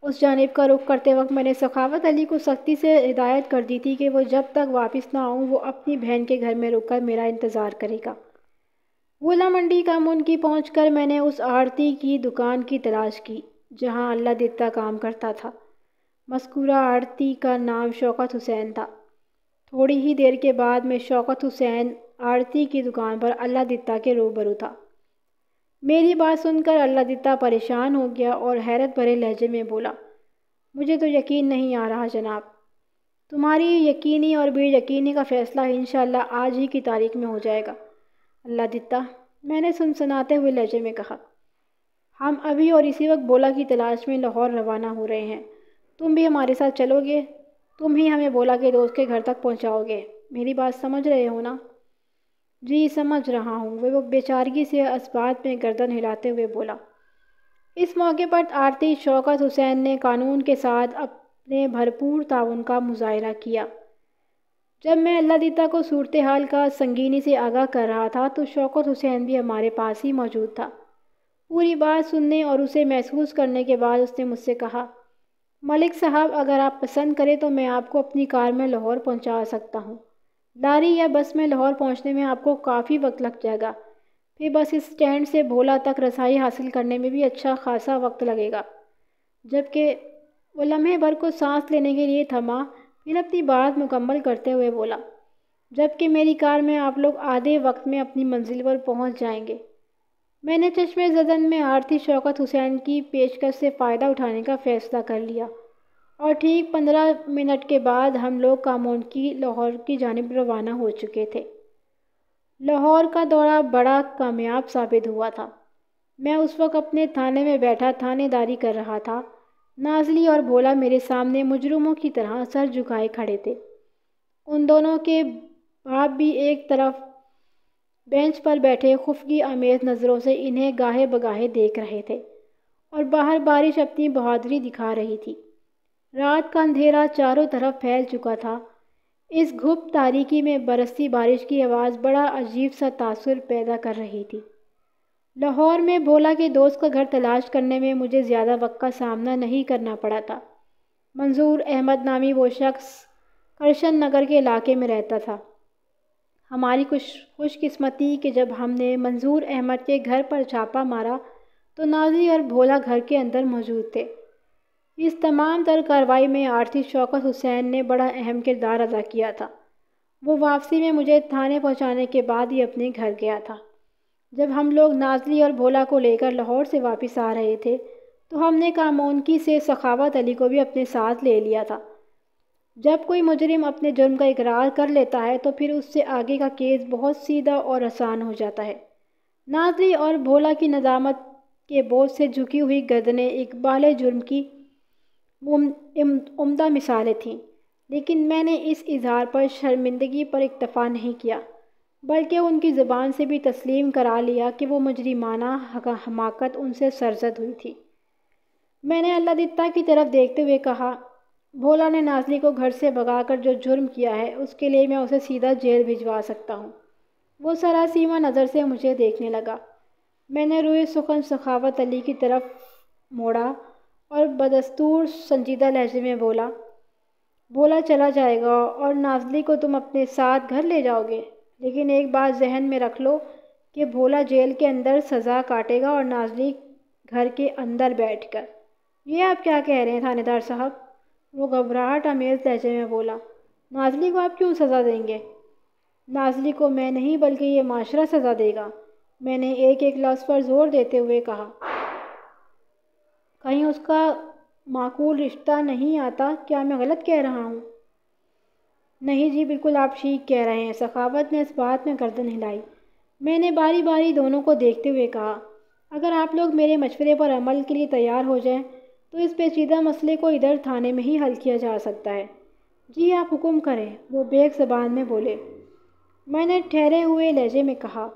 [SPEAKER 1] उस जानब का रुख करते वक्त मैंने सखावत अली को सख्ती से हिदायत कर दी थी कि वो जब तक वापस ना आऊँ वो अपनी बहन के घर में रुक कर मेरा इंतज़ार करेगा गोला मंडी का मुनकी पहुँच कर मैंने उस आरती की दुकान की तलाश की जहां अल्लाह देता काम करता था मस्कूरा आरती का नाम शौकत हुसैन था थोड़ी ही देर के बाद में शौकत हुसैन आरती की दुकान पर अल्लाह दत्ता के रूबरू था मेरी बात सुनकर अल्लाह दत्ता परेशान हो गया और हैरत भरे लहजे में बोला मुझे तो यकीन नहीं आ रहा जनाब तुम्हारी यकीनी और बे यकीनी का फ़ैसला इन आज ही की तारीख में हो जाएगा अल्लाह दत्ता मैंने सुन सुनाते हुए लहजे में कहा हम अभी और इसी वक्त बोला की तलाश में लाहौर रवाना हो रहे हैं तुम भी हमारे साथ चलोगे तुम ही हमें बोला के दोस्त के घर तक पहुंचाओगे मेरी बात समझ रहे हो ना जी समझ रहा हूँ वे वो बेचारगी से इस्बात में गर्दन हिलाते हुए बोला इस मौके पर आरती शौकत हुसैन ने कानून के साथ अपने भरपूर ताउन का मुजाहरा किया जब मैं अल्लाह दीता को सूरत हाल का संगीनी से आगाह कर रहा था तो शौकत हुसैन भी हमारे पास ही मौजूद था पूरी बात सुनने और उसे महसूस करने के बाद उसने मुझसे कहा मलिक साहब अगर आप पसंद करें तो मैं आपको अपनी कार में लाहौर पहुंचा सकता हूं। लारी या बस में लाहौर पहुंचने में आपको काफ़ी वक्त लग जाएगा फिर बस स्टैंड से भोला तक रसाई हासिल करने में भी अच्छा खासा वक्त लगेगा जबकि वो लम्हे भर को सांस लेने के लिए थमा फिर अपनी बात मुकम्मल करते हुए बोला जबकि मेरी कार में आप लोग आधे वक्त में अपनी मंजिल पर पहुँच जाएंगे मैंने चश्मे जदन में आरती शौकत हुसैन की पेशकश से फ़ायदा उठाने का फ़ैसला कर लिया और ठीक पंद्रह मिनट के बाद हम लोग कामोन की लाहौर की जानब रवाना हो चुके थे लाहौर का दौरा बड़ा कामयाब साबित हुआ था मैं उस वक्त अपने थाने में बैठा थानेदारी कर रहा था नाजली और भोला मेरे सामने मुजरुमों की तरह सर झुकाए खड़े थे उन दोनों के बाप भी एक तरफ बेंच पर बैठे खुफगी आमेज नज़रों से इन्हें गाहे बगाहे देख रहे थे और बाहर बारिश अपनी बहादुरी दिखा रही थी रात का अंधेरा चारों तरफ फैल चुका था इस घुप तारीकी में बरसती बारिश की आवाज़ बड़ा अजीब सा तासुर पैदा कर रही थी लाहौर में भोला के दोस्त का घर तलाश करने में मुझे ज़्यादा वक्त का सामना नहीं करना पड़ा था मंजूर अहमद नामी वो शख्स करशन नगर के इलाके में रहता था हमारी खुश खुशकस्मती कि जब हमने मंजूर अहमद के घर पर छापा मारा तो नाजी और भोला घर के अंदर मौजूद थे इस तमाम तर कार्रवाई में आरती शौकत हुसैन ने बड़ा अहम किरदार अदा किया था वो वापसी में मुझे थाने पहुंचाने के बाद ही अपने घर गया था जब हम लोग नाजली और भोला को लेकर लाहौर से वापस आ रहे थे तो हमने कामोनकी से सखावत अली को भी अपने साथ ले लिया था जब कोई मुजरिम अपने जुर्म का इकरार कर लेता है तो फिर उससे आगे का केस बहुत सीधा और आसान हो जाता है नाजरी और भोला की नज़ामत के बोझ से झुकी हुई गर्दनें इकबाल जुर्म की उमदा मिसालें थीं लेकिन मैंने इस इजहार पर शर्मिंदगी पर इतफा नहीं किया बल्कि उनकी ज़बान से भी तस्लीम करा लिया कि वो मुजरिमाना हमाकत उनसे सरजद हुई थी मैंने अल्लाह की तरफ देखते हुए कहा भोला ने नाजली को घर से भगाकर जो जुर्म किया है उसके लिए मैं उसे सीधा जेल भिजवा सकता हूँ वो सरासीमा नज़र से मुझे देखने लगा मैंने रुए सुखन सखावत अली की तरफ मोड़ा और बदस्तूर संजीदा लहजे में बोला बोला चला जाएगा और नाजली को तुम अपने साथ घर ले जाओगे लेकिन एक बात जहन में रख लो कि भोला जेल के अंदर सज़ा काटेगा और नाजली घर के अंदर बैठकर ये आप क्या कह रहे हैं थानेदार साहब वो घबराहट अमेज लहजे में बोला नाजली को आप क्यों सज़ा देंगे नाजली को मैं नहीं बल्कि ये माशरा सज़ा देगा मैंने एक एक लफ्ज़ पर जोर देते हुए कहा कहीं उसका माकूल रिश्ता नहीं आता क्या मैं गलत कह रहा हूँ नहीं जी बिल्कुल आप ठीक कह रहे हैं सखावत ने इस बात में गर्दन हिलाई मैंने बारी बारी दोनों को देखते हुए कहा अगर आप लोग मेरे मशवरे पर अमल के लिए तैयार हो जाएं तो इस पेचीदा मसले को इधर थाने में ही हल किया जा सकता है जी आप हाँ, हुक्म करें वो बेग जबान में बोले मैंने ठहरे हुए लहजे में कहा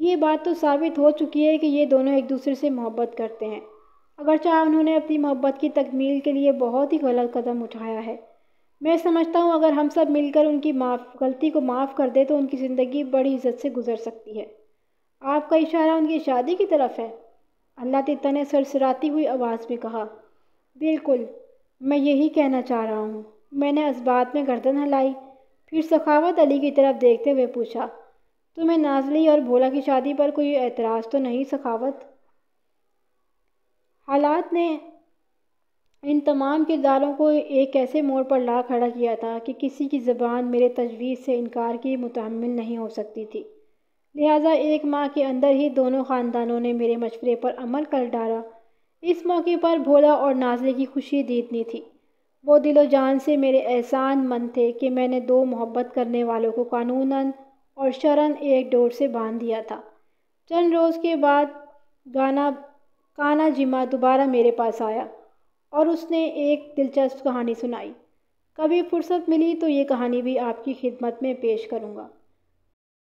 [SPEAKER 1] ये बात तो साबित हो चुकी है कि ये दोनों एक दूसरे से मोहब्बत करते हैं अगरचा उन्होंने अपनी मोहब्बत की तकमील के लिए बहुत ही गलत कदम उठाया है मैं समझता हूँ अगर हम सब मिलकर उनकी माफ़ गलती को माफ़ कर दे तो उनकी ज़िंदगी बड़ी इज्जत से गुजर सकती है आपका इशारा उनकी शादी की तरफ है अल्लाह तित्ता ने सरसराती हुई आवाज़ में कहा बिल्कुल मैं यही कहना चाह रहा हूँ मैंने इस्बात में गर्दन हिलाई फिर सखावत अली की तरफ देखते हुए पूछा तुम्हें नाजली और भोला की शादी पर कोई एतराज़ तो नहीं सखावत हालात ने इन तमाम किरदारों को एक ऐसे मोड़ पर ला खड़ा किया था कि किसी की ज़बान मेरे तजवीज़ से इनकार की मुतमिल नहीं हो सकती थी लिहाजा एक माह के अंदर ही दोनों ख़ानदानों ने मेरे मशवरे पर अमल कर डाला इस मौके पर भोला और नाजले की खुशी दीदनी थी वो दिलो जान से मेरे एहसान मंद थे कि मैंने दो मोहब्बत करने वालों को कानूनन और शरण एक डोर से बांध दिया था चंद रोज़ के बाद गाना काना जिमा दोबारा मेरे पास आया और उसने एक दिलचस्प कहानी सुनाई कभी फुर्सत मिली तो ये कहानी भी आपकी खिदमत में पेश करूँगा